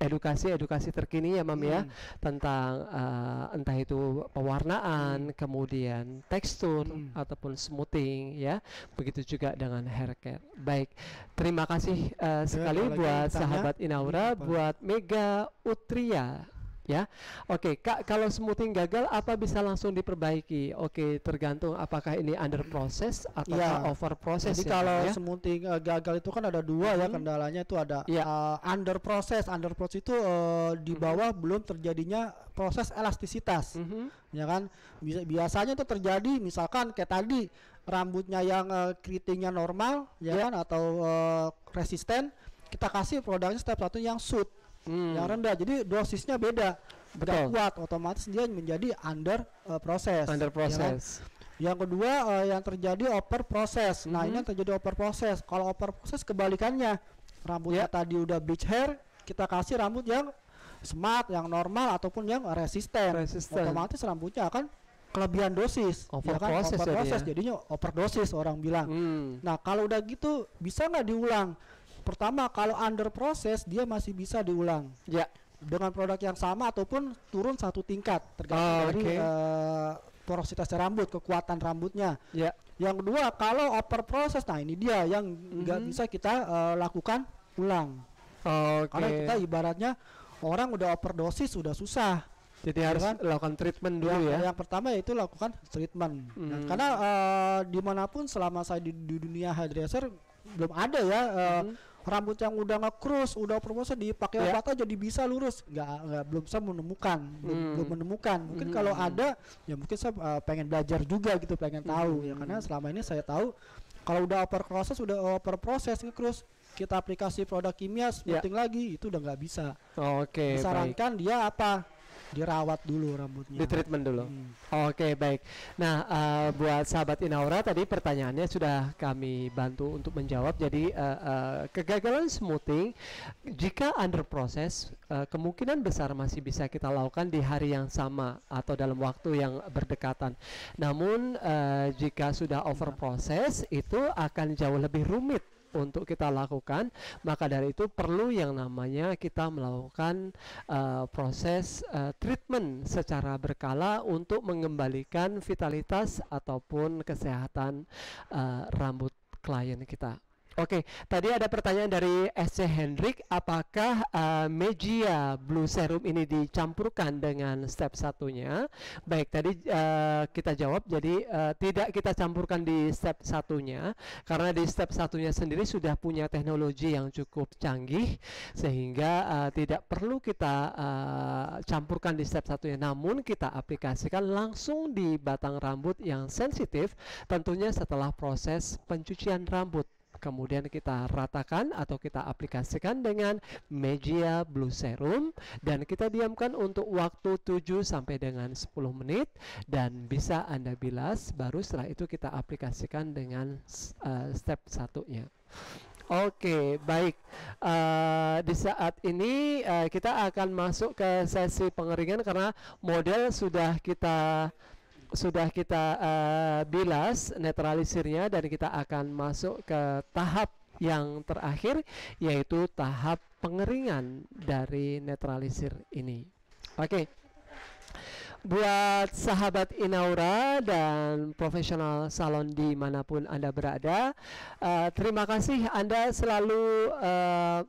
Speaker 1: edukasi-edukasi terkini ya Mam ya, hmm. ya tentang uh, entah itu pewarnaan, hmm. kemudian tekstur hmm. ataupun smoothing ya. Begitu juga dengan hair care Baik. Terima kasih uh, sekali ya, buat sahabat Inaura, buat Mega Utria ya. Oke, okay, Kak, kalau smoothing gagal apa bisa langsung diperbaiki? Oke, okay, tergantung apakah ini under process atau ya. over process. Jadi ya, kalau ya? smoothing uh, gagal itu kan ada dua hmm. ya mm-hmm. kendalanya itu ada
Speaker 2: ya. uh, under process. Under process itu uh, di mm-hmm. bawah hmm. belum terjadinya proses elastisitas. Hmm. Ya kan? Bisa, biasanya itu terjadi misalkan kayak tadi rambutnya yang uh, keritingnya normal ya yeah. kan atau uh, resisten kita kasih produknya setiap satu yang suit hmm. yang rendah. Jadi dosisnya beda. Betul. kuat otomatis dia menjadi under uh, eh, proses. Under proses. Ya kan? Yang kedua uh, yang terjadi over proses. Nah, hmm. ini yang terjadi over proses. Kalau over proses kebalikannya. Rambutnya yeah. tadi udah bleach hair, kita kasih rambut yang smart, yang normal ataupun yang resisten. resisten. Otomatis rambutnya akan kelebihan dosis, over ya kan? proses, over proses jadinya overdosis orang bilang. Hmm. Nah kalau udah gitu bisa nggak diulang? Pertama, kalau under proses dia masih bisa diulang. Ya. Dengan produk yang sama ataupun turun satu tingkat tergantung oh, dari uh, eh, porositas rambut, kekuatan rambutnya. Ya. Yang kedua, kalau over proses, nah ini dia yang nggak mm -hmm. bisa kita uh, lakukan ulang. okay. Karena kita ibaratnya orang udah overdosis sudah susah. Jadi ya harus kan? lakukan treatment dulu yang, ya. Yang pertama yaitu lakukan treatment. Hmm. Nah, mhm. karena uh, dimanapun selama saya di, di dunia hairdresser belum ada ya uh, hmm rambut yang udah ngekrus udah promosi dipakai yeah. obat aja jadi bisa lurus nggak, nggak belum saya menemukan belum, hmm. belum menemukan mungkin hmm. kalau ada ya mungkin saya uh, pengen belajar juga gitu pengen hmm. tahu ya karena hmm. selama ini saya tahu kalau udah over proses udah over proses ngekrus kita aplikasi produk kimia iya. smoothing yeah. lagi itu udah nggak bisa.
Speaker 1: Oke. Okay, Disarankan dia apa? dirawat dulu rambutnya. Di treatment dulu. Hmm. Oke, okay, baik. Nah, uh, buat sahabat Inaura tadi pertanyaannya sudah kami bantu untuk menjawab. Jadi uh, uh, kegagalan smoothing jika under proses uh, kemungkinan besar masih bisa kita lakukan di hari yang sama atau dalam waktu yang berdekatan. Namun uh, jika sudah over iya. proses itu akan jauh lebih rumit untuk kita lakukan maka dari itu perlu yang namanya kita melakukan uh, proses uh, treatment secara berkala untuk mengembalikan vitalitas ataupun kesehatan uh, rambut klien kita Oke, tadi ada pertanyaan dari SC Hendrik, apakah uh, eh, media blue serum ini dicampurkan dengan step satunya? Baik, tadi uh, kita jawab, jadi uh, tidak kita campurkan di step satunya, karena di step satunya sendiri sudah punya teknologi yang cukup canggih, sehingga uh, tidak perlu kita uh, campurkan di step satunya. Namun kita aplikasikan langsung di batang rambut yang sensitif, tentunya setelah proses pencucian rambut kemudian kita ratakan atau kita aplikasikan dengan media blue serum dan kita diamkan untuk waktu 7 sampai dengan 10 menit dan bisa Anda bilas baru setelah itu kita aplikasikan dengan uh, step satunya. Oke, okay, baik. Uh, di saat ini uh, kita akan masuk ke sesi pengeringan karena model sudah kita sudah kita uh, bilas netralisirnya dan kita akan masuk ke tahap yang terakhir yaitu tahap pengeringan dari netralisir ini. Oke. Okay. Buat sahabat Inaura dan profesional salon dimanapun Anda berada, uh, terima kasih Anda selalu uh,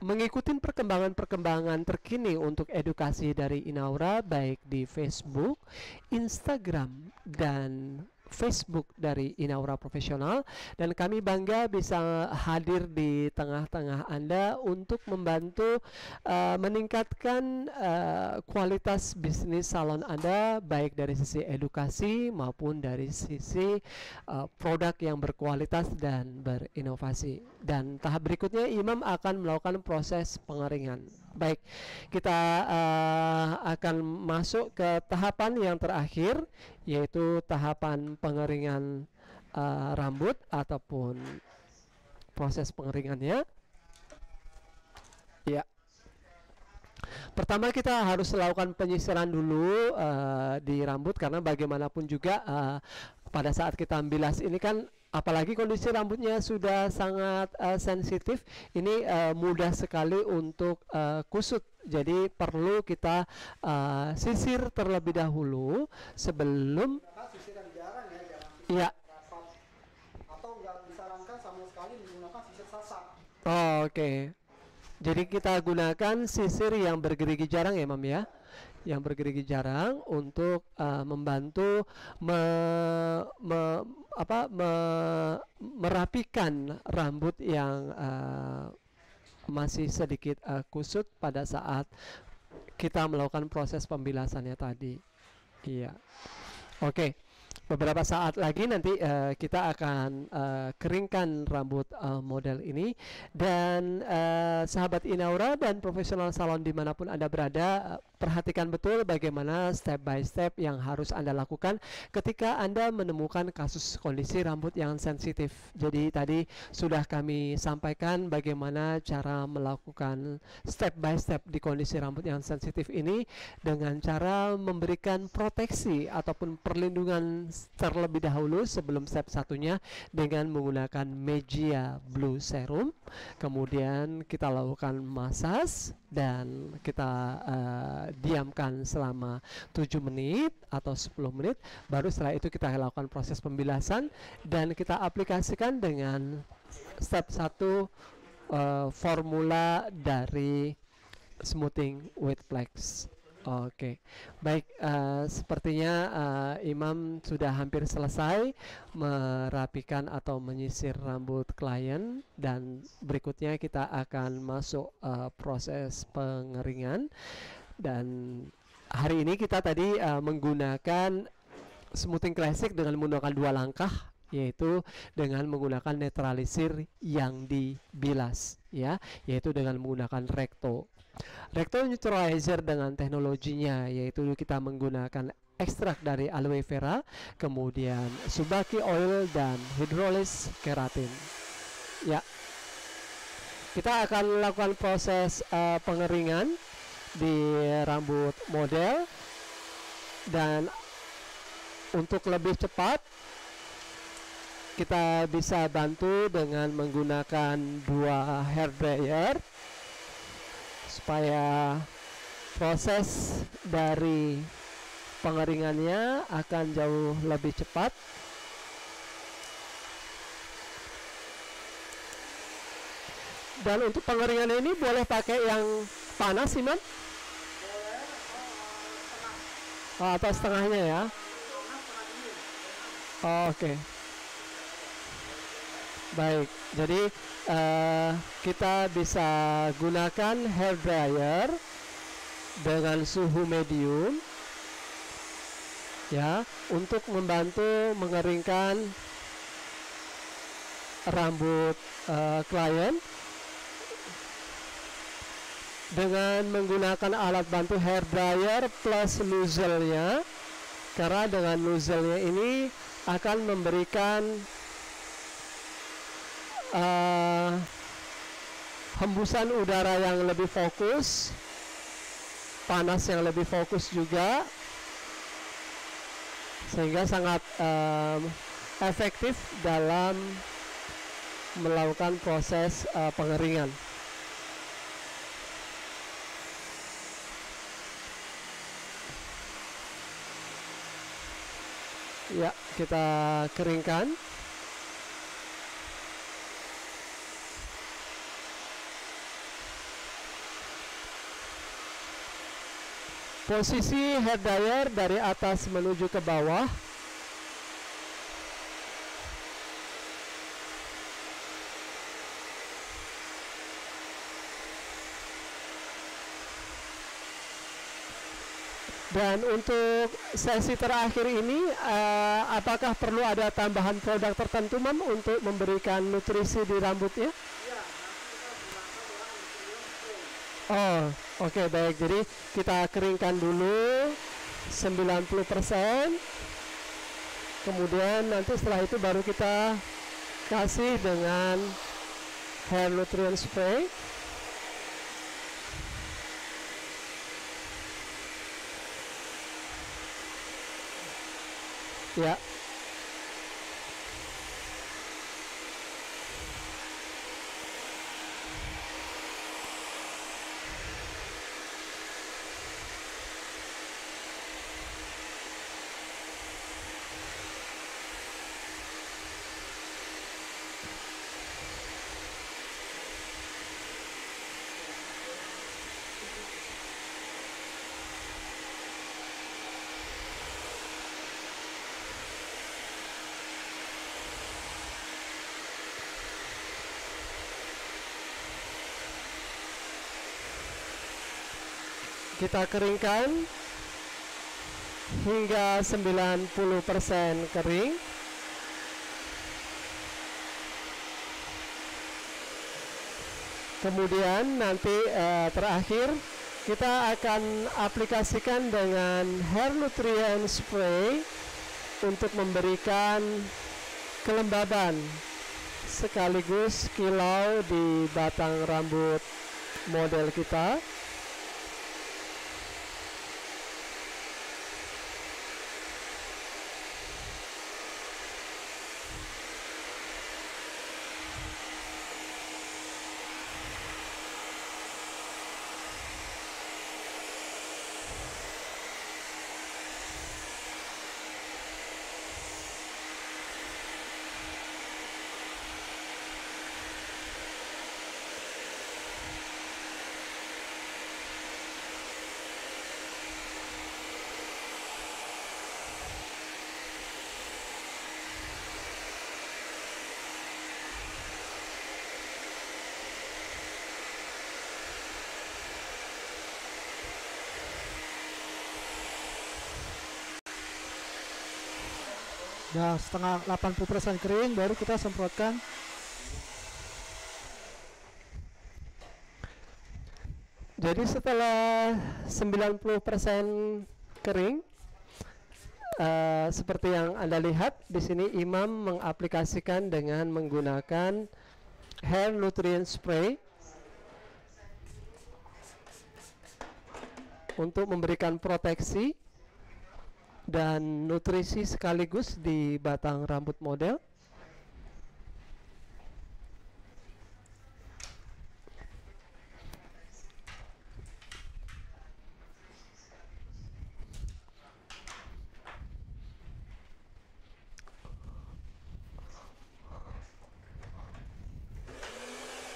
Speaker 1: mengikuti perkembangan-perkembangan terkini untuk edukasi dari Inaura baik di Facebook, Instagram, dan Facebook dari Inaura Profesional dan kami bangga bisa hadir di tengah-tengah Anda untuk membantu uh, meningkatkan uh, kualitas bisnis salon Anda baik dari sisi edukasi maupun dari sisi uh, produk yang berkualitas dan berinovasi dan tahap berikutnya imam akan melakukan proses pengeringan. Baik, kita uh, akan masuk ke tahapan yang terakhir yaitu tahapan pengeringan uh, rambut ataupun proses pengeringannya. Ya. Pertama kita harus lakukan penyisiran dulu uh, di rambut karena bagaimanapun juga uh, pada saat kita bilas ini kan apalagi kondisi rambutnya sudah sangat uh, sensitif ini uh, mudah sekali untuk uh, kusut jadi perlu kita uh, sisir terlebih dahulu sebelum ya, Iya. Oh, Oke. Okay. Jadi kita gunakan sisir yang bergerigi jarang ya, Mam ya. Yang bergerigi jarang untuk uh, membantu me, me, apa me, merapikan rambut yang uh, masih sedikit uh, kusut pada saat kita melakukan proses pembilasannya tadi. Iya. Oke. Okay. Beberapa saat lagi nanti uh, kita akan uh, keringkan rambut uh, model ini dan uh, sahabat Inaura dan profesional salon dimanapun anda berada uh, Perhatikan betul bagaimana step by step yang harus Anda lakukan ketika Anda menemukan kasus kondisi rambut yang sensitif. Jadi tadi sudah kami sampaikan bagaimana cara melakukan step by step di kondisi rambut yang sensitif ini dengan cara memberikan proteksi ataupun perlindungan terlebih dahulu sebelum step satunya dengan menggunakan media blue serum. Kemudian kita lakukan massage dan kita uh, diamkan selama 7 menit atau 10 menit baru setelah itu kita lakukan proses pembilasan dan kita aplikasikan dengan step 1 uh, eh, formula dari smoothing with flex Oke, okay. baik. Uh, sepertinya uh, Imam sudah hampir selesai merapikan atau menyisir rambut klien dan berikutnya kita akan masuk uh, proses pengeringan. Dan hari ini kita tadi uh, menggunakan smoothing classic dengan menggunakan dua langkah yaitu dengan menggunakan netralisir yang dibilas ya yaitu dengan menggunakan recto recto neutralizer dengan teknologinya yaitu kita menggunakan ekstrak dari aloe vera, kemudian subaki oil dan hidrolis keratin. Ya. Kita akan lakukan proses uh, pengeringan di rambut model dan untuk lebih cepat kita bisa bantu dengan menggunakan dua hair dryer supaya proses dari pengeringannya akan jauh lebih cepat dan untuk pengeringan ini boleh pakai yang Panas sih, Man? Oh, atau setengahnya ya? Oh, Oke. Okay. Baik, jadi uh, kita bisa gunakan hair dryer dengan suhu medium ya untuk membantu mengeringkan rambut uh, klien dengan menggunakan alat bantu hair dryer plus nozzle-nya karena dengan nozzle-nya ini akan memberikan uh, hembusan udara yang lebih fokus panas yang lebih fokus juga sehingga sangat um, efektif dalam melakukan proses uh, pengeringan. ya kita keringkan posisi head dryer dari atas menuju ke bawah Dan untuk sesi terakhir ini, uh, apakah perlu ada tambahan produk tertentu, Mam, untuk memberikan nutrisi di rambutnya? Oh, oke okay, baik. Jadi kita keringkan dulu 90%. Kemudian nanti setelah itu baru kita kasih dengan hair nutrient spray. Yeah. kita keringkan hingga 90% kering kemudian nanti eh, terakhir kita akan aplikasikan dengan hair nutrient spray untuk memberikan kelembaban sekaligus kilau di batang rambut model kita
Speaker 2: sudah setengah 80% kering baru kita
Speaker 1: semprotkan jadi setelah 90% kering uh, seperti yang Anda lihat di sini Imam mengaplikasikan dengan menggunakan hair nutrient spray untuk memberikan proteksi dan nutrisi sekaligus di batang rambut model.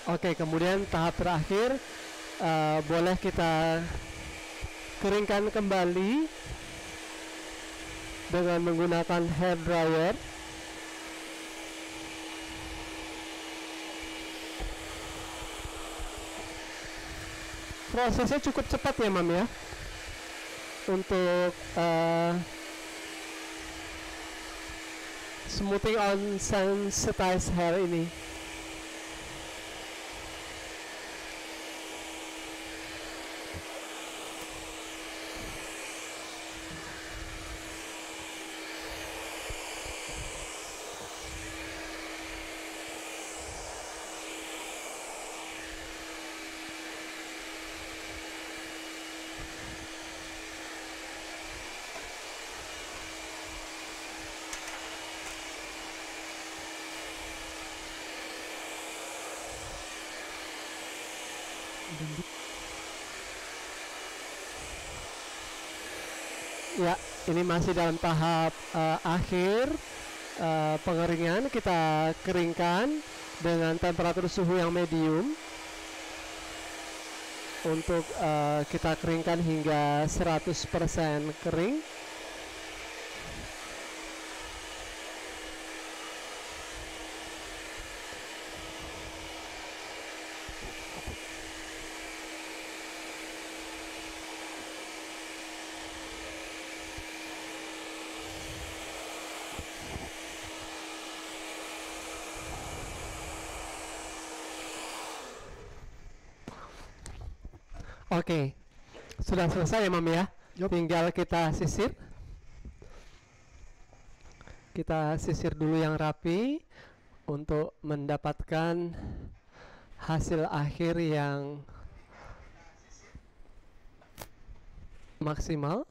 Speaker 1: Oke, kemudian tahap terakhir uh, boleh kita keringkan kembali dengan menggunakan hair dryer prosesnya cukup cepat ya mam ya untuk uh, smoothing on sensitized hair ini masih dalam tahap uh, akhir uh, pengeringan kita keringkan dengan temperatur suhu yang medium untuk uh, kita keringkan hingga 100% kering Oke, sudah selesai ya Mam ya. Yep. Tinggal kita sisir. Kita sisir dulu yang rapi untuk mendapatkan hasil akhir yang maksimal.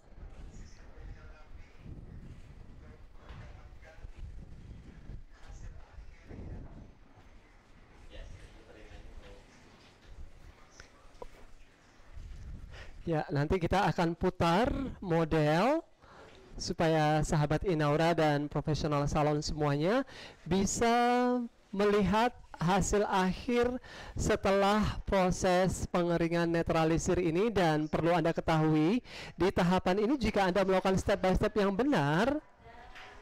Speaker 1: Ya, nanti kita akan putar model supaya sahabat Inaura dan profesional salon semuanya bisa melihat hasil akhir setelah proses pengeringan netralisir ini dan perlu Anda ketahui di tahapan ini jika Anda melakukan step by step yang benar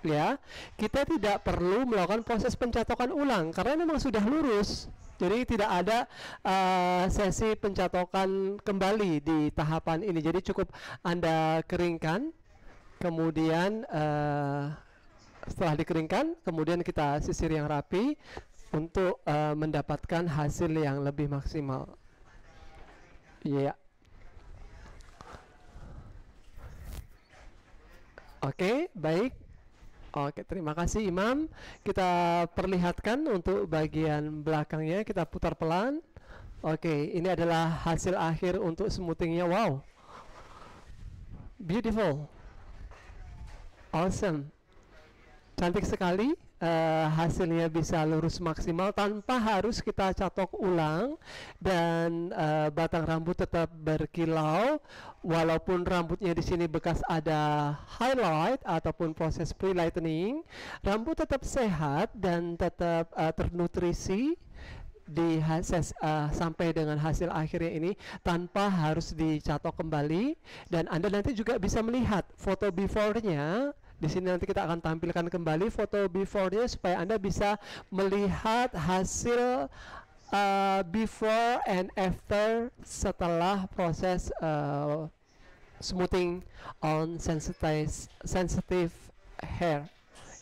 Speaker 1: ya, kita tidak perlu melakukan proses pencatokan ulang karena memang sudah lurus. Jadi tidak ada uh, sesi pencatokan kembali di tahapan ini. Jadi cukup Anda keringkan, kemudian uh, setelah dikeringkan, kemudian kita sisir yang rapi untuk uh, mendapatkan hasil yang lebih maksimal. Iya. Yeah. Oke, okay, baik. Oke, terima kasih Imam. Kita perlihatkan untuk bagian belakangnya, kita putar pelan. Oke, ini adalah hasil akhir untuk smoothingnya. Wow, beautiful, awesome, cantik sekali uh, hasilnya bisa lurus maksimal tanpa harus kita catok ulang dan uh, batang rambut tetap berkilau walaupun rambutnya di sini bekas ada highlight ataupun proses pre lightening rambut tetap sehat dan tetap uh, ternutrisi di hasil, uh, sampai dengan hasil akhirnya ini tanpa harus dicatok kembali dan Anda nanti juga bisa melihat foto before-nya di sini nanti kita akan tampilkan kembali foto before-nya supaya Anda bisa melihat hasil uh, before and after setelah proses uh, smoothing on sensitive sensitive hair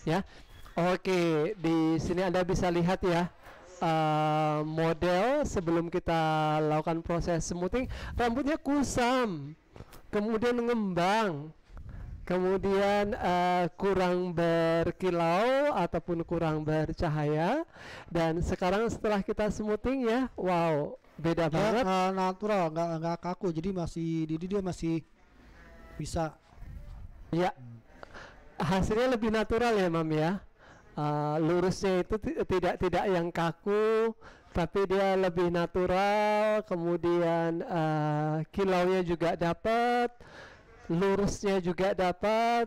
Speaker 1: ya. Oke, okay, di sini Anda bisa lihat ya uh, model sebelum kita lakukan proses smoothing, rambutnya kusam, kemudian ngembang, kemudian uh, kurang berkilau ataupun kurang bercahaya dan sekarang setelah kita smoothing ya wow beda ya, banget uh, natural
Speaker 2: nggak nggak kaku jadi masih jadi dia masih bisa ya
Speaker 1: hasilnya lebih natural ya mam ya uh, lurusnya itu tidak tidak yang kaku tapi dia lebih natural kemudian uh, kilaunya juga dapat lurusnya juga dapat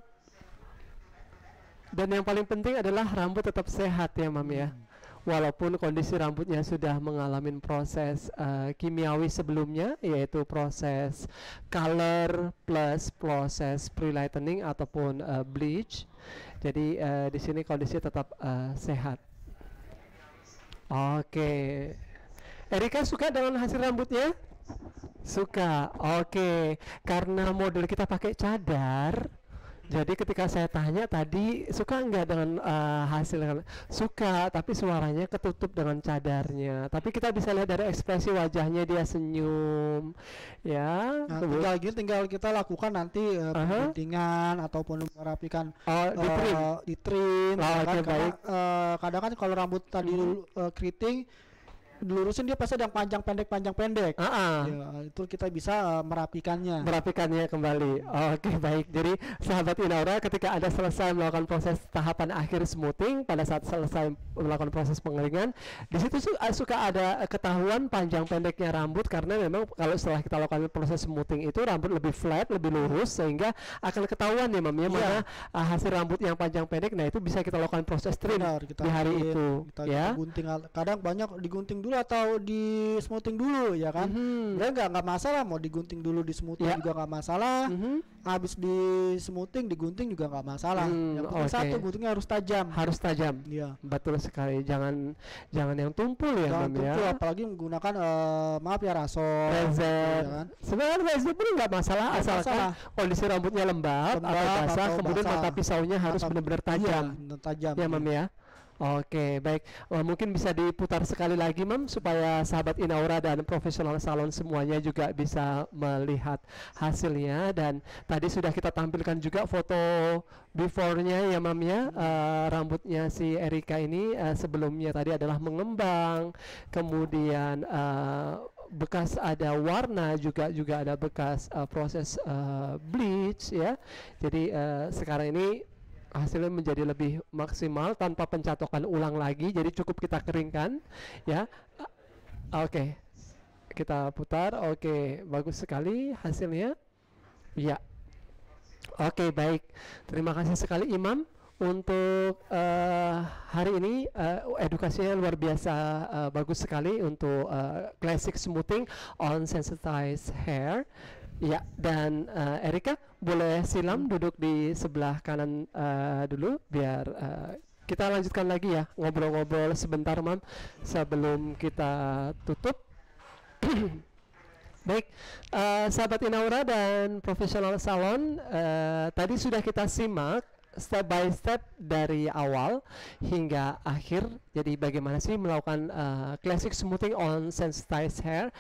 Speaker 1: dan yang paling penting adalah rambut tetap sehat ya mam ya walaupun kondisi rambutnya sudah mengalami proses uh, kimiawi sebelumnya yaitu proses color plus proses pre-lightening ataupun uh, bleach jadi uh, di sini kondisi tetap uh, sehat oke okay. Erika suka dengan hasil rambutnya? Suka. Oke, karena model kita pakai cadar, jadi ketika saya tanya tadi suka nggak dengan uh, hasil suka, tapi suaranya ketutup dengan cadarnya. Tapi kita bisa lihat dari ekspresi wajahnya dia senyum, ya. Nah, tinggal gitu, tinggal kita lakukan nanti uh, uh-huh. ataupun
Speaker 2: merapikan oh, di trim, uh, di trim. Oh, kan, okay, karena, baik. Uh, kadang kan kalau rambut tadi hmm. uh, keriting dilurusin dia pasti ada yang panjang pendek panjang pendek. Uh -uh. Ya,
Speaker 1: itu kita bisa uh, merapikannya. Merapikannya kembali. Oke okay, baik. Jadi sahabat Inaura ketika ada selesai melakukan proses tahapan akhir smoothing pada saat selesai melakukan proses pengeringan di situ su eh, suka ada ketahuan panjang pendeknya rambut karena memang kalau setelah kita lakukan proses smoothing itu rambut lebih flat lebih lurus sehingga akan ketahuan ya mam ya yeah. mana uh, hasil rambut yang panjang pendek. Nah itu bisa kita lakukan proses trim Benar, kita di hari ambil, itu kita, ya. Kita
Speaker 2: gunting kadang banyak digunting dulu dulu atau di smoothing dulu ya kan mm-hmm. ya nggak nggak masalah mau digunting dulu di smoothing yeah. juga nggak masalah mm-hmm. habis di smoothing digunting juga nggak masalah mm, yang penting okay. satu
Speaker 1: guntingnya harus tajam harus tajam ya betul sekali jangan jangan yang tumpul ya jangan ya. tumpul ya.
Speaker 2: apalagi menggunakan uh, maaf ya rasol gitu, ya kan?
Speaker 1: sebenarnya razor pun nggak masalah gak asalkan masalah. kondisi rambutnya lembab, lembab atau basah kemudian basah. mata pisaunya harus benar-benar tajam iya, tajam ya, iya. ya. ya Oke, baik. Uh, mungkin bisa diputar sekali lagi, Mam, supaya sahabat Inaura dan profesional salon semuanya juga bisa melihat hasilnya. Dan tadi sudah kita tampilkan juga foto before-nya ya, Mam, ya. Uh, rambutnya si Erika ini uh, sebelumnya tadi adalah mengembang, kemudian uh, bekas ada warna juga juga ada bekas uh, proses uh, bleach ya. Jadi uh, sekarang ini hasilnya menjadi lebih maksimal tanpa pencatokan ulang lagi jadi cukup kita keringkan ya oke okay. kita putar oke okay. bagus sekali hasilnya ya oke okay, baik terima kasih sekali Imam untuk uh, hari ini uh, edukasinya luar biasa uh, bagus sekali untuk uh, classic smoothing on sensitized hair Iya, dan uh, Erika boleh silam hmm. duduk di sebelah kanan uh, dulu biar uh, kita lanjutkan lagi ya ngobrol-ngobrol sebentar Mam sebelum kita tutup. Baik, uh, sahabat Inaura dan profesional salon, uh, tadi sudah kita simak step by step dari awal hingga akhir. Jadi bagaimana sih melakukan uh, classic smoothing on sensitized hair?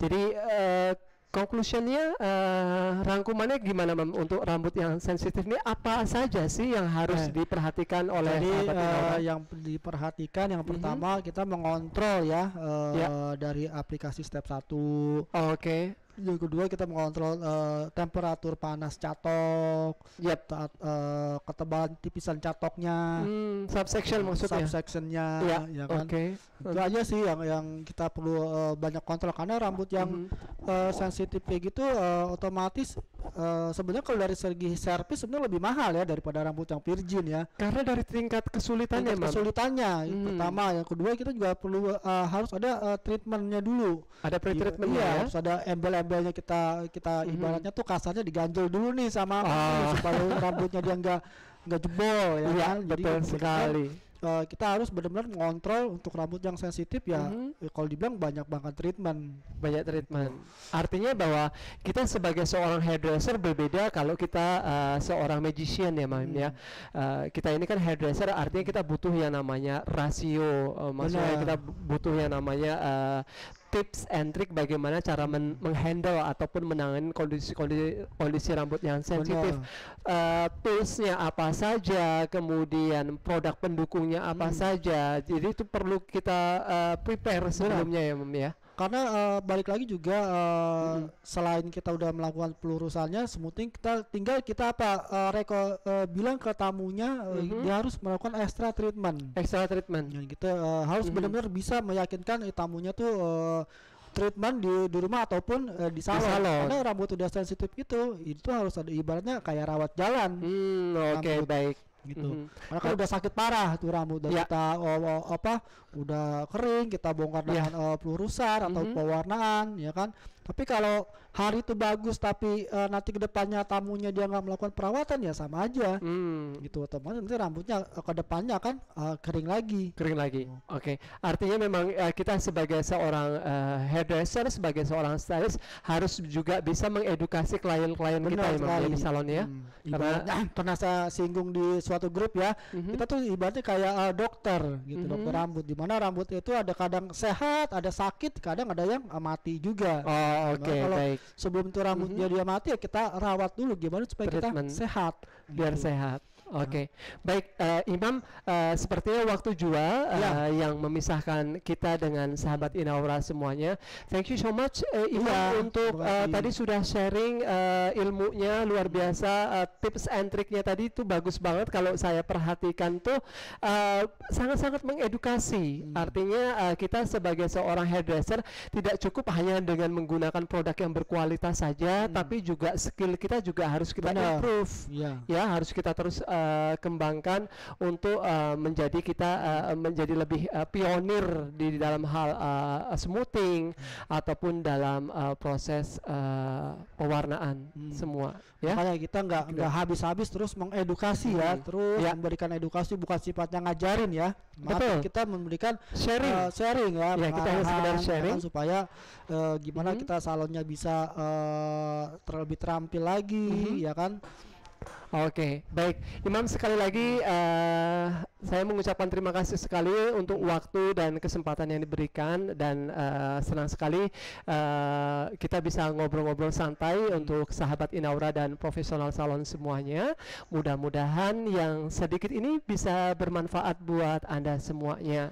Speaker 1: Jadi uh, Conclusionnya, uh, eh, rangkumannya gimana mem untuk rambut yang sensitif ini apa saja sih yang harus eh. diperhatikan oleh Jadi, uh, yang diperhatikan yang mhm.
Speaker 2: pertama mm -hmm. kita mengontrol ya uh, eh, yeah. dari aplikasi step satu Oke. Okay. Yang kedua kita mengontrol uh, temperatur panas catok, yep. uh, ketebalan tipisan catoknya, hmm, subsection maksudnya, subsectionnya, ya, yeah. ya kan. Okay itu aja sih yang yang kita perlu uh, banyak kontrol karena rambut yang mm-hmm. uh, sensitif kayak gitu uh, otomatis uh, sebenarnya kalau dari segi servis sebenarnya lebih mahal ya daripada rambut yang virgin ya
Speaker 1: karena dari tingkat kesulitannya tingkat kesulitannya
Speaker 2: hmm. pertama yang kedua kita juga perlu uh, harus ada uh, treatmentnya dulu ada pre iya, treatment ya, ya? harus ada embel-embelnya kita kita hmm ibaratnya tuh kasarnya diganjel dulu nih sama ah. supaya rambutnya dia nggak nggak jebol ya, ya kan? Jadi betul ya sekali uh, kita harus benar-benar mengontrol untuk rambut yang sensitif ya mm-hmm. kalau dibilang banyak banget treatment
Speaker 1: banyak gitu. treatment hmm. artinya bahwa kita sebagai seorang hairdresser berbeda kalau kita uh, seorang magician ya mam hmm. ya uh, kita ini kan hairdresser artinya kita butuh yang namanya rasio uh, maksudnya kita butuh yang namanya uh, tips and trick bagaimana cara men menghandle ataupun menangani kondisi-kondisi kondisi rambut yang sensitif. Uh, toolsnya apa saja, kemudian produk pendukungnya apa hmm. saja. Jadi itu perlu kita uh, prepare sebelumnya Benar. ya, Mem ya karena uh, balik lagi juga uh,
Speaker 2: hmm. selain kita udah melakukan pelurusannya smoothing kita tinggal kita apa uh, reko uh, bilang ke tamunya hmm. dia harus melakukan extra treatment extra treatment yang kita uh, harus hmm. benar-benar bisa meyakinkan eh, tamunya tuh uh, treatment di di rumah ataupun uh, di, salon. di salon karena rambut udah sensitif gitu itu harus ada ibaratnya kayak rawat jalan hmm, oke okay, baik gitu. Mm -hmm. Karena kan udah sakit parah tuh rambut dan yeah. Ya. kita oh, oh, apa udah kering kita bongkar ya. dengan yeah. uh, oh, pelurusan atau mm -hmm. pewarnaan ya kan. Tapi kalau hari itu bagus tapi uh, nanti kedepannya tamunya dia nggak melakukan perawatan ya sama
Speaker 1: aja. Hmm. Gitu otomatis nanti rambutnya uh, eh, kedepannya akan uh, kering lagi. Kering lagi. Gitu. Oke. Okay. Artinya memang uh, kita sebagai seorang uh, hairdresser, sebagai seorang stylist harus juga bisa mengedukasi klien-klien kita yang ya, ya, di salon ya. Hmm. Ibaratnya, karena ah, pernah
Speaker 2: saya singgung di suatu grup ya. hmm Kita tuh ibaratnya kayak uh, dokter gitu, mm-hmm. dokter mhm. rambut. Di mana rambut itu ada kadang sehat, ada sakit, kadang ada yang uh, mati juga. Oh Nah, oke okay, baik.
Speaker 1: Sebelum itu rambutnya mm -hmm. dia mati ya kita rawat dulu gimana supaya Treatment. kita sehat. Biar gitu. sehat. Oke, okay. baik uh, Imam. Uh, sepertinya waktu jual uh, eh, ya. yang memisahkan kita dengan sahabat Inaura semuanya. Thank you so much uh, Imam ya, untuk uh, tadi sudah sharing uh, ilmunya luar ya. biasa, uh, tips and triknya tadi itu bagus banget. Kalau saya perhatikan tuh sangat-sangat uh, mengedukasi. Hmm. Artinya uh, kita sebagai seorang hairdresser tidak cukup hanya dengan menggunakan produk yang berkualitas saja, hmm. tapi juga skill kita juga harus kita Benar. improve. Ya. ya harus kita terus uh, Eh, kembangkan untuk uh, menjadi kita uh, menjadi lebih uh, pionir di, dalam hal uh, smoothing hmm. ataupun dalam uh, proses uh, pewarnaan hmm. semua ya makanya kita nggak gitu. nggak habis-habis terus
Speaker 2: mengedukasi ya, hmm. ya terus ya. memberikan edukasi bukan sifatnya ngajarin ya Maaf, betul kita memberikan sharing uh, sharing ya, ya kita harus sekedar ya kan, sharing supaya uh, gimana hmm. kita salonnya bisa uh, terlebih terampil lagi hmm. ya kan Oke,
Speaker 1: baik. Imam sekali lagi uh, saya mengucapkan terima kasih sekali untuk waktu dan kesempatan yang diberikan dan uh, senang sekali uh, kita bisa ngobrol-ngobrol santai hmm. untuk sahabat Inaura dan profesional salon semuanya. Mudah-mudahan yang sedikit ini bisa bermanfaat buat Anda semuanya.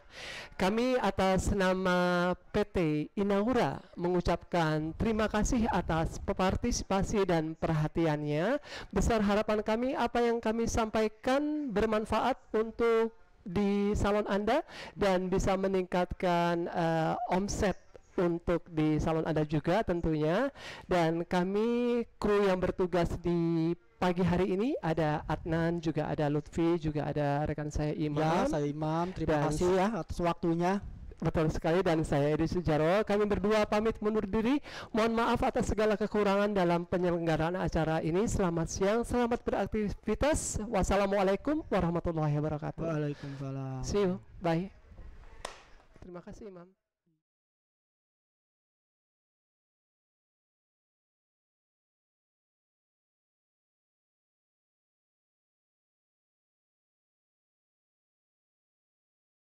Speaker 1: Kami atas nama PT Inaura mengucapkan terima kasih atas partisipasi dan perhatiannya. Besar harapan kami kami apa yang kami sampaikan bermanfaat untuk di salon Anda dan bisa meningkatkan uh, omset untuk di salon Anda juga tentunya dan kami kru yang bertugas di pagi hari ini ada Adnan juga ada Lutfi juga ada rekan saya Imam ya, saya Imam terima kasih ya atas waktunya Betul sekali dan saya Edi Sujarwo. Kami berdua pamit mundur diri. Mohon maaf atas segala kekurangan dalam penyelenggaraan acara ini. Selamat siang, selamat beraktivitas. Wassalamualaikum warahmatullahi wabarakatuh. Waalaikumsalam. See you. Bye. Terima kasih, Imam.